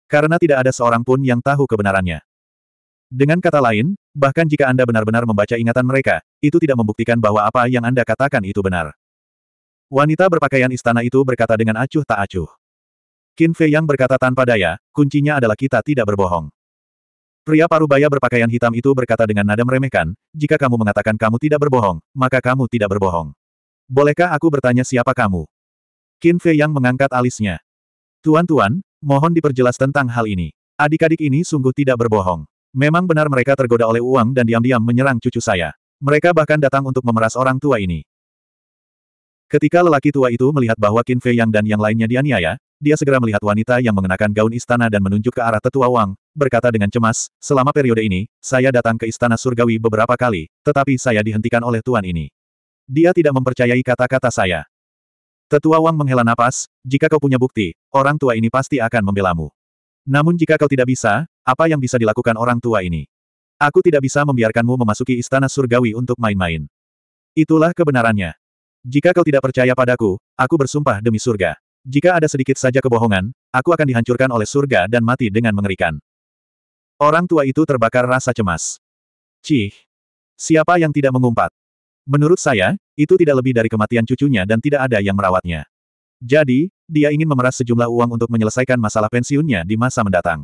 Karena tidak ada seorang pun yang tahu kebenarannya. Dengan kata lain, bahkan jika Anda benar-benar membaca ingatan mereka, itu tidak membuktikan bahwa apa yang Anda katakan itu benar. Wanita berpakaian istana itu berkata dengan acuh tak acuh. Qin Fei yang berkata tanpa daya, kuncinya adalah kita tidak berbohong. Pria paruh baya berpakaian hitam itu berkata dengan nada meremehkan, jika kamu mengatakan kamu tidak berbohong, maka kamu tidak berbohong. Bolehkah aku bertanya siapa kamu? Qin Fei yang mengangkat alisnya. Tuan-tuan, mohon diperjelas tentang hal ini. Adik-adik ini sungguh tidak berbohong. Memang benar mereka tergoda oleh uang dan diam-diam menyerang cucu saya. Mereka bahkan datang untuk memeras orang tua ini. Ketika lelaki tua itu melihat bahwa Qin Fei Yang dan yang lainnya dianiaya, dia segera melihat wanita yang mengenakan gaun istana dan menunjuk ke arah tetua Wang, berkata dengan cemas, selama periode ini, saya datang ke istana surgawi beberapa kali, tetapi saya dihentikan oleh tuan ini. Dia tidak mempercayai kata-kata saya. Tetua Wang menghela napas, jika kau punya bukti, orang tua ini pasti akan membelamu. Namun jika kau tidak bisa, apa yang bisa dilakukan orang tua ini? Aku tidak bisa membiarkanmu memasuki istana surgawi untuk main-main. Itulah kebenarannya. Jika kau tidak percaya padaku, aku bersumpah demi surga. Jika ada sedikit saja kebohongan, aku akan dihancurkan oleh surga dan mati dengan mengerikan. Orang tua itu terbakar rasa cemas. Cih. Siapa yang tidak mengumpat? Menurut saya, itu tidak lebih dari kematian cucunya dan tidak ada yang merawatnya. Jadi, dia ingin memeras sejumlah uang untuk menyelesaikan masalah pensiunnya di masa mendatang.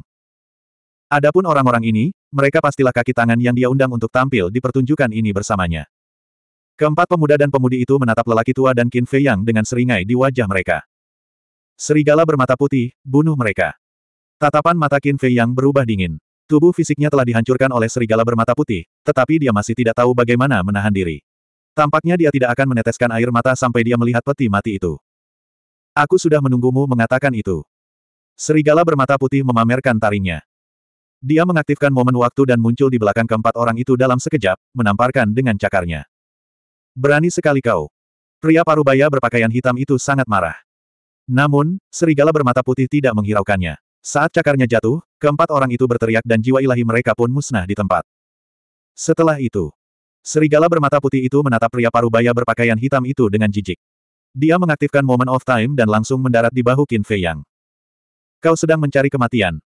Adapun orang-orang ini, mereka pastilah kaki tangan yang dia undang untuk tampil di pertunjukan ini bersamanya. Keempat pemuda dan pemudi itu menatap lelaki tua dan Qin Fei Yang dengan seringai di wajah mereka. Serigala bermata putih, bunuh mereka. Tatapan mata Qin Fei yang berubah dingin. Tubuh fisiknya telah dihancurkan oleh serigala bermata putih, tetapi dia masih tidak tahu bagaimana menahan diri. Tampaknya dia tidak akan meneteskan air mata sampai dia melihat peti mati itu. Aku sudah menunggumu mengatakan itu. Serigala bermata putih memamerkan taringnya. Dia mengaktifkan momen waktu dan muncul di belakang keempat orang itu dalam sekejap, menamparkan dengan cakarnya. Berani sekali kau. Pria parubaya berpakaian hitam itu sangat marah. Namun, serigala bermata putih tidak menghiraukannya. Saat cakarnya jatuh, keempat orang itu berteriak dan jiwa ilahi mereka pun musnah di tempat. Setelah itu, serigala bermata putih itu menatap pria parubaya berpakaian hitam itu dengan jijik. Dia mengaktifkan Moment of Time dan langsung mendarat di bahu Qin Fei Yang. Kau sedang mencari kematian.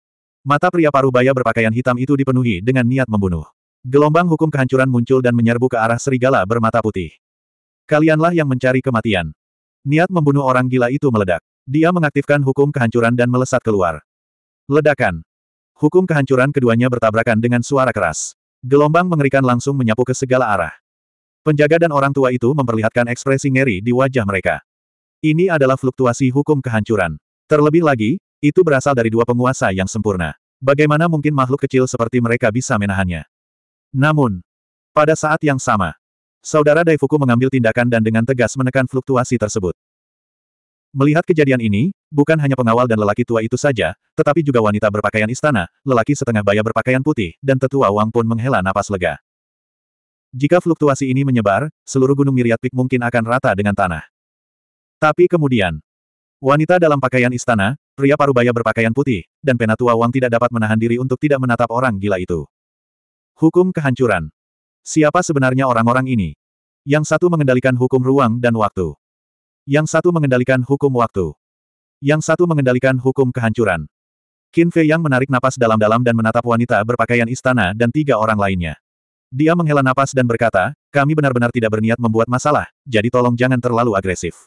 Mata pria parubaya berpakaian hitam itu dipenuhi dengan niat membunuh. Gelombang hukum kehancuran muncul dan menyerbu ke arah serigala bermata putih. Kalianlah yang mencari kematian. Niat membunuh orang gila itu meledak. Dia mengaktifkan hukum kehancuran dan melesat keluar. Ledakan. Hukum kehancuran keduanya bertabrakan dengan suara keras. Gelombang mengerikan langsung menyapu ke segala arah. Penjaga dan orang tua itu memperlihatkan ekspresi ngeri di wajah mereka. Ini adalah fluktuasi hukum kehancuran. Terlebih lagi, itu berasal dari dua penguasa yang sempurna. Bagaimana mungkin makhluk kecil seperti mereka bisa menahannya? Namun, pada saat yang sama, Saudara Daifuku mengambil tindakan dan dengan tegas menekan fluktuasi tersebut. Melihat kejadian ini, bukan hanya pengawal dan lelaki tua itu saja, tetapi juga wanita berpakaian istana, lelaki setengah baya berpakaian putih, dan tetua Wang pun menghela napas lega. Jika fluktuasi ini menyebar, seluruh gunung Miriat Peak mungkin akan rata dengan tanah. Tapi kemudian, wanita dalam pakaian istana, pria parubaya berpakaian putih, dan penatua Wang tidak dapat menahan diri untuk tidak menatap orang gila itu. Hukum kehancuran. Siapa sebenarnya orang-orang ini? Yang satu mengendalikan hukum ruang dan waktu. Yang satu mengendalikan hukum waktu. Yang satu mengendalikan hukum kehancuran. Qin Fei Yang menarik napas dalam-dalam dan menatap wanita berpakaian istana dan tiga orang lainnya. Dia menghela napas dan berkata, kami benar-benar tidak berniat membuat masalah, jadi tolong jangan terlalu agresif.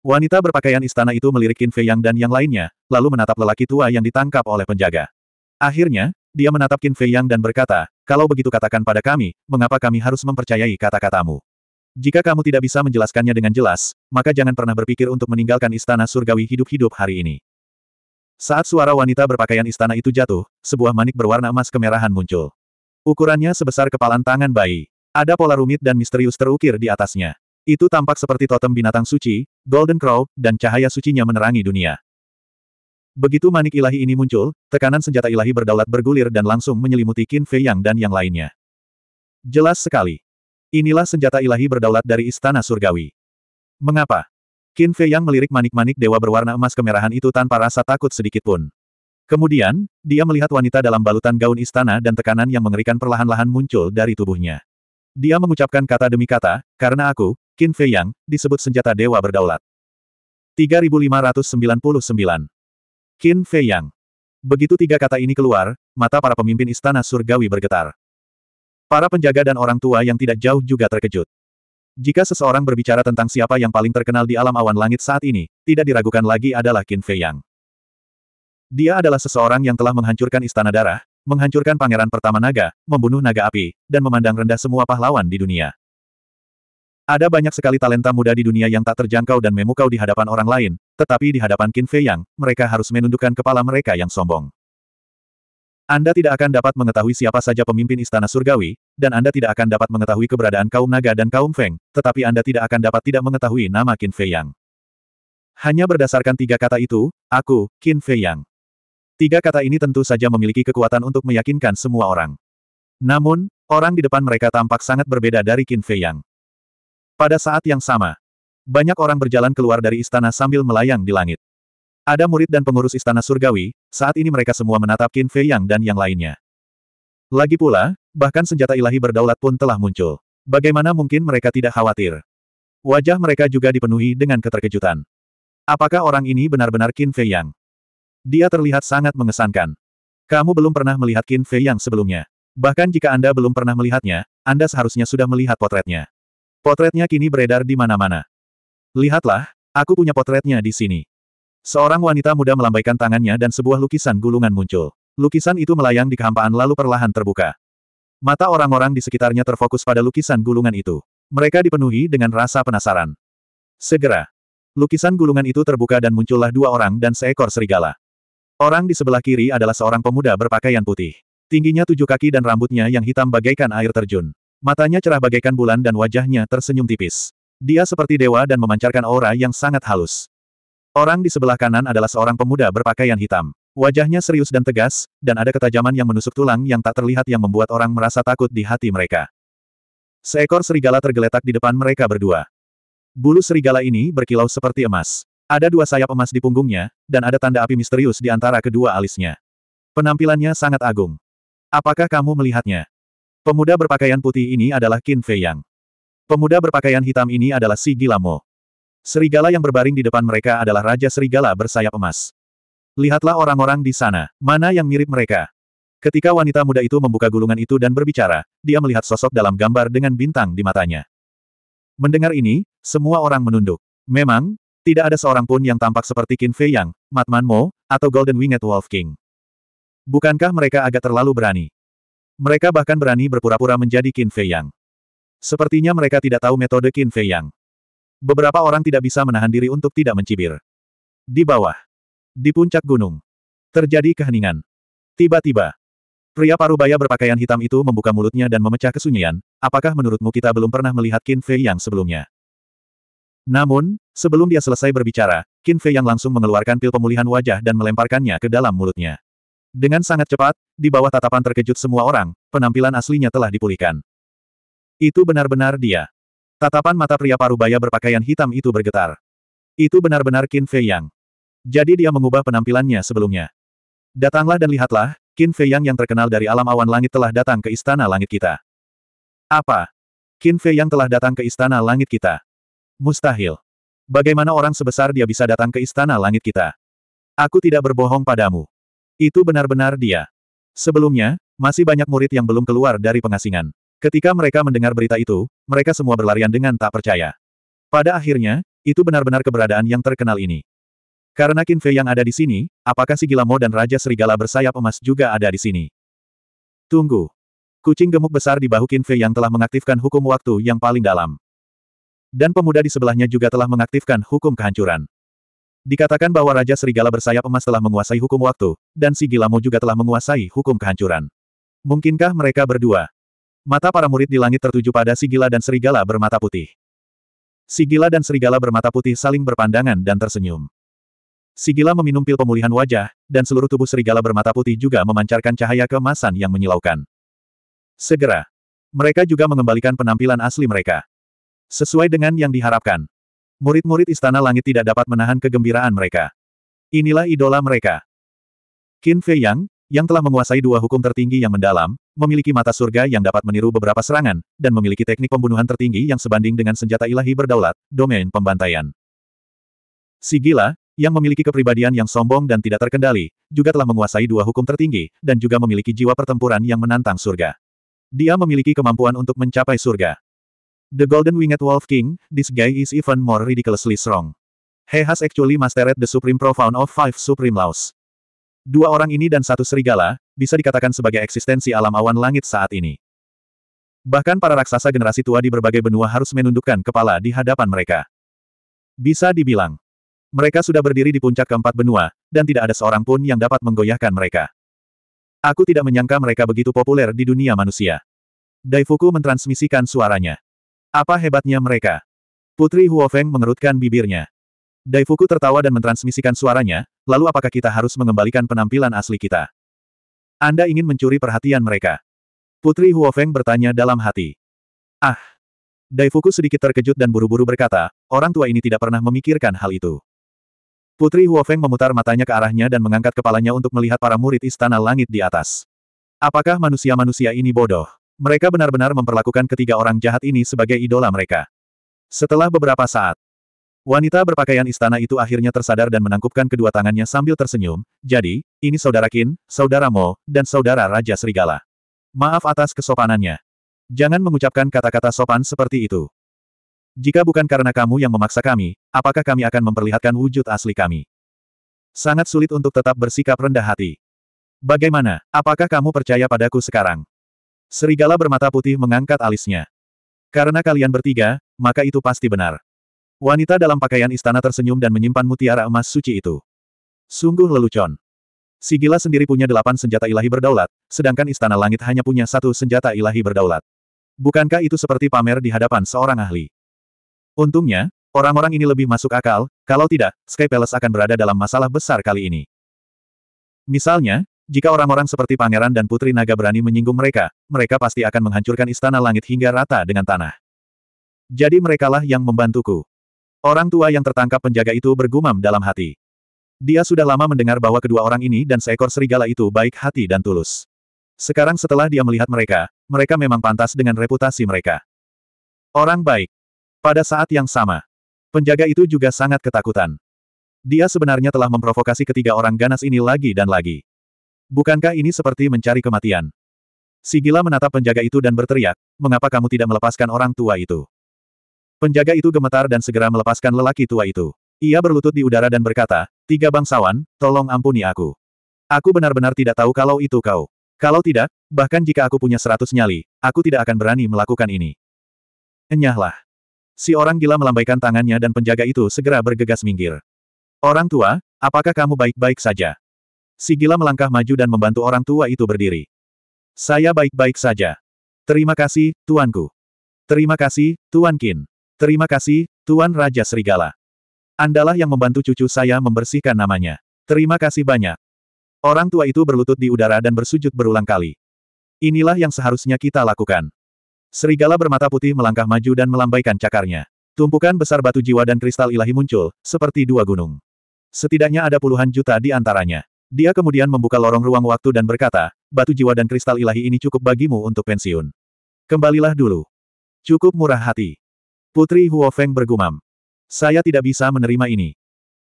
Wanita berpakaian istana itu melirik Qin Fei Yang dan yang lainnya, lalu menatap lelaki tua yang ditangkap oleh penjaga. Akhirnya, dia menatap Qin Fei Yang dan berkata, kalau begitu katakan pada kami, mengapa kami harus mempercayai kata-katamu? Jika kamu tidak bisa menjelaskannya dengan jelas, maka jangan pernah berpikir untuk meninggalkan istana surgawi hidup-hidup hari ini. Saat suara wanita berpakaian istana itu jatuh, sebuah manik berwarna emas kemerahan muncul. Ukurannya sebesar kepalan tangan bayi. Ada pola rumit dan misterius terukir di atasnya. Itu tampak seperti totem binatang suci, Golden Crow, dan cahaya sucinya menerangi dunia. Begitu manik ilahi ini muncul, tekanan senjata ilahi berdaulat bergulir dan langsung menyelimuti Qin Fei Yang dan yang lainnya. Jelas sekali, Inilah senjata ilahi berdaulat dari istana surgawi. Mengapa? Qin Fei yang melirik manik-manik dewa berwarna emas kemerahan itu tanpa rasa takut sedikit pun. Kemudian, dia melihat wanita dalam balutan gaun istana dan tekanan yang mengerikan perlahan-lahan muncul dari tubuhnya. Dia mengucapkan kata demi kata, karena aku, Qin Fei Yang, disebut senjata dewa berdaulat. 3599 Qin Fei Yang Begitu tiga kata ini keluar, mata para pemimpin istana surgawi bergetar. Para penjaga dan orang tua yang tidak jauh juga terkejut. Jika seseorang berbicara tentang siapa yang paling terkenal di alam awan langit saat ini, tidak diragukan lagi adalah Qin Fei Yang. Dia adalah seseorang yang telah menghancurkan istana darah, menghancurkan pangeran pertama naga, membunuh naga api, dan memandang rendah semua pahlawan di dunia. Ada banyak sekali talenta muda di dunia yang tak terjangkau dan memukau di hadapan orang lain, tetapi di hadapan Qin Fei Yang, mereka harus menundukkan kepala mereka yang sombong. Anda tidak akan dapat mengetahui siapa saja pemimpin istana surgawi, dan Anda tidak akan dapat mengetahui keberadaan kaum naga dan kaum feng, tetapi Anda tidak akan dapat tidak mengetahui nama Qin Fei Yang. Hanya berdasarkan tiga kata itu, aku, Qin Fei Yang. Tiga kata ini tentu saja memiliki kekuatan untuk meyakinkan semua orang. Namun, orang di depan mereka tampak sangat berbeda dari Qin Fei Yang. Pada saat yang sama, banyak orang berjalan keluar dari istana sambil melayang di langit. Ada murid dan pengurus istana surgawi, saat ini mereka semua menatap Qin Fei Yang dan yang lainnya. Lagi pula, bahkan senjata ilahi berdaulat pun telah muncul. Bagaimana mungkin mereka tidak khawatir? Wajah mereka juga dipenuhi dengan keterkejutan. Apakah orang ini benar-benar Qin Fei Yang? Dia terlihat sangat mengesankan. Kamu belum pernah melihat Qin Fei Yang sebelumnya. Bahkan jika Anda belum pernah melihatnya, Anda seharusnya sudah melihat potretnya. Potretnya kini beredar di mana-mana. Lihatlah, aku punya potretnya di sini. Seorang wanita muda melambaikan tangannya dan sebuah lukisan gulungan muncul. Lukisan itu melayang di kehampaan lalu perlahan terbuka. Mata orang-orang di sekitarnya terfokus pada lukisan gulungan itu. Mereka dipenuhi dengan rasa penasaran. Segera, lukisan gulungan itu terbuka dan muncullah dua orang dan seekor serigala. Orang di sebelah kiri adalah seorang pemuda berpakaian putih. Tingginya tujuh kaki dan rambutnya yang hitam bagaikan air terjun. Matanya cerah bagaikan bulan dan wajahnya tersenyum tipis. Dia seperti dewa dan memancarkan aura yang sangat halus. Orang di sebelah kanan adalah seorang pemuda berpakaian hitam. Wajahnya serius dan tegas, dan ada ketajaman yang menusuk tulang yang tak terlihat yang membuat orang merasa takut di hati mereka. Seekor serigala tergeletak di depan mereka berdua. Bulu serigala ini berkilau seperti emas. Ada dua sayap emas di punggungnya, dan ada tanda api misterius di antara kedua alisnya. Penampilannya sangat agung. Apakah kamu melihatnya? Pemuda berpakaian putih ini adalah Qin Fei Yang. Pemuda berpakaian hitam ini adalah Si Gilamo. Serigala yang berbaring di depan mereka adalah Raja Serigala bersayap emas. Lihatlah orang-orang di sana, mana yang mirip mereka. Ketika wanita muda itu membuka gulungan itu dan berbicara, dia melihat sosok dalam gambar dengan bintang di matanya. Mendengar ini, semua orang menunduk. Memang, tidak ada seorang pun yang tampak seperti Qin Fei Yang, Matman Mo, atau Golden Winged Wolf King. Bukankah mereka agak terlalu berani? Mereka bahkan berani berpura-pura menjadi Qin Fei Yang. Sepertinya mereka tidak tahu metode Qin Fei Yang. Beberapa orang tidak bisa menahan diri untuk tidak mencibir. Di bawah. Di puncak gunung. Terjadi keheningan. Tiba-tiba. Pria parubaya berpakaian hitam itu membuka mulutnya dan memecah kesunyian, apakah menurutmu kita belum pernah melihat Qin Fei yang sebelumnya? Namun, sebelum dia selesai berbicara, Qin Fei yang langsung mengeluarkan pil pemulihan wajah dan melemparkannya ke dalam mulutnya. Dengan sangat cepat, di bawah tatapan terkejut semua orang, penampilan aslinya telah dipulihkan. Itu benar-benar dia. Tatapan mata pria parubaya berpakaian hitam itu bergetar. Itu benar-benar Qin Fei Yang. Jadi dia mengubah penampilannya sebelumnya. Datanglah dan lihatlah, Qin Fei Yang yang terkenal dari alam awan langit telah datang ke istana langit kita. Apa? Qin Fei Yang telah datang ke istana langit kita. Mustahil. Bagaimana orang sebesar dia bisa datang ke istana langit kita? Aku tidak berbohong padamu. Itu benar-benar dia. Sebelumnya, masih banyak murid yang belum keluar dari pengasingan. Ketika mereka mendengar berita itu, mereka semua berlarian dengan tak percaya. Pada akhirnya, itu benar-benar keberadaan yang terkenal ini. Karena Fei yang ada di sini, apakah si Gilamo dan Raja Serigala bersayap emas juga ada di sini? Tunggu. Kucing gemuk besar di bahu Fei yang telah mengaktifkan hukum waktu yang paling dalam. Dan pemuda di sebelahnya juga telah mengaktifkan hukum kehancuran. Dikatakan bahwa Raja Serigala bersayap emas telah menguasai hukum waktu, dan si Gilamo juga telah menguasai hukum kehancuran. Mungkinkah mereka berdua, Mata para murid di langit tertuju pada Sigila dan Serigala bermata putih. Sigila dan Serigala bermata putih saling berpandangan dan tersenyum. Sigila meminum pil pemulihan wajah, dan seluruh tubuh Serigala bermata putih juga memancarkan cahaya kemasan yang menyilaukan. Segera, mereka juga mengembalikan penampilan asli mereka. Sesuai dengan yang diharapkan. Murid-murid Istana Langit tidak dapat menahan kegembiraan mereka. Inilah idola mereka. Qin Fei Yang, yang telah menguasai dua hukum tertinggi yang mendalam, memiliki mata surga yang dapat meniru beberapa serangan, dan memiliki teknik pembunuhan tertinggi yang sebanding dengan senjata ilahi berdaulat, domain pembantaian. Sigila, yang memiliki kepribadian yang sombong dan tidak terkendali, juga telah menguasai dua hukum tertinggi, dan juga memiliki jiwa pertempuran yang menantang surga. Dia memiliki kemampuan untuk mencapai surga. The Golden Winged Wolf King, this guy is even more ridiculously strong. He has actually mastered the supreme profound of five supreme laws. Dua orang ini dan satu serigala, bisa dikatakan sebagai eksistensi alam awan langit saat ini. Bahkan para raksasa generasi tua di berbagai benua harus menundukkan kepala di hadapan mereka. Bisa dibilang, mereka sudah berdiri di puncak keempat benua, dan tidak ada seorang pun yang dapat menggoyahkan mereka. Aku tidak menyangka mereka begitu populer di dunia manusia. Daifuku mentransmisikan suaranya. Apa hebatnya mereka? Putri Huofeng mengerutkan bibirnya. Daifuku tertawa dan mentransmisikan suaranya, lalu apakah kita harus mengembalikan penampilan asli kita? Anda ingin mencuri perhatian mereka? Putri Huofeng bertanya dalam hati. Ah! Daifuku sedikit terkejut dan buru-buru berkata, orang tua ini tidak pernah memikirkan hal itu. Putri Huofeng memutar matanya ke arahnya dan mengangkat kepalanya untuk melihat para murid istana langit di atas. Apakah manusia-manusia ini bodoh? Mereka benar-benar memperlakukan ketiga orang jahat ini sebagai idola mereka. Setelah beberapa saat, Wanita berpakaian istana itu akhirnya tersadar dan menangkupkan kedua tangannya sambil tersenyum, jadi, ini saudara kin, saudara Mo, dan saudara Raja Serigala. Maaf atas kesopanannya. Jangan mengucapkan kata-kata sopan seperti itu. Jika bukan karena kamu yang memaksa kami, apakah kami akan memperlihatkan wujud asli kami? Sangat sulit untuk tetap bersikap rendah hati. Bagaimana, apakah kamu percaya padaku sekarang? Serigala bermata putih mengangkat alisnya. Karena kalian bertiga, maka itu pasti benar. Wanita dalam pakaian istana tersenyum dan menyimpan mutiara emas suci itu. Sungguh lelucon. Sigila sendiri punya delapan senjata ilahi berdaulat, sedangkan istana langit hanya punya satu senjata ilahi berdaulat. Bukankah itu seperti pamer di hadapan seorang ahli? Untungnya, orang-orang ini lebih masuk akal, kalau tidak, Sky Palace akan berada dalam masalah besar kali ini. Misalnya, jika orang-orang seperti pangeran dan putri naga berani menyinggung mereka, mereka pasti akan menghancurkan istana langit hingga rata dengan tanah. Jadi merekalah yang membantuku. Orang tua yang tertangkap penjaga itu bergumam dalam hati. Dia sudah lama mendengar bahwa kedua orang ini dan seekor serigala itu baik hati dan tulus. Sekarang setelah dia melihat mereka, mereka memang pantas dengan reputasi mereka. Orang baik. Pada saat yang sama, penjaga itu juga sangat ketakutan. Dia sebenarnya telah memprovokasi ketiga orang ganas ini lagi dan lagi. Bukankah ini seperti mencari kematian? Sigila menatap penjaga itu dan berteriak, mengapa kamu tidak melepaskan orang tua itu? Penjaga itu gemetar dan segera melepaskan lelaki tua itu. Ia berlutut di udara dan berkata, Tiga bangsawan, tolong ampuni aku. Aku benar-benar tidak tahu kalau itu kau. Kalau tidak, bahkan jika aku punya seratus nyali, aku tidak akan berani melakukan ini. Enyahlah. Si orang gila melambaikan tangannya dan penjaga itu segera bergegas minggir. Orang tua, apakah kamu baik-baik saja? Si gila melangkah maju dan membantu orang tua itu berdiri. Saya baik-baik saja. Terima kasih, tuanku. Terima kasih, Tuan kin. Terima kasih, Tuan Raja Serigala. Andalah yang membantu cucu saya membersihkan namanya. Terima kasih banyak. Orang tua itu berlutut di udara dan bersujud berulang kali. Inilah yang seharusnya kita lakukan. Serigala bermata putih melangkah maju dan melambaikan cakarnya. Tumpukan besar batu jiwa dan kristal ilahi muncul, seperti dua gunung. Setidaknya ada puluhan juta di antaranya. Dia kemudian membuka lorong ruang waktu dan berkata, batu jiwa dan kristal ilahi ini cukup bagimu untuk pensiun. Kembalilah dulu. Cukup murah hati. Putri Huofeng bergumam. Saya tidak bisa menerima ini.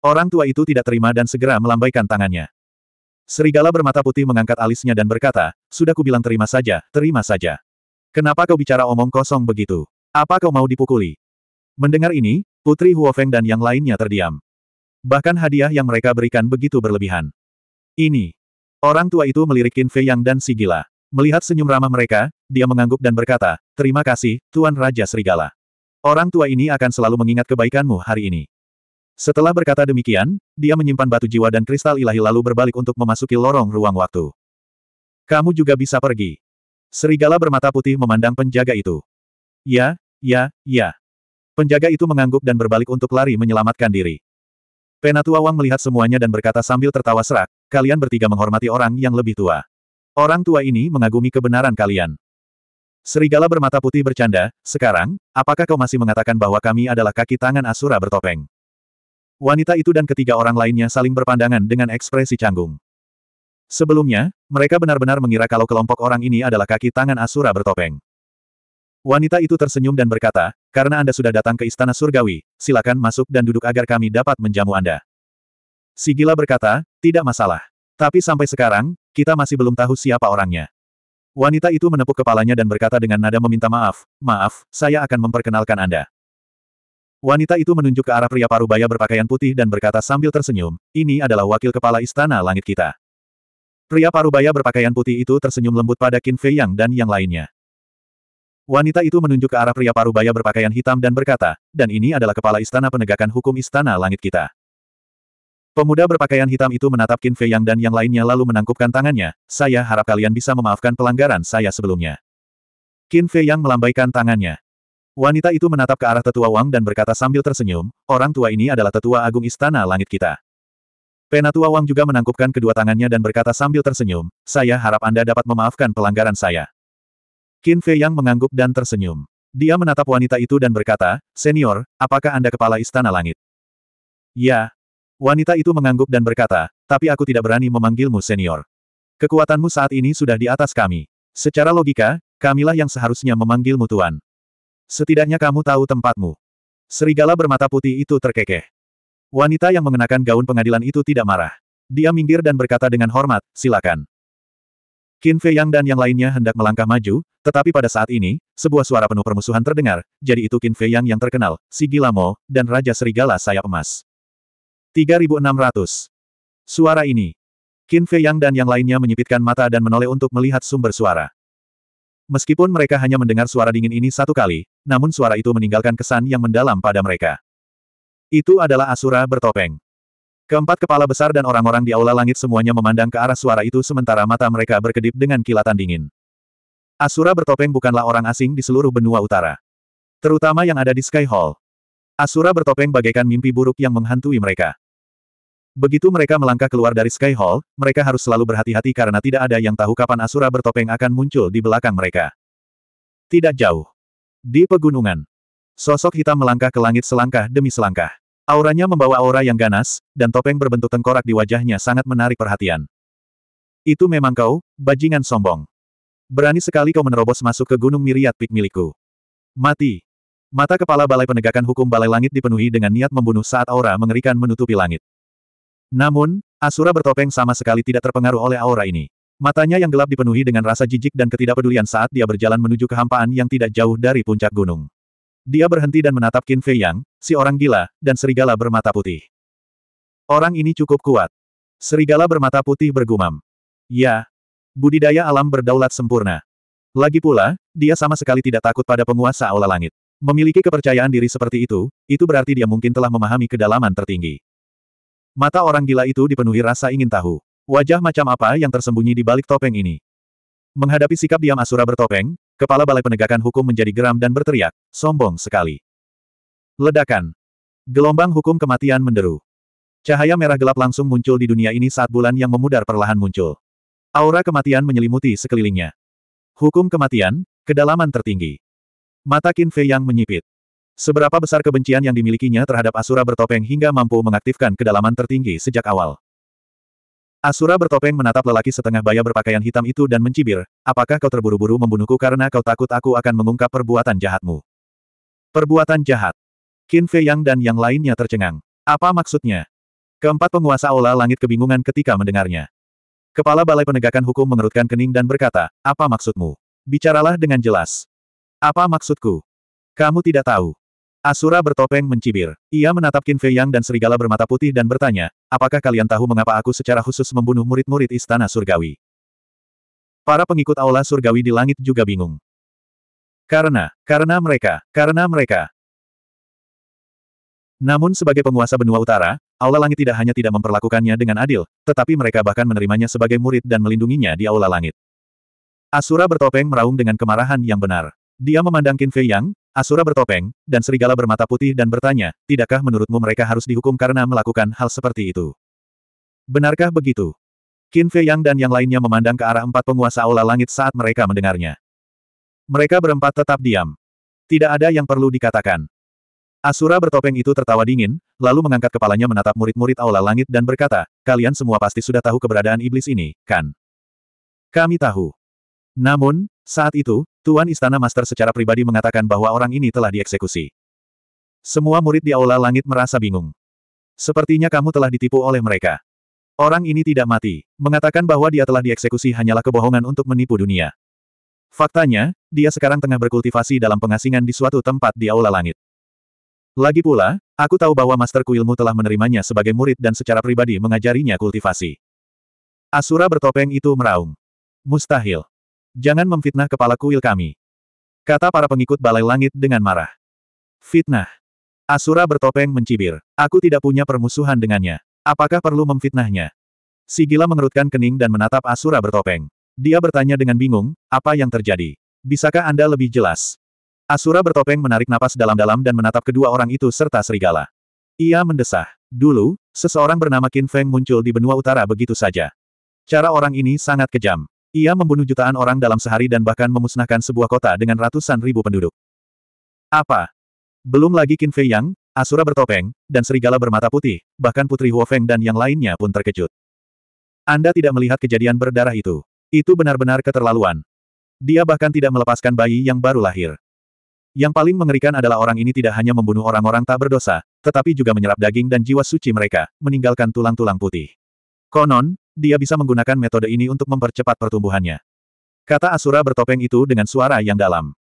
Orang tua itu tidak terima dan segera melambaikan tangannya. Serigala bermata putih mengangkat alisnya dan berkata, Sudah kubilang terima saja, terima saja. Kenapa kau bicara omong kosong begitu? Apa kau mau dipukuli? Mendengar ini, Putri Huofeng dan yang lainnya terdiam. Bahkan hadiah yang mereka berikan begitu berlebihan. Ini. Orang tua itu melirik Qin Fei Yang dan si gila. Melihat senyum ramah mereka, dia mengangguk dan berkata, Terima kasih, Tuan Raja Serigala. Orang tua ini akan selalu mengingat kebaikanmu hari ini. Setelah berkata demikian, dia menyimpan batu jiwa dan kristal ilahi lalu berbalik untuk memasuki lorong ruang waktu. Kamu juga bisa pergi. Serigala bermata putih memandang penjaga itu. Ya, ya, ya. Penjaga itu mengangguk dan berbalik untuk lari menyelamatkan diri. Penatua Wang melihat semuanya dan berkata sambil tertawa serak, kalian bertiga menghormati orang yang lebih tua. Orang tua ini mengagumi kebenaran kalian. Serigala bermata putih bercanda, sekarang, apakah kau masih mengatakan bahwa kami adalah kaki tangan Asura bertopeng? Wanita itu dan ketiga orang lainnya saling berpandangan dengan ekspresi canggung. Sebelumnya, mereka benar-benar mengira kalau kelompok orang ini adalah kaki tangan Asura bertopeng. Wanita itu tersenyum dan berkata, karena Anda sudah datang ke Istana Surgawi, silakan masuk dan duduk agar kami dapat menjamu Anda. Sigila berkata, tidak masalah. Tapi sampai sekarang, kita masih belum tahu siapa orangnya. Wanita itu menepuk kepalanya dan berkata dengan nada meminta maaf, maaf, saya akan memperkenalkan Anda. Wanita itu menunjuk ke arah pria parubaya berpakaian putih dan berkata sambil tersenyum, ini adalah wakil kepala istana langit kita. Pria parubaya berpakaian putih itu tersenyum lembut pada Qin Fei Yang dan yang lainnya. Wanita itu menunjuk ke arah pria parubaya berpakaian hitam dan berkata, dan ini adalah kepala istana penegakan hukum istana langit kita. Pemuda berpakaian hitam itu menatap Qin Fei Yang dan yang lainnya lalu menangkupkan tangannya, saya harap kalian bisa memaafkan pelanggaran saya sebelumnya. Qin Fei Yang melambaikan tangannya. Wanita itu menatap ke arah tetua Wang dan berkata sambil tersenyum, orang tua ini adalah tetua agung istana langit kita. Penatua Wang juga menangkupkan kedua tangannya dan berkata sambil tersenyum, saya harap Anda dapat memaafkan pelanggaran saya. Qin Fei Yang mengangguk dan tersenyum. Dia menatap wanita itu dan berkata, Senior, apakah Anda kepala istana langit? Ya, Wanita itu mengangguk dan berkata, tapi aku tidak berani memanggilmu senior. Kekuatanmu saat ini sudah di atas kami. Secara logika, kamilah yang seharusnya memanggilmu tuan. Setidaknya kamu tahu tempatmu. Serigala bermata putih itu terkekeh. Wanita yang mengenakan gaun pengadilan itu tidak marah. Dia minggir dan berkata dengan hormat, silakan. Qin Fei Yang dan yang lainnya hendak melangkah maju, tetapi pada saat ini, sebuah suara penuh permusuhan terdengar, jadi itu Qin Fei Yang yang terkenal, si Gilamo, dan Raja Serigala Sayap Emas. 3600. Suara ini. Qin Fei Yang dan yang lainnya menyipitkan mata dan menoleh untuk melihat sumber suara. Meskipun mereka hanya mendengar suara dingin ini satu kali, namun suara itu meninggalkan kesan yang mendalam pada mereka. Itu adalah Asura bertopeng. Keempat kepala besar dan orang-orang di aula langit semuanya memandang ke arah suara itu sementara mata mereka berkedip dengan kilatan dingin. Asura bertopeng bukanlah orang asing di seluruh benua utara. Terutama yang ada di Sky Hall. Asura bertopeng bagaikan mimpi buruk yang menghantui mereka. Begitu mereka melangkah keluar dari Sky Hall, mereka harus selalu berhati-hati karena tidak ada yang tahu kapan Asura bertopeng akan muncul di belakang mereka. Tidak jauh. Di pegunungan. Sosok hitam melangkah ke langit selangkah demi selangkah. Auranya membawa aura yang ganas, dan topeng berbentuk tengkorak di wajahnya sangat menarik perhatian. Itu memang kau, bajingan sombong. Berani sekali kau menerobos masuk ke gunung miriat pik milikku. Mati. Mata kepala Balai Penegakan Hukum Balai Langit dipenuhi dengan niat membunuh saat aura mengerikan menutupi langit. Namun, Asura bertopeng sama sekali tidak terpengaruh oleh aura ini. Matanya yang gelap dipenuhi dengan rasa jijik dan ketidakpedulian saat dia berjalan menuju kehampaan yang tidak jauh dari puncak gunung. Dia berhenti dan menatap Qin Fei Yang, si orang gila, dan serigala bermata putih. Orang ini cukup kuat. Serigala bermata putih bergumam. Ya. Budidaya alam berdaulat sempurna. Lagi pula, dia sama sekali tidak takut pada penguasa aula langit. Memiliki kepercayaan diri seperti itu, itu berarti dia mungkin telah memahami kedalaman tertinggi. Mata orang gila itu dipenuhi rasa ingin tahu. Wajah macam apa yang tersembunyi di balik topeng ini? Menghadapi sikap diam Asura bertopeng, kepala balai penegakan hukum menjadi geram dan berteriak, sombong sekali. Ledakan. Gelombang hukum kematian menderu. Cahaya merah gelap langsung muncul di dunia ini saat bulan yang memudar perlahan muncul. Aura kematian menyelimuti sekelilingnya. Hukum kematian, kedalaman tertinggi. Mata Qin Fei yang menyipit. Seberapa besar kebencian yang dimilikinya terhadap Asura bertopeng hingga mampu mengaktifkan kedalaman tertinggi sejak awal. Asura bertopeng menatap lelaki setengah baya berpakaian hitam itu dan mencibir, apakah kau terburu-buru membunuhku karena kau takut aku akan mengungkap perbuatan jahatmu? Perbuatan jahat. Qin Fei Yang dan yang lainnya tercengang. Apa maksudnya? Keempat penguasa olah Langit kebingungan ketika mendengarnya. Kepala Balai Penegakan Hukum mengerutkan kening dan berkata, apa maksudmu? Bicaralah dengan jelas. Apa maksudku? Kamu tidak tahu. Asura bertopeng mencibir. Ia menatap Qin Fei Yang dan serigala bermata putih dan bertanya, apakah kalian tahu mengapa aku secara khusus membunuh murid-murid istana surgawi? Para pengikut aula surgawi di langit juga bingung. Karena, karena mereka, karena mereka. Namun sebagai penguasa benua utara, Aula Langit tidak hanya tidak memperlakukannya dengan adil, tetapi mereka bahkan menerimanya sebagai murid dan melindunginya di Aula Langit. Asura bertopeng meraung dengan kemarahan yang benar. Dia memandang Qin Fei Yang, Asura bertopeng, dan serigala bermata putih dan bertanya, tidakkah menurutmu mereka harus dihukum karena melakukan hal seperti itu? Benarkah begitu? Qin Fei Yang dan yang lainnya memandang ke arah empat penguasa aula langit saat mereka mendengarnya. Mereka berempat tetap diam. Tidak ada yang perlu dikatakan. Asura bertopeng itu tertawa dingin, lalu mengangkat kepalanya menatap murid-murid aula langit dan berkata, kalian semua pasti sudah tahu keberadaan iblis ini, kan? Kami tahu. Namun, saat itu, Tuan Istana Master secara pribadi mengatakan bahwa orang ini telah dieksekusi. Semua murid di Aula Langit merasa bingung. Sepertinya kamu telah ditipu oleh mereka. Orang ini tidak mati. Mengatakan bahwa dia telah dieksekusi hanyalah kebohongan untuk menipu dunia. Faktanya, dia sekarang tengah berkultivasi dalam pengasingan di suatu tempat di Aula Langit. Lagi pula, aku tahu bahwa Master Kuilmu telah menerimanya sebagai murid dan secara pribadi mengajarinya kultivasi. Asura bertopeng itu meraung. Mustahil. Jangan memfitnah kepala kuil kami. Kata para pengikut balai langit dengan marah. Fitnah. Asura bertopeng mencibir. Aku tidak punya permusuhan dengannya. Apakah perlu memfitnahnya? Sigila mengerutkan kening dan menatap Asura bertopeng. Dia bertanya dengan bingung, apa yang terjadi? Bisakah Anda lebih jelas? Asura bertopeng menarik napas dalam-dalam dan menatap kedua orang itu serta serigala. Ia mendesah. Dulu, seseorang bernama Qin Feng muncul di benua utara begitu saja. Cara orang ini sangat kejam. Ia membunuh jutaan orang dalam sehari dan bahkan memusnahkan sebuah kota dengan ratusan ribu penduduk. Apa? Belum lagi Qin Fei Yang, Asura bertopeng, dan serigala bermata putih, bahkan Putri Huo Feng dan yang lainnya pun terkejut. Anda tidak melihat kejadian berdarah itu. Itu benar-benar keterlaluan. Dia bahkan tidak melepaskan bayi yang baru lahir. Yang paling mengerikan adalah orang ini tidak hanya membunuh orang-orang tak berdosa, tetapi juga menyerap daging dan jiwa suci mereka, meninggalkan tulang-tulang putih. Konon, dia bisa menggunakan metode ini untuk mempercepat pertumbuhannya. Kata Asura bertopeng itu dengan suara yang dalam.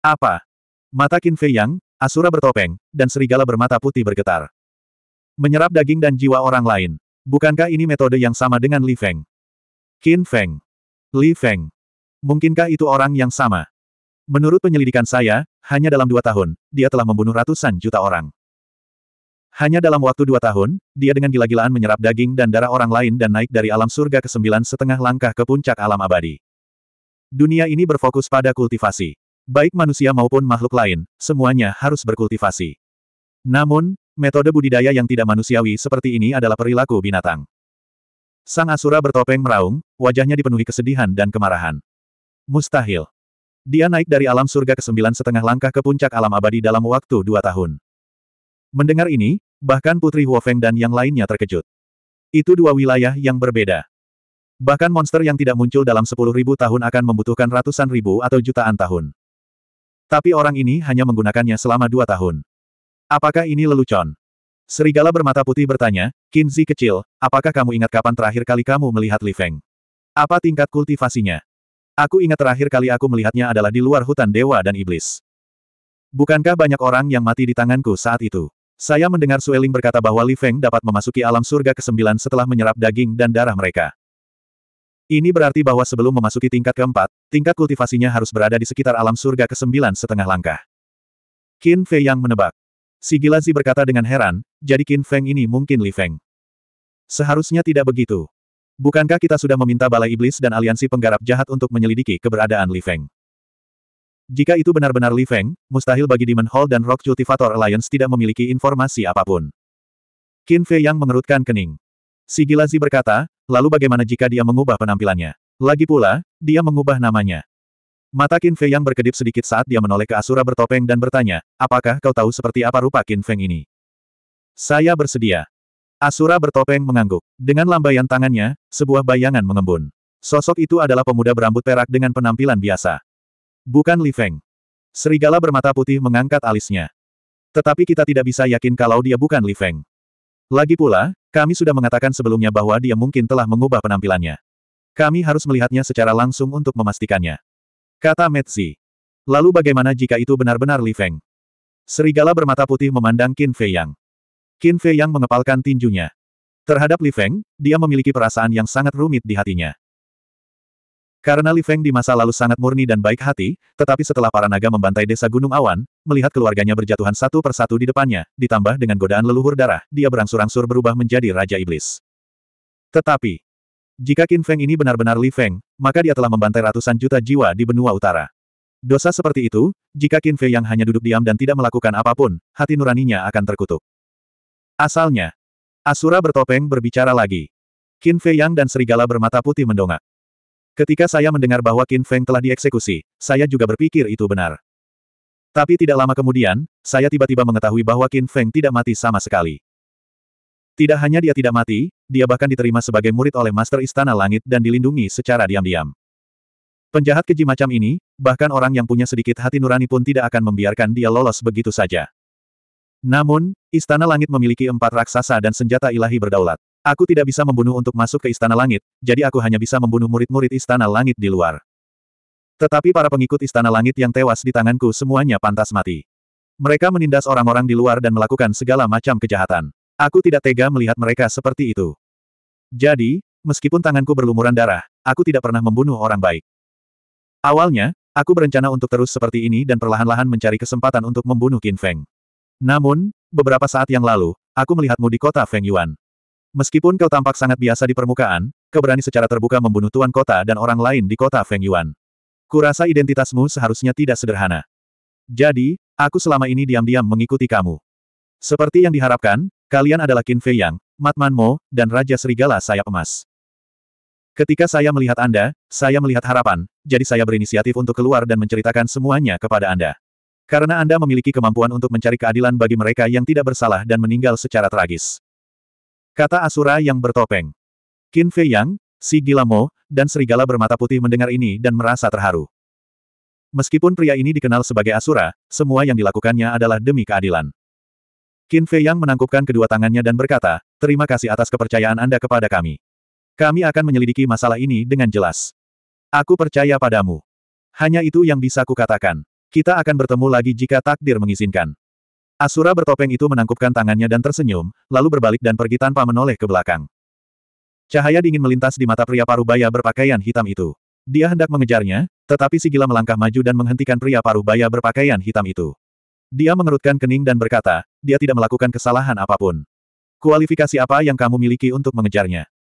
Apa? Mata Qin Fei Yang, Asura bertopeng, dan serigala bermata putih bergetar. Menyerap daging dan jiwa orang lain. Bukankah ini metode yang sama dengan Li Feng? Qin Feng. Li Feng. Mungkinkah itu orang yang sama? Menurut penyelidikan saya, hanya dalam dua tahun, dia telah membunuh ratusan juta orang. Hanya dalam waktu dua tahun, dia dengan gila-gilaan menyerap daging dan darah orang lain dan naik dari alam surga ke sembilan setengah langkah ke puncak alam abadi. Dunia ini berfokus pada kultivasi. Baik manusia maupun makhluk lain, semuanya harus berkultivasi. Namun, metode budidaya yang tidak manusiawi seperti ini adalah perilaku binatang. Sang Asura bertopeng meraung, wajahnya dipenuhi kesedihan dan kemarahan. Mustahil. Dia naik dari alam surga ke sembilan setengah langkah ke puncak alam abadi dalam waktu dua tahun. Mendengar ini, Bahkan Putri Huofeng dan yang lainnya terkejut. Itu dua wilayah yang berbeda. Bahkan monster yang tidak muncul dalam sepuluh ribu tahun akan membutuhkan ratusan ribu atau jutaan tahun. Tapi orang ini hanya menggunakannya selama dua tahun. Apakah ini lelucon? Serigala bermata putih bertanya, Kinzi kecil, apakah kamu ingat kapan terakhir kali kamu melihat Li Feng? Apa tingkat kultivasinya? Aku ingat terakhir kali aku melihatnya adalah di luar hutan dewa dan iblis. Bukankah banyak orang yang mati di tanganku saat itu? Saya mendengar Sueling berkata bahwa Li Feng dapat memasuki alam surga ke-9 setelah menyerap daging dan darah mereka. Ini berarti bahwa sebelum memasuki tingkat keempat, tingkat kultivasinya harus berada di sekitar alam surga ke-9 setengah langkah. Qin Fei yang menebak. Si Gilazi berkata dengan heran, jadi Qin Feng ini mungkin Li Feng. Seharusnya tidak begitu. Bukankah kita sudah meminta Balai Iblis dan Aliansi Penggarap Jahat untuk menyelidiki keberadaan Li Feng? Jika itu benar-benar Li Feng, mustahil bagi Demon Hall dan Rock Cultivator Alliance tidak memiliki informasi apapun. Qin Fei yang mengerutkan kening. Si Gilazi berkata, lalu bagaimana jika dia mengubah penampilannya? Lagi pula, dia mengubah namanya. Mata Qin Fei yang berkedip sedikit saat dia menoleh ke Asura bertopeng dan bertanya, apakah kau tahu seperti apa rupa Qin Feng ini? Saya bersedia. Asura bertopeng mengangguk. Dengan lambaian tangannya, sebuah bayangan mengembun. Sosok itu adalah pemuda berambut perak dengan penampilan biasa. Bukan Li Feng. Serigala bermata putih mengangkat alisnya. Tetapi kita tidak bisa yakin kalau dia bukan Li Feng. Lagi pula, kami sudah mengatakan sebelumnya bahwa dia mungkin telah mengubah penampilannya. Kami harus melihatnya secara langsung untuk memastikannya. Kata Metzi. Lalu bagaimana jika itu benar-benar Li Feng? Serigala bermata putih memandang Qin Fei Yang. Qin Fei Yang mengepalkan tinjunya. Terhadap Li Feng, dia memiliki perasaan yang sangat rumit di hatinya. Karena Li Feng di masa lalu sangat murni dan baik hati, tetapi setelah para naga membantai desa Gunung Awan, melihat keluarganya berjatuhan satu persatu di depannya, ditambah dengan godaan leluhur darah, dia berangsur-angsur berubah menjadi Raja Iblis. Tetapi, jika Qin Feng ini benar-benar Li Feng, maka dia telah membantai ratusan juta jiwa di benua utara. Dosa seperti itu, jika Qin Fei yang hanya duduk diam dan tidak melakukan apapun, hati nuraninya akan terkutuk. Asalnya, Asura bertopeng berbicara lagi. Qin Fei yang dan serigala bermata putih mendongak. Ketika saya mendengar bahwa Qin Feng telah dieksekusi, saya juga berpikir itu benar. Tapi tidak lama kemudian, saya tiba-tiba mengetahui bahwa Qin Feng tidak mati sama sekali. Tidak hanya dia tidak mati, dia bahkan diterima sebagai murid oleh Master Istana Langit dan dilindungi secara diam-diam. Penjahat keji macam ini, bahkan orang yang punya sedikit hati nurani pun tidak akan membiarkan dia lolos begitu saja. Namun, Istana Langit memiliki empat raksasa dan senjata ilahi berdaulat. Aku tidak bisa membunuh untuk masuk ke Istana Langit, jadi aku hanya bisa membunuh murid-murid Istana Langit di luar. Tetapi para pengikut Istana Langit yang tewas di tanganku semuanya pantas mati. Mereka menindas orang-orang di luar dan melakukan segala macam kejahatan. Aku tidak tega melihat mereka seperti itu. Jadi, meskipun tanganku berlumuran darah, aku tidak pernah membunuh orang baik. Awalnya, aku berencana untuk terus seperti ini dan perlahan-lahan mencari kesempatan untuk membunuh Qin Feng. Namun, beberapa saat yang lalu, aku melihatmu di kota Feng Yuan. Meskipun kau tampak sangat biasa di permukaan, kau berani secara terbuka membunuh tuan kota dan orang lain di kota Feng Yuan. Kurasa identitasmu seharusnya tidak sederhana. Jadi, aku selama ini diam-diam mengikuti kamu. Seperti yang diharapkan, kalian adalah Qin Fei Yang, Matman Mo, dan Raja Serigala Sayap Emas. Ketika saya melihat Anda, saya melihat harapan, jadi saya berinisiatif untuk keluar dan menceritakan semuanya kepada Anda. Karena Anda memiliki kemampuan untuk mencari keadilan bagi mereka yang tidak bersalah dan meninggal secara tragis. Kata Asura yang bertopeng. Qin Fei Yang, si Gilamo, dan serigala bermata putih mendengar ini dan merasa terharu. Meskipun pria ini dikenal sebagai Asura, semua yang dilakukannya adalah demi keadilan. Qin Fei Yang menangkupkan kedua tangannya dan berkata, terima kasih atas kepercayaan Anda kepada kami. Kami akan menyelidiki masalah ini dengan jelas. Aku percaya padamu. Hanya itu yang bisa kukatakan. Kita akan bertemu lagi jika takdir mengizinkan. Asura bertopeng itu menangkupkan tangannya dan tersenyum, lalu berbalik dan pergi tanpa menoleh ke belakang. Cahaya dingin melintas di mata pria parubaya berpakaian hitam itu. Dia hendak mengejarnya, tetapi si gila melangkah maju dan menghentikan pria parubaya berpakaian hitam itu. Dia mengerutkan kening dan berkata, dia tidak melakukan kesalahan apapun. Kualifikasi apa yang kamu miliki untuk mengejarnya?